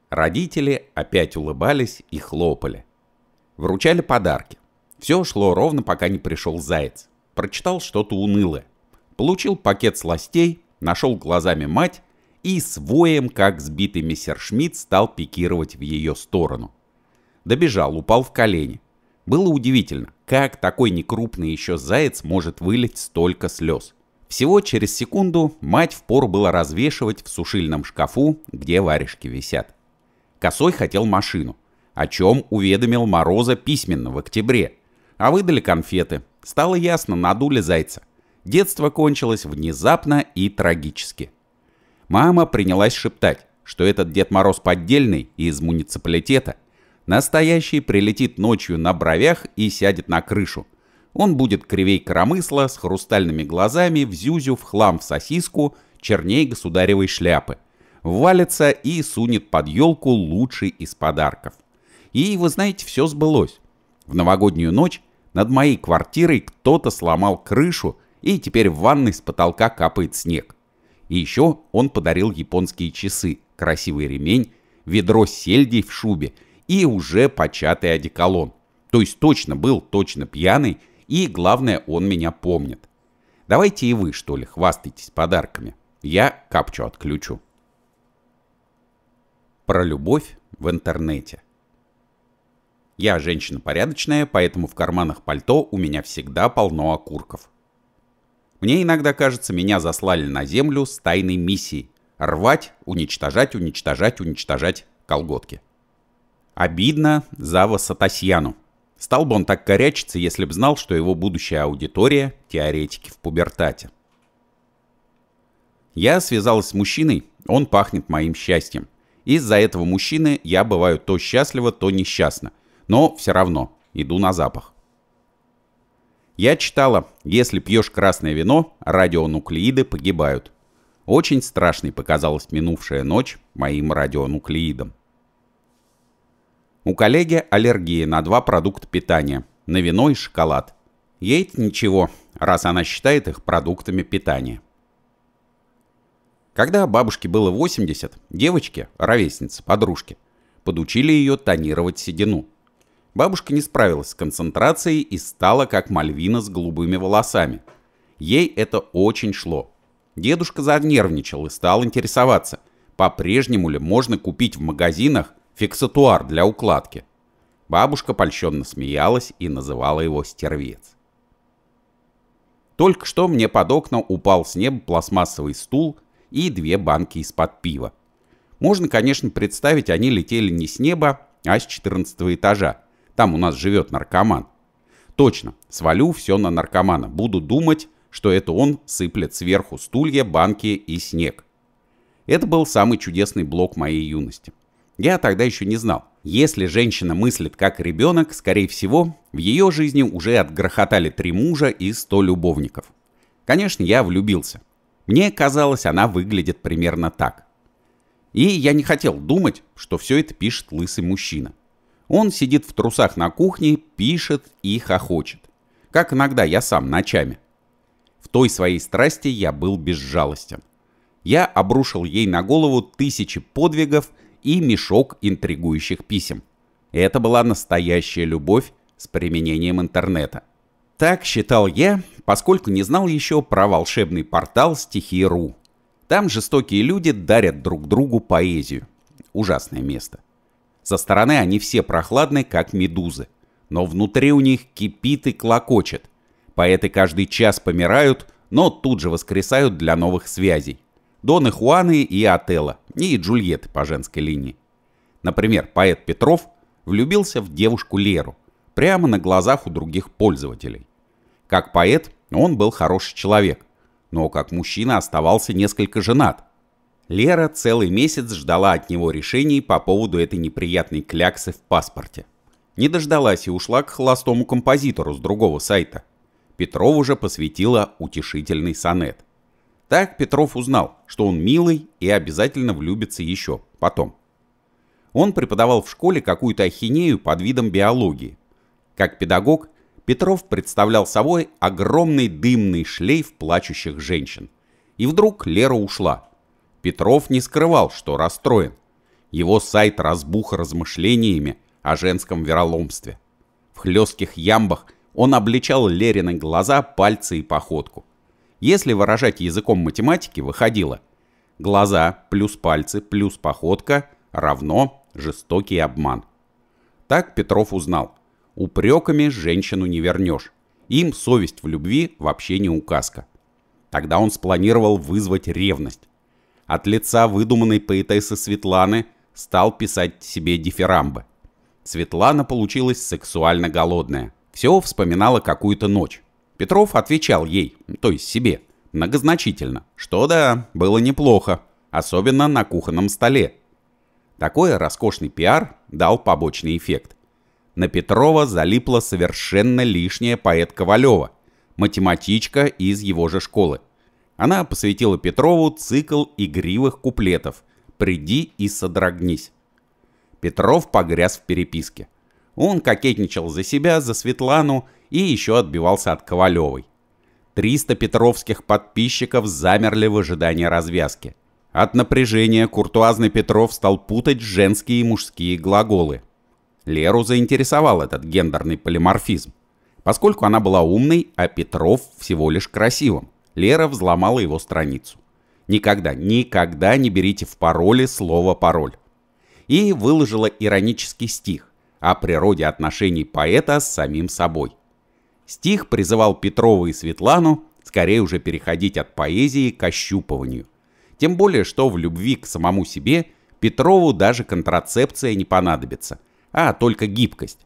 Родители опять улыбались и хлопали. Вручали подарки. Все шло ровно, пока не пришел заяц. Прочитал что-то унылое. Получил пакет сластей, нашел глазами мать и с воем, как сбитый мессершмитт, стал пикировать в ее сторону. Добежал, упал в колени. Было удивительно, как такой некрупный еще заяц может вылить столько слез. Всего через секунду мать впору было развешивать в сушильном шкафу, где варежки висят. Косой хотел машину, о чем уведомил Мороза письменно в октябре. А выдали конфеты. Стало ясно, надули зайца. Детство кончилось внезапно и трагически. Мама принялась шептать, что этот Дед Мороз поддельный и из муниципалитета. Настоящий прилетит ночью на бровях и сядет на крышу – он будет кривей коромысла, с хрустальными глазами, в зюзю, в хлам, в сосиску, черней государевой шляпы. Валится и сунет под елку лучший из подарков. И, вы знаете, все сбылось. В новогоднюю ночь над моей квартирой кто-то сломал крышу, и теперь в ванной с потолка капает снег. И еще он подарил японские часы, красивый ремень, ведро сельдей в шубе и уже початый одеколон. То есть точно был точно пьяный и главное, он меня помнит. Давайте и вы, что ли, хвастайтесь подарками. Я капчу отключу. Про любовь в интернете. Я женщина порядочная, поэтому в карманах пальто у меня всегда полно окурков. Мне иногда кажется, меня заслали на землю с тайной миссией. Рвать, уничтожать, уничтожать, уничтожать колготки. Обидно за Васатасьяну, Стал бы он так корячиться, если б знал, что его будущая аудитория – теоретики в пубертате. Я связалась с мужчиной, он пахнет моим счастьем. Из-за этого мужчины я бываю то счастлива, то несчастна. Но все равно иду на запах. Я читала, если пьешь красное вино, радионуклеиды погибают. Очень страшной показалась минувшая ночь моим радионуклеидам. У коллеги аллергии на два продукта питания – на вино и шоколад. Ей ничего, раз она считает их продуктами питания. Когда бабушке было 80, девочки, ровесницы, подружки, подучили ее тонировать седину. Бабушка не справилась с концентрацией и стала как Мальвина с голубыми волосами. Ей это очень шло. Дедушка занервничал и стал интересоваться, по-прежнему ли можно купить в магазинах фиксатуар для укладки. Бабушка польщенно смеялась и называла его стервец. Только что мне под окна упал с неба пластмассовый стул и две банки из-под пива. Можно, конечно, представить, они летели не с неба, а с 14 этажа. Там у нас живет наркоман. Точно, свалю все на наркомана. Буду думать, что это он сыплет сверху стулья, банки и снег. Это был самый чудесный блок моей юности. Я тогда еще не знал. Если женщина мыслит как ребенок, скорее всего, в ее жизни уже отгрохотали три мужа и сто любовников. Конечно, я влюбился. Мне казалось, она выглядит примерно так. И я не хотел думать, что все это пишет лысый мужчина. Он сидит в трусах на кухне, пишет и хохочет. Как иногда я сам ночами. В той своей страсти я был безжалостен. Я обрушил ей на голову тысячи подвигов – и мешок интригующих писем. Это была настоящая любовь с применением интернета. Так считал я, поскольку не знал еще про волшебный портал стихи.ру. Там жестокие люди дарят друг другу поэзию. Ужасное место. Со стороны они все прохладны, как медузы. Но внутри у них кипит и клокочет. Поэты каждый час помирают, но тут же воскресают для новых связей. Доны Хуаны и Отелло, и Джульетты по женской линии. Например, поэт Петров влюбился в девушку Леру прямо на глазах у других пользователей. Как поэт он был хороший человек, но как мужчина оставался несколько женат. Лера целый месяц ждала от него решений по поводу этой неприятной кляксы в паспорте. Не дождалась и ушла к холостому композитору с другого сайта. Петров уже посвятила утешительный сонет. Так Петров узнал, что он милый и обязательно влюбится еще потом. Он преподавал в школе какую-то ахинею под видом биологии. Как педагог, Петров представлял собой огромный дымный шлейф плачущих женщин. И вдруг Лера ушла. Петров не скрывал, что расстроен. Его сайт разбух размышлениями о женском вероломстве. В хлестких ямбах он обличал Лерины глаза, пальцы и походку – если выражать языком математики, выходило глаза плюс пальцы плюс походка равно жестокий обман. Так Петров узнал. Упреками женщину не вернешь. Им совесть в любви вообще не указка. Тогда он спланировал вызвать ревность. От лица выдуманной поэтессы Светланы стал писать себе дифирамбы. Светлана получилась сексуально голодная. Все вспоминала какую-то ночь. Петров отвечал ей, то есть себе, многозначительно, что да, было неплохо, особенно на кухонном столе. Такой роскошный пиар дал побочный эффект. На Петрова залипла совершенно лишняя поэт Ковалева, математичка из его же школы. Она посвятила Петрову цикл игривых куплетов «Приди и содрогнись». Петров погряз в переписке. Он кокетничал за себя, за Светлану и еще отбивался от Ковалевой. 300 петровских подписчиков замерли в ожидании развязки. От напряжения куртуазный Петров стал путать женские и мужские глаголы. Леру заинтересовал этот гендерный полиморфизм. Поскольку она была умной, а Петров всего лишь красивым, Лера взломала его страницу. Никогда, никогда не берите в пароле слово «пароль». И выложила иронический стих о природе отношений поэта с самим собой. Стих призывал Петрова и Светлану скорее уже переходить от поэзии к ощупыванию. Тем более, что в любви к самому себе Петрову даже контрацепция не понадобится, а только гибкость.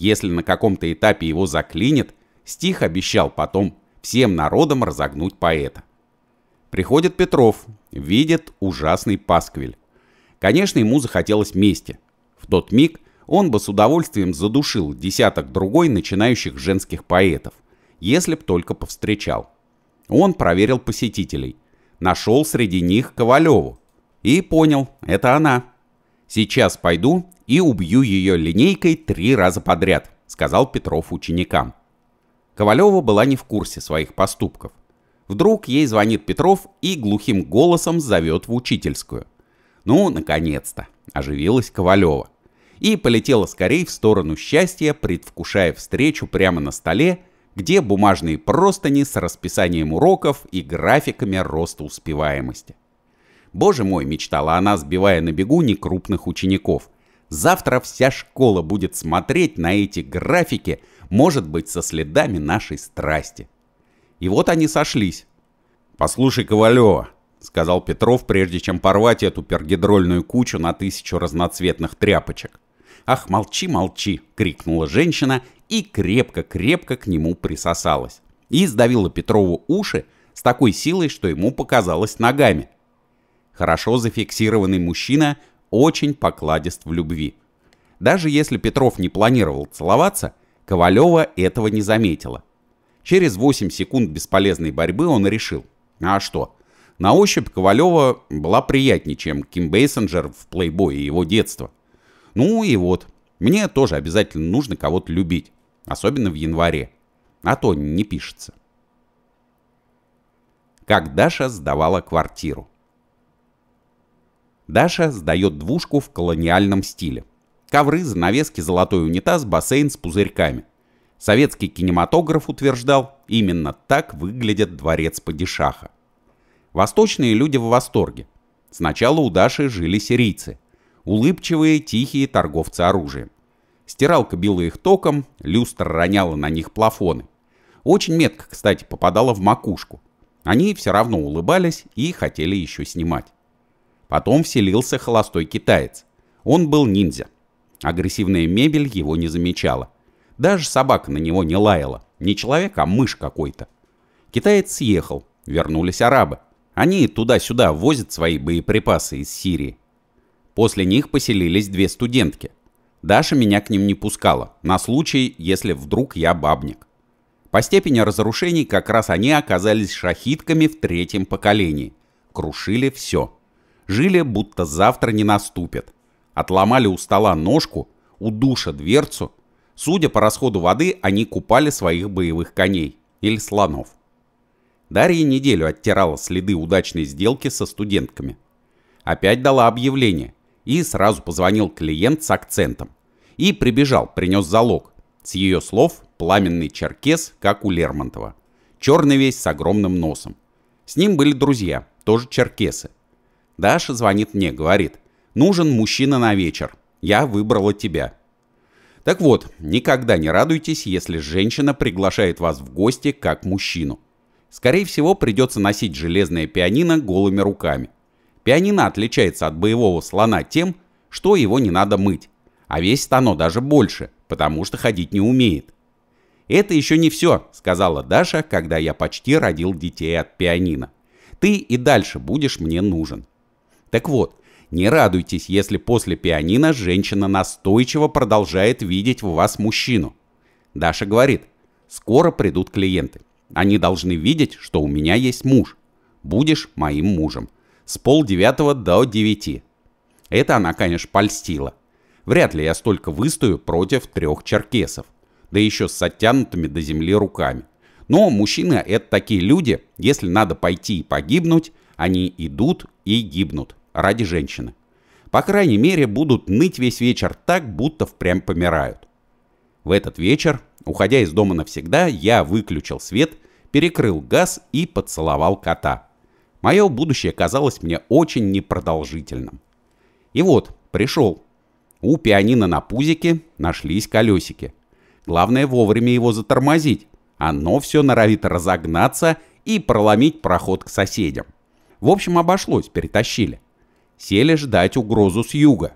Если на каком-то этапе его заклинит, стих обещал потом всем народам разогнуть поэта. Приходит Петров, видит ужасный пасквиль. Конечно, ему захотелось мести. В тот миг – он бы с удовольствием задушил десяток другой начинающих женских поэтов, если б только повстречал. Он проверил посетителей, нашел среди них Ковалеву и понял, это она. «Сейчас пойду и убью ее линейкой три раза подряд», — сказал Петров ученикам. Ковалева была не в курсе своих поступков. Вдруг ей звонит Петров и глухим голосом зовет в учительскую. «Ну, наконец-то!» – оживилась Ковалева и полетела скорее в сторону счастья, предвкушая встречу прямо на столе, где бумажные простыни с расписанием уроков и графиками роста успеваемости. «Боже мой!» – мечтала она, сбивая на бегу некрупных учеников. «Завтра вся школа будет смотреть на эти графики, может быть, со следами нашей страсти». И вот они сошлись. «Послушай, Ковалева», — сказал Петров, прежде чем порвать эту пергидрольную кучу на тысячу разноцветных тряпочек. «Ах, молчи, молчи!» — крикнула женщина и крепко-крепко к нему присосалась. И сдавила Петрову уши с такой силой, что ему показалось ногами. Хорошо зафиксированный мужчина очень покладист в любви. Даже если Петров не планировал целоваться, Ковалева этого не заметила. Через 8 секунд бесполезной борьбы он решил. А что? На ощупь Ковалева была приятнее, чем Ким Бейсенджер в «Плейбое» его детства. Ну и вот, мне тоже обязательно нужно кого-то любить, особенно в январе, а то не пишется. Как Даша сдавала квартиру. Даша сдает двушку в колониальном стиле. Ковры, занавески, золотой унитаз, бассейн с пузырьками. Советский кинематограф утверждал, именно так выглядит дворец Падишаха. Восточные люди в восторге. Сначала у Даши жили сирийцы улыбчивые, тихие торговцы оружием. Стиралка била их током, люстра роняла на них плафоны. Очень метко, кстати, попадала в макушку. Они все равно улыбались и хотели еще снимать. Потом вселился холостой китаец. Он был ниндзя. Агрессивная мебель его не замечала. Даже собака на него не лаяла. Не человек, а мышь какой-то. Китаец съехал. Вернулись арабы. Они туда-сюда возят свои боеприпасы из Сирии. После них поселились две студентки. Даша меня к ним не пускала, на случай, если вдруг я бабник. По степени разрушений как раз они оказались шахидками в третьем поколении. Крушили все. Жили, будто завтра не наступит. Отломали у стола ножку, у душа дверцу. Судя по расходу воды, они купали своих боевых коней или слонов. Дарья неделю оттирала следы удачной сделки со студентками. Опять дала объявление и сразу позвонил клиент с акцентом. И прибежал, принес залог. С ее слов пламенный черкес, как у Лермонтова. Черный весь с огромным носом. С ним были друзья, тоже черкесы. Даша звонит мне, говорит, нужен мужчина на вечер, я выбрала тебя. Так вот, никогда не радуйтесь, если женщина приглашает вас в гости как мужчину. Скорее всего, придется носить железное пианино голыми руками. Пианино отличается от боевого слона тем, что его не надо мыть, а весит оно даже больше, потому что ходить не умеет. «Это еще не все», — сказала Даша, когда я почти родил детей от пианино. «Ты и дальше будешь мне нужен». Так вот, не радуйтесь, если после пианино женщина настойчиво продолжает видеть в вас мужчину. Даша говорит, скоро придут клиенты. Они должны видеть, что у меня есть муж. Будешь моим мужем с полдевятого до девяти. Это она, конечно, польстила. Вряд ли я столько выстою против трех черкесов, да еще с оттянутыми до земли руками. Но мужчины — это такие люди, если надо пойти и погибнуть, они идут и гибнут ради женщины. По крайней мере, будут ныть весь вечер так, будто впрямь помирают. В этот вечер, уходя из дома навсегда, я выключил свет, перекрыл газ и поцеловал кота. Мое будущее казалось мне очень непродолжительным. И вот, пришел. У пианино на пузике нашлись колесики. Главное вовремя его затормозить. Оно все норовит разогнаться и проломить проход к соседям. В общем, обошлось, перетащили. Сели ждать угрозу с юга.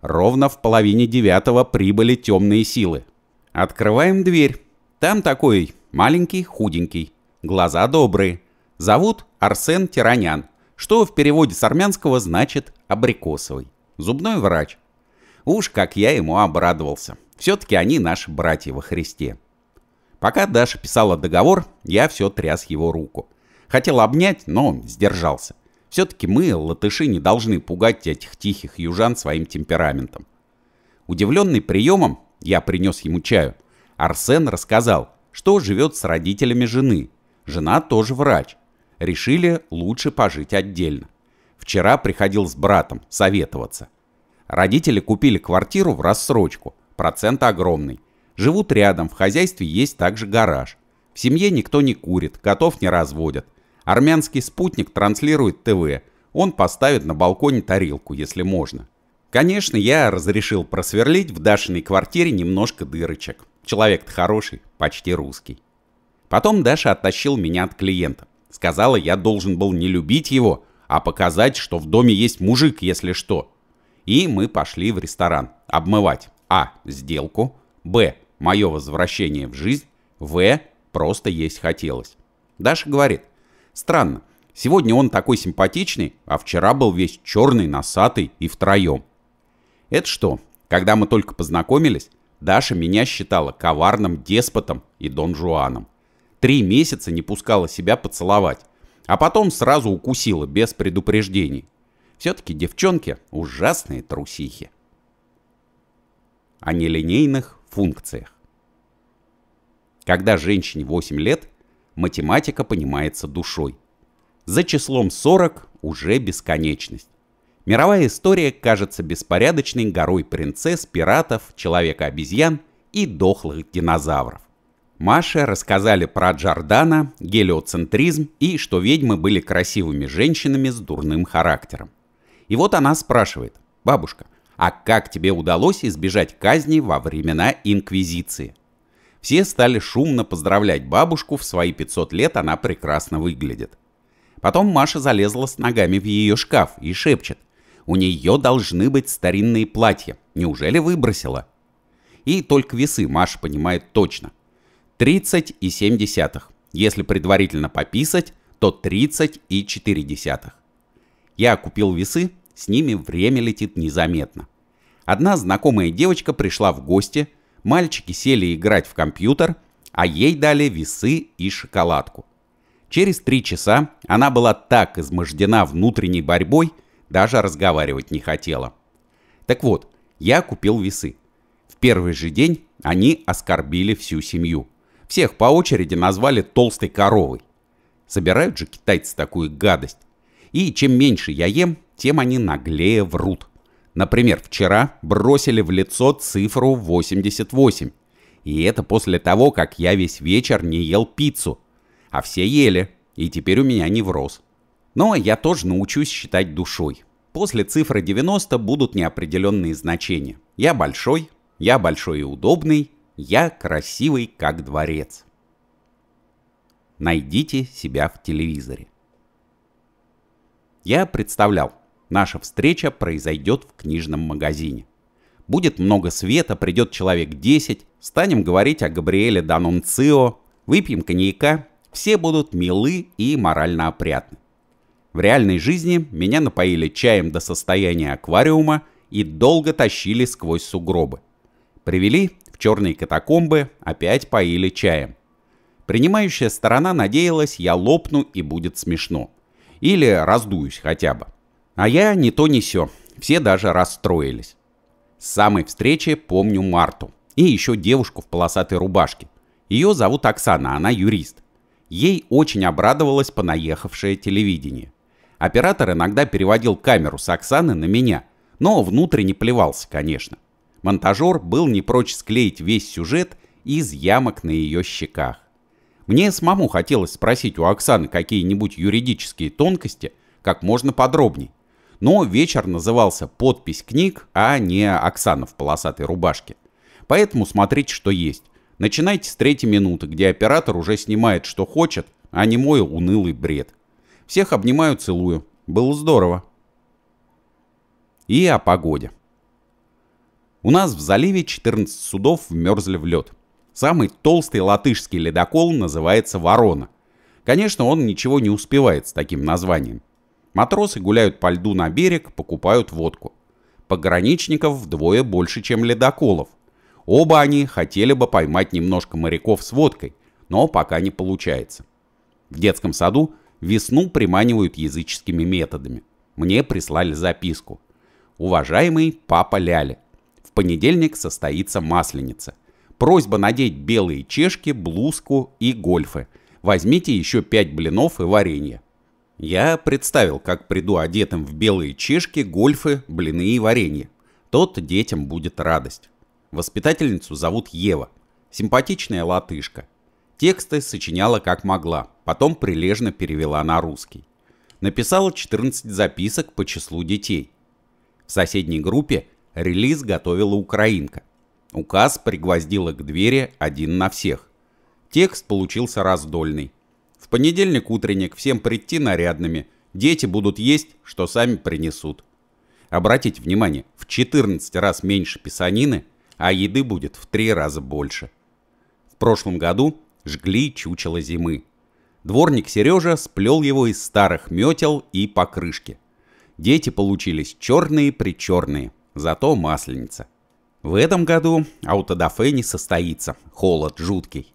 Ровно в половине девятого прибыли темные силы. Открываем дверь. Там такой маленький, худенький. Глаза добрые. Зовут Арсен Тиранян, что в переводе с армянского значит «абрикосовый». Зубной врач. Уж как я ему обрадовался. Все-таки они наши братья во Христе. Пока Даша писала договор, я все тряс его руку. Хотел обнять, но сдержался. Все-таки мы, латыши, не должны пугать этих тихих южан своим темпераментом. Удивленный приемом, я принес ему чаю. Арсен рассказал, что живет с родителями жены. Жена тоже врач. Решили лучше пожить отдельно. Вчера приходил с братом советоваться. Родители купили квартиру в рассрочку, процент огромный. Живут рядом, в хозяйстве есть также гараж. В семье никто не курит, котов не разводят. Армянский спутник транслирует ТВ. Он поставит на балконе тарелку, если можно. Конечно, я разрешил просверлить в Дашиной квартире немножко дырочек. Человек-то хороший, почти русский. Потом Даша оттащил меня от клиента. Сказала, я должен был не любить его, а показать, что в доме есть мужик, если что. И мы пошли в ресторан обмывать а. сделку, б. мое возвращение в жизнь, в. просто есть хотелось. Даша говорит, странно, сегодня он такой симпатичный, а вчера был весь черный, носатый и втроем. Это что, когда мы только познакомились, Даша меня считала коварным деспотом и Дон Жуаном три месяца не пускала себя поцеловать, а потом сразу укусила без предупреждений. Все-таки девчонки ужасные трусихи. О нелинейных функциях. Когда женщине 8 лет, математика понимается душой. За числом 40 уже бесконечность. Мировая история кажется беспорядочной горой принцесс, пиратов, человека-обезьян и дохлых динозавров. Маше рассказали про Джордана, гелиоцентризм и что ведьмы были красивыми женщинами с дурным характером. И вот она спрашивает, бабушка, а как тебе удалось избежать казни во времена Инквизиции? Все стали шумно поздравлять бабушку, в свои 500 лет она прекрасно выглядит. Потом Маша залезла с ногами в ее шкаф и шепчет, у нее должны быть старинные платья, неужели выбросила? И только весы Маша понимает точно, 30,7. Если предварительно пописать, то 30,4. Я купил весы, с ними время летит незаметно. Одна знакомая девочка пришла в гости, мальчики сели играть в компьютер, а ей дали весы и шоколадку. Через три часа она была так измождена внутренней борьбой, даже разговаривать не хотела. Так вот, я купил весы. В первый же день они оскорбили всю семью. Всех по очереди назвали толстой коровой. Собирают же китайцы такую гадость. И чем меньше я ем, тем они наглее врут. Например, вчера бросили в лицо цифру 88. И это после того, как я весь вечер не ел пиццу. А все ели, и теперь у меня невроз. Но я тоже научусь считать душой. После цифры 90 будут неопределенные значения. Я большой, я большой и удобный, я красивый, как дворец. Найдите себя в телевизоре. Я представлял, наша встреча произойдет в книжном магазине. Будет много света, придет человек 10, станем говорить о Габриэле Данунцио, выпьем коньяка, все будут милы и морально опрятны. В реальной жизни меня напоили чаем до состояния аквариума и долго тащили сквозь сугробы. Привели в черные катакомбы опять поили чаем. Принимающая сторона надеялась, я лопну и будет смешно. Или раздуюсь хотя бы. А я не то не сё. Все даже расстроились. С самой встречи помню Марту. И еще девушку в полосатой рубашке. Ее зовут Оксана, она юрист. Ей очень обрадовалось понаехавшее телевидение. Оператор иногда переводил камеру с Оксаны на меня, но внутренне плевался, конечно. Монтажер был не прочь склеить весь сюжет из ямок на ее щеках. Мне самому хотелось спросить у Оксаны какие-нибудь юридические тонкости как можно подробней. Но вечер назывался «Подпись книг», а не «Оксана в полосатой рубашке». Поэтому смотрите, что есть. Начинайте с третьей минуты, где оператор уже снимает, что хочет, а не мой унылый бред. Всех обнимаю, целую. Было здорово. И о погоде. У нас в заливе 14 судов вмерзли в лед. Самый толстый латышский ледокол называется «Ворона». Конечно, он ничего не успевает с таким названием. Матросы гуляют по льду на берег, покупают водку. Пограничников вдвое больше, чем ледоколов. Оба они хотели бы поймать немножко моряков с водкой, но пока не получается. В детском саду весну приманивают языческими методами. Мне прислали записку. «Уважаемый папа Ляли, понедельник состоится Масленица. Просьба надеть белые чешки, блузку и гольфы. Возьмите еще пять блинов и варенье. Я представил, как приду одетым в белые чешки, гольфы, блины и варенье. Тот детям будет радость. Воспитательницу зовут Ева. Симпатичная латышка. Тексты сочиняла как могла, потом прилежно перевела на русский. Написала 14 записок по числу детей. В соседней группе Релиз готовила украинка. Указ пригвоздила к двери один на всех. Текст получился раздольный. В понедельник утренник всем прийти нарядными, дети будут есть, что сами принесут. Обратите внимание, в 14 раз меньше писанины, а еды будет в 3 раза больше. В прошлом году жгли чучело зимы. Дворник Сережа сплел его из старых метел и покрышки. Дети получились черные-причерные зато масленица. В этом году аутодафе не состоится, холод жуткий.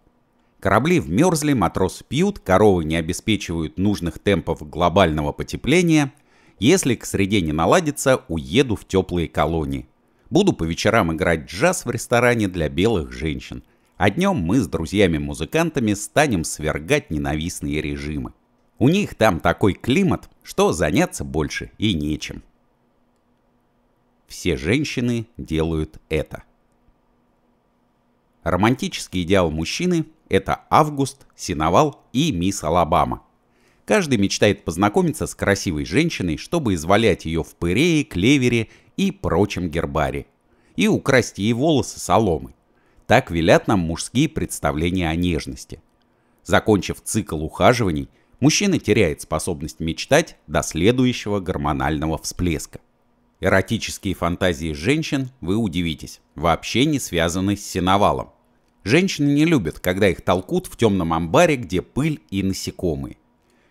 Корабли вмерзли, матрос пьют, коровы не обеспечивают нужных темпов глобального потепления. Если к среде не наладится, уеду в теплые колонии. Буду по вечерам играть джаз в ресторане для белых женщин. А днем мы с друзьями-музыкантами станем свергать ненавистные режимы. У них там такой климат, что заняться больше и нечем. Все женщины делают это. Романтический идеал мужчины – это Август, Синовал и Мисс Алабама. Каждый мечтает познакомиться с красивой женщиной, чтобы извалять ее в пырее, клевере и прочем гербаре. И украсть ей волосы соломы. Так велят нам мужские представления о нежности. Закончив цикл ухаживаний, мужчина теряет способность мечтать до следующего гормонального всплеска. Эротические фантазии женщин, вы удивитесь, вообще не связаны с сеновалом. Женщины не любят, когда их толкут в темном амбаре, где пыль и насекомые.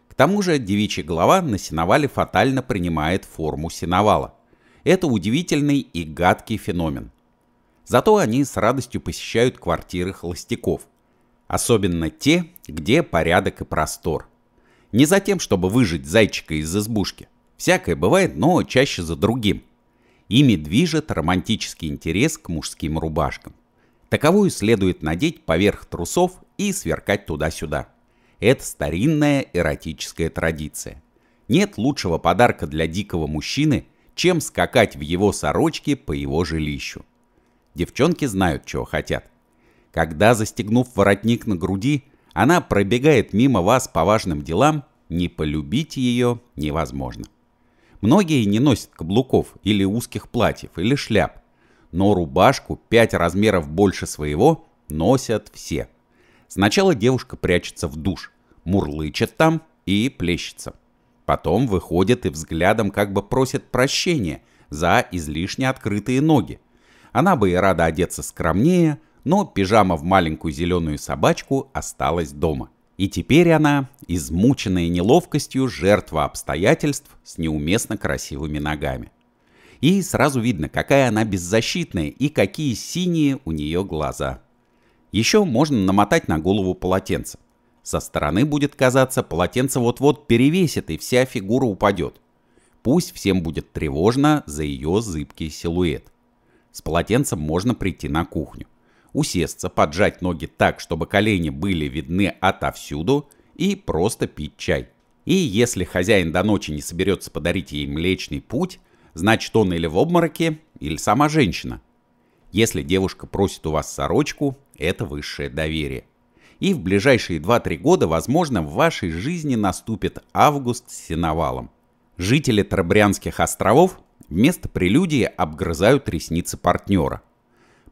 К тому же девичья голова на сеновале фатально принимает форму сеновала. Это удивительный и гадкий феномен. Зато они с радостью посещают квартиры холостяков. Особенно те, где порядок и простор. Не за тем, чтобы выжить зайчика из избушки, Всякое бывает, но чаще за другим. Ими движет романтический интерес к мужским рубашкам. Таковую следует надеть поверх трусов и сверкать туда-сюда. Это старинная эротическая традиция. Нет лучшего подарка для дикого мужчины, чем скакать в его сорочке по его жилищу. Девчонки знают, чего хотят. Когда, застегнув воротник на груди, она пробегает мимо вас по важным делам, не полюбить ее невозможно. Многие не носят каблуков или узких платьев или шляп, но рубашку 5 размеров больше своего носят все. Сначала девушка прячется в душ, мурлычет там и плещется. Потом выходит и взглядом как бы просит прощения за излишне открытые ноги. Она бы и рада одеться скромнее, но пижама в маленькую зеленую собачку осталась дома. И теперь она, измученная неловкостью, жертва обстоятельств с неуместно красивыми ногами. И сразу видно, какая она беззащитная и какие синие у нее глаза. Еще можно намотать на голову полотенце. Со стороны будет казаться, полотенце вот-вот перевесит и вся фигура упадет. Пусть всем будет тревожно за ее зыбкий силуэт. С полотенцем можно прийти на кухню усесться, поджать ноги так, чтобы колени были видны отовсюду, и просто пить чай. И если хозяин до ночи не соберется подарить ей млечный путь, значит он или в обмороке, или сама женщина. Если девушка просит у вас сорочку, это высшее доверие. И в ближайшие 2-3 года, возможно, в вашей жизни наступит август с сеновалом. Жители Трабрянских островов вместо прелюдии обгрызают ресницы партнера –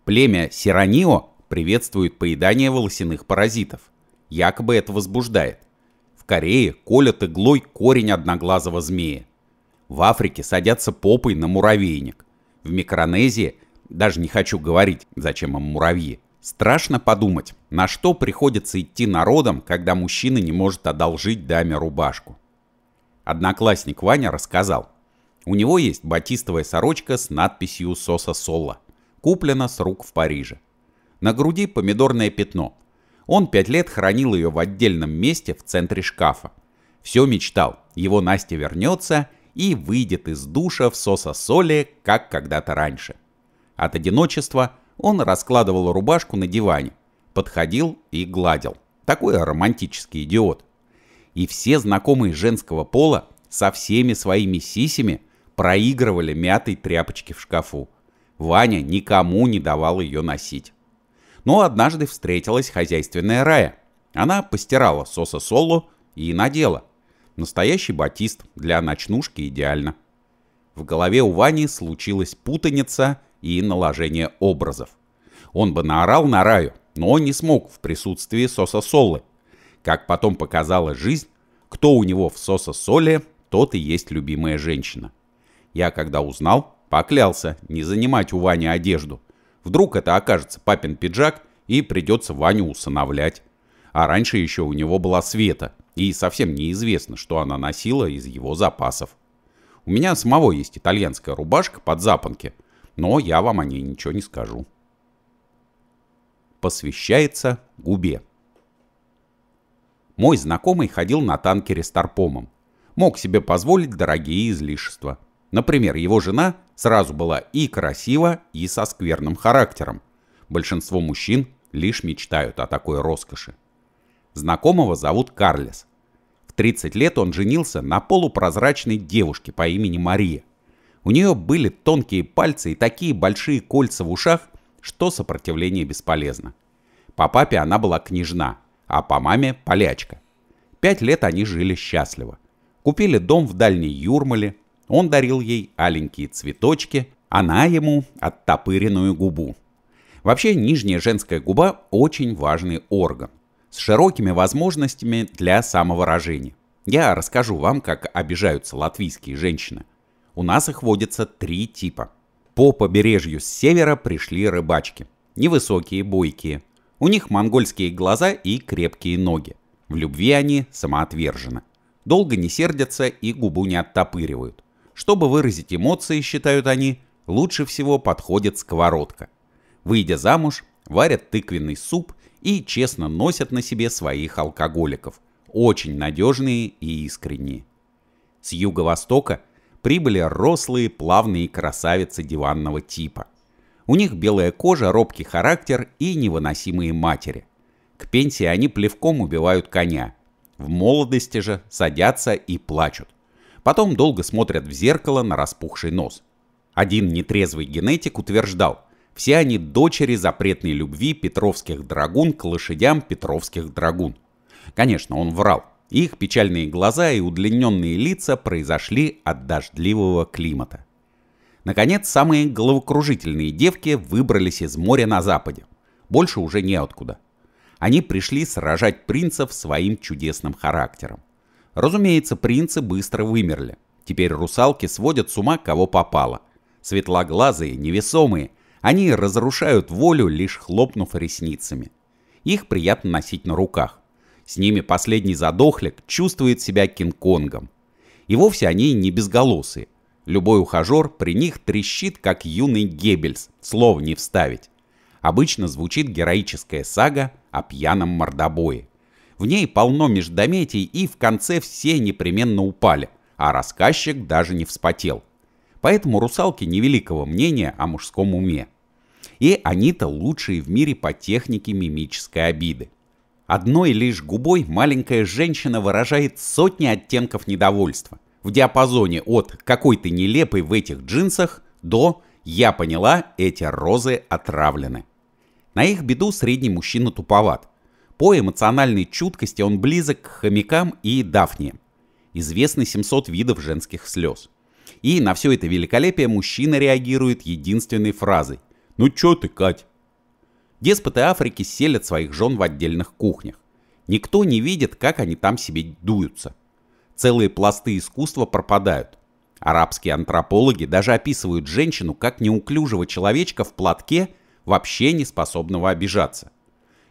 Племя Сиранио приветствует поедание волосяных паразитов. Якобы это возбуждает. В Корее колят иглой корень одноглазого змея. В Африке садятся попой на муравейник. В Микронезии, даже не хочу говорить, зачем им муравьи, страшно подумать, на что приходится идти народом, когда мужчина не может одолжить даме рубашку. Одноклассник Ваня рассказал. У него есть батистовая сорочка с надписью «Соса Соло». Куплена с рук в Париже. На груди помидорное пятно. Он пять лет хранил ее в отдельном месте в центре шкафа. Все мечтал, его Настя вернется и выйдет из душа в сососоле, как когда-то раньше. От одиночества он раскладывал рубашку на диване, подходил и гладил. Такой романтический идиот. И все знакомые женского пола со всеми своими сисями проигрывали мятой тряпочки в шкафу. Ваня никому не давал ее носить. Но однажды встретилась хозяйственная Рая. Она постирала Соса Соло и надела. Настоящий батист для ночнушки идеально. В голове у Вани случилась путаница и наложение образов. Он бы наорал на Раю, но не смог в присутствии Соса Солы. Как потом показала жизнь, кто у него в Соса Соле, тот и есть любимая женщина. Я когда узнал, Поклялся не занимать у Вани одежду. Вдруг это окажется папин пиджак, и придется Ваню усыновлять. А раньше еще у него была Света, и совсем неизвестно, что она носила из его запасов. У меня самого есть итальянская рубашка под запонки, но я вам о ней ничего не скажу. Посвящается губе. Мой знакомый ходил на танкере с торпомом. Мог себе позволить дорогие излишества – Например, его жена сразу была и красива, и со скверным характером. Большинство мужчин лишь мечтают о такой роскоши. Знакомого зовут Карлес. В 30 лет он женился на полупрозрачной девушке по имени Мария. У нее были тонкие пальцы и такие большие кольца в ушах, что сопротивление бесполезно. По папе она была княжна, а по маме – полячка. Пять лет они жили счастливо. Купили дом в Дальней Юрмале, он дарил ей аленькие цветочки, она ему оттопыренную губу. Вообще, нижняя женская губа очень важный орган с широкими возможностями для самовыражения. Я расскажу вам, как обижаются латвийские женщины. У нас их водится три типа. По побережью с севера пришли рыбачки. Невысокие, бойкие. У них монгольские глаза и крепкие ноги. В любви они самоотвержены. Долго не сердятся и губу не оттопыривают. Чтобы выразить эмоции, считают они, лучше всего подходит сковородка. Выйдя замуж, варят тыквенный суп и честно носят на себе своих алкоголиков, очень надежные и искренние. С юго-востока прибыли рослые, плавные красавицы диванного типа. У них белая кожа, робкий характер и невыносимые матери. К пенсии они плевком убивают коня. В молодости же садятся и плачут. Потом долго смотрят в зеркало на распухший нос. Один нетрезвый генетик утверждал, все они дочери запретной любви петровских драгун к лошадям петровских драгун. Конечно, он врал. Их печальные глаза и удлиненные лица произошли от дождливого климата. Наконец, самые головокружительные девки выбрались из моря на западе. Больше уже неоткуда. Они пришли сражать принцев своим чудесным характером. Разумеется, принцы быстро вымерли. Теперь русалки сводят с ума кого попало. Светлоглазые, невесомые, они разрушают волю, лишь хлопнув ресницами. Их приятно носить на руках. С ними последний задохлик чувствует себя Кинг-Конгом. И вовсе они не безголосые. Любой ухажер при них трещит, как юный Геббельс, слов не вставить. Обычно звучит героическая сага о пьяном мордобое. В ней полно междометий, и в конце все непременно упали, а рассказчик даже не вспотел. Поэтому русалки невеликого мнения о мужском уме. И они-то лучшие в мире по технике мимической обиды. Одной лишь губой маленькая женщина выражает сотни оттенков недовольства. В диапазоне от «какой ты нелепый в этих джинсах» до «я поняла, эти розы отравлены». На их беду средний мужчина туповат. По эмоциональной чуткости он близок к хомякам и дафне. Известны 700 видов женских слез. И на все это великолепие мужчина реагирует единственной фразой «Ну чё ты, Кать?». Деспоты Африки селят своих жен в отдельных кухнях. Никто не видит, как они там себе дуются. Целые пласты искусства пропадают. Арабские антропологи даже описывают женщину как неуклюжего человечка в платке, вообще не способного обижаться.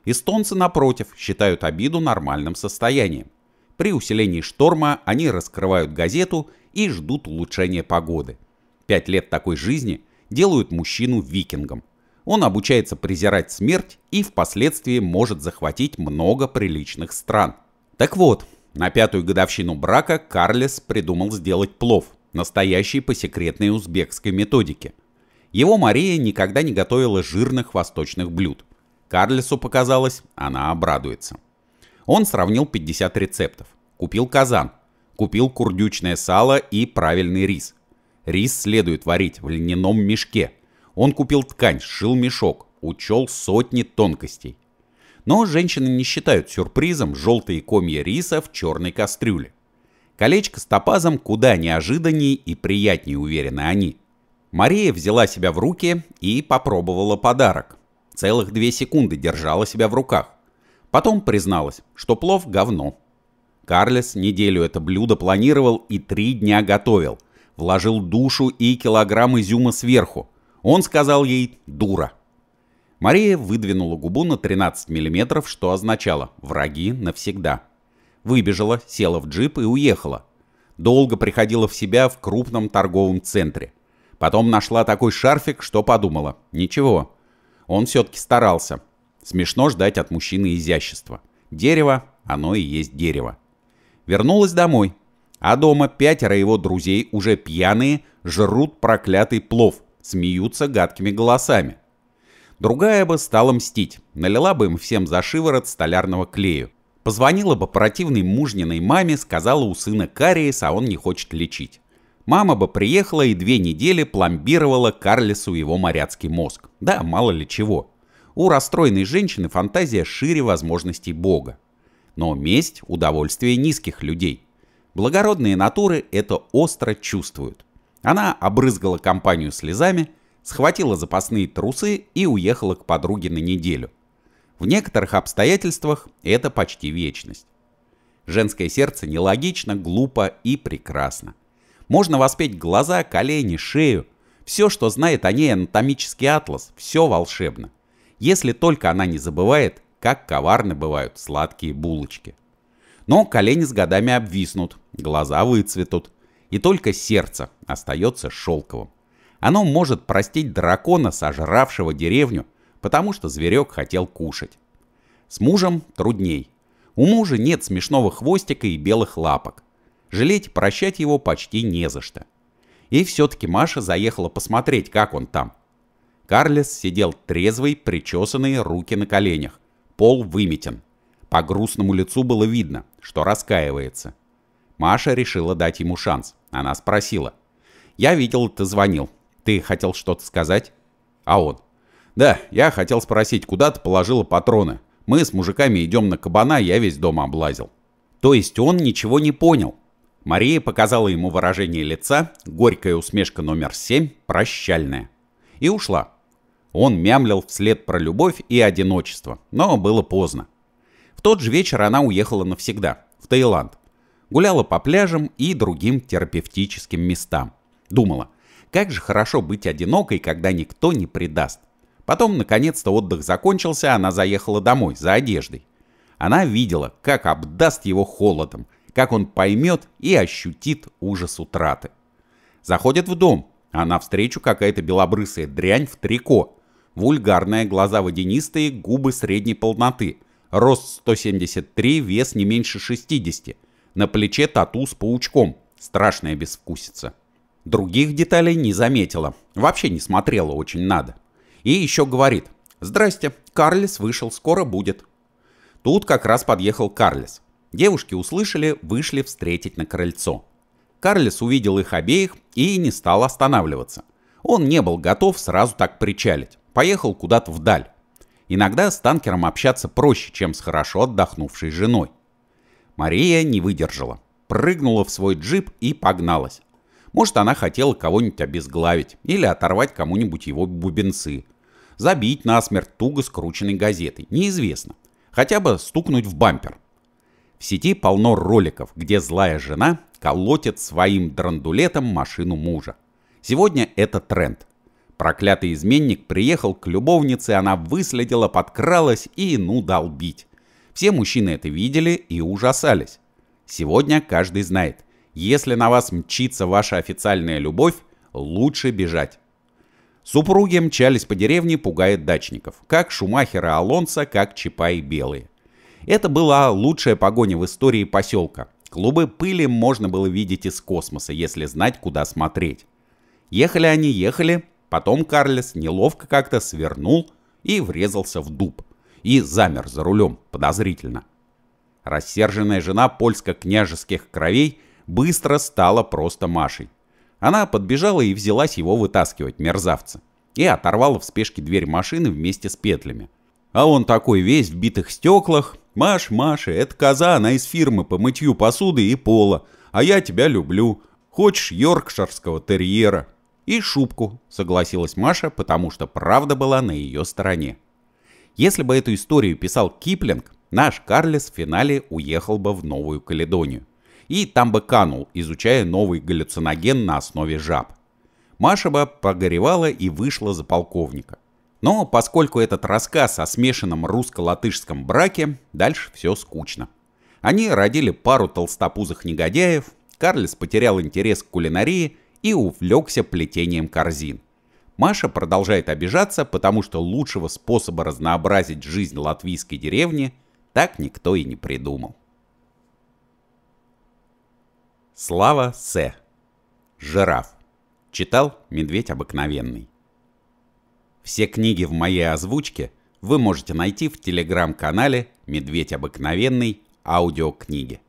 Эстонцы, напротив, считают обиду нормальным состоянием. При усилении шторма они раскрывают газету и ждут улучшения погоды. Пять лет такой жизни делают мужчину викингом. Он обучается презирать смерть и впоследствии может захватить много приличных стран. Так вот, на пятую годовщину брака Карлес придумал сделать плов, настоящий по секретной узбекской методике. Его Мария никогда не готовила жирных восточных блюд. Карлису показалось, она обрадуется. Он сравнил 50 рецептов. Купил казан. Купил курдючное сало и правильный рис. Рис следует варить в льняном мешке. Он купил ткань, сшил мешок, учел сотни тонкостей. Но женщины не считают сюрпризом желтые комья риса в черной кастрюле. Колечко с топазом куда неожиданнее и приятнее, уверены они. Мария взяла себя в руки и попробовала подарок целых две секунды держала себя в руках. Потом призналась, что плов – говно. Карлес неделю это блюдо планировал и три дня готовил. Вложил душу и килограмм изюма сверху. Он сказал ей «дура». Мария выдвинула губу на 13 миллиметров, что означало «враги навсегда». Выбежала, села в джип и уехала. Долго приходила в себя в крупном торговом центре. Потом нашла такой шарфик, что подумала «ничего, он все-таки старался. Смешно ждать от мужчины изящества. Дерево, оно и есть дерево. Вернулась домой. А дома пятеро его друзей, уже пьяные, жрут проклятый плов, смеются гадкими голосами. Другая бы стала мстить, налила бы им всем за шиворот столярного клею. Позвонила бы противной мужниной маме, сказала у сына кариес, а он не хочет лечить. Мама бы приехала и две недели пломбировала Карлису его моряцкий мозг. Да, мало ли чего. У расстроенной женщины фантазия шире возможностей Бога. Но месть – удовольствие низких людей. Благородные натуры это остро чувствуют. Она обрызгала компанию слезами, схватила запасные трусы и уехала к подруге на неделю. В некоторых обстоятельствах это почти вечность. Женское сердце нелогично, глупо и прекрасно. Можно воспеть глаза, колени, шею. Все, что знает о ней анатомический атлас, все волшебно. Если только она не забывает, как коварны бывают сладкие булочки. Но колени с годами обвиснут, глаза выцветут, и только сердце остается шелковым. Оно может простить дракона, сожравшего деревню, потому что зверек хотел кушать. С мужем трудней. У мужа нет смешного хвостика и белых лапок. Жалеть, прощать его почти не за что. И все-таки Маша заехала посмотреть, как он там. Карлес сидел трезвый, причесанный, руки на коленях. Пол выметен. По грустному лицу было видно, что раскаивается. Маша решила дать ему шанс. Она спросила. «Я видел, ты звонил. Ты хотел что-то сказать?» А он. «Да, я хотел спросить, куда ты положила патроны? Мы с мужиками идем на кабана, я весь дом облазил». То есть он ничего не понял. Мария показала ему выражение лица, горькая усмешка номер семь, прощальная. И ушла. Он мямлил вслед про любовь и одиночество, но было поздно. В тот же вечер она уехала навсегда, в Таиланд. Гуляла по пляжам и другим терапевтическим местам. Думала, как же хорошо быть одинокой, когда никто не предаст. Потом, наконец-то, отдых закончился, она заехала домой за одеждой. Она видела, как обдаст его холодом – как он поймет и ощутит ужас утраты. Заходит в дом, а навстречу какая-то белобрысая дрянь в трико. Вульгарная, глаза водянистые, губы средней полноты. Рост 173, вес не меньше 60. На плече тату с паучком. Страшная безвкусица. Других деталей не заметила. Вообще не смотрела, очень надо. И еще говорит. «Здрасте, Карлис вышел, скоро будет». Тут как раз подъехал Карлис. Девушки услышали, вышли встретить на крыльцо. Карлис увидел их обеих и не стал останавливаться. Он не был готов сразу так причалить. Поехал куда-то вдаль. Иногда с танкером общаться проще, чем с хорошо отдохнувшей женой. Мария не выдержала. Прыгнула в свой джип и погналась. Может, она хотела кого-нибудь обезглавить или оторвать кому-нибудь его бубенцы. Забить насмерть туго скрученной газетой, неизвестно. Хотя бы стукнуть в бампер. В сети полно роликов, где злая жена колотит своим драндулетом машину мужа. Сегодня это тренд. Проклятый изменник приехал к любовнице, она выследила, подкралась и ну долбить. Все мужчины это видели и ужасались. Сегодня каждый знает, если на вас мчится ваша официальная любовь, лучше бежать. Супруги мчались по деревне, пугает дачников. Как Шумахера Алонса, как Чапа и Белые. Это была лучшая погоня в истории поселка. Клубы пыли можно было видеть из космоса, если знать, куда смотреть. Ехали они, ехали, потом Карлес неловко как-то свернул и врезался в дуб. И замер за рулем, подозрительно. Рассерженная жена польско-княжеских кровей быстро стала просто Машей. Она подбежала и взялась его вытаскивать, мерзавца, и оторвала в спешке дверь машины вместе с петлями. А он такой весь в битых стеклах, Маш, Маша, это коза, она из фирмы по мытью посуды и пола. А я тебя люблю. Хочешь йоркширского терьера?» «И шубку», — согласилась Маша, потому что правда была на ее стороне. Если бы эту историю писал Киплинг, наш Карлес в финале уехал бы в Новую Каледонию. И там бы канул, изучая новый галлюциноген на основе жаб. Маша бы погоревала и вышла за полковника. Но поскольку этот рассказ о смешанном русско-латышском браке, дальше все скучно. Они родили пару толстопузых негодяев, Карлес потерял интерес к кулинарии и увлекся плетением корзин. Маша продолжает обижаться, потому что лучшего способа разнообразить жизнь латвийской деревни так никто и не придумал. Слава С. Жираф. Читал «Медведь обыкновенный». Все книги в моей озвучке вы можете найти в телеграм-канале «Медведь обыкновенный. Аудиокниги».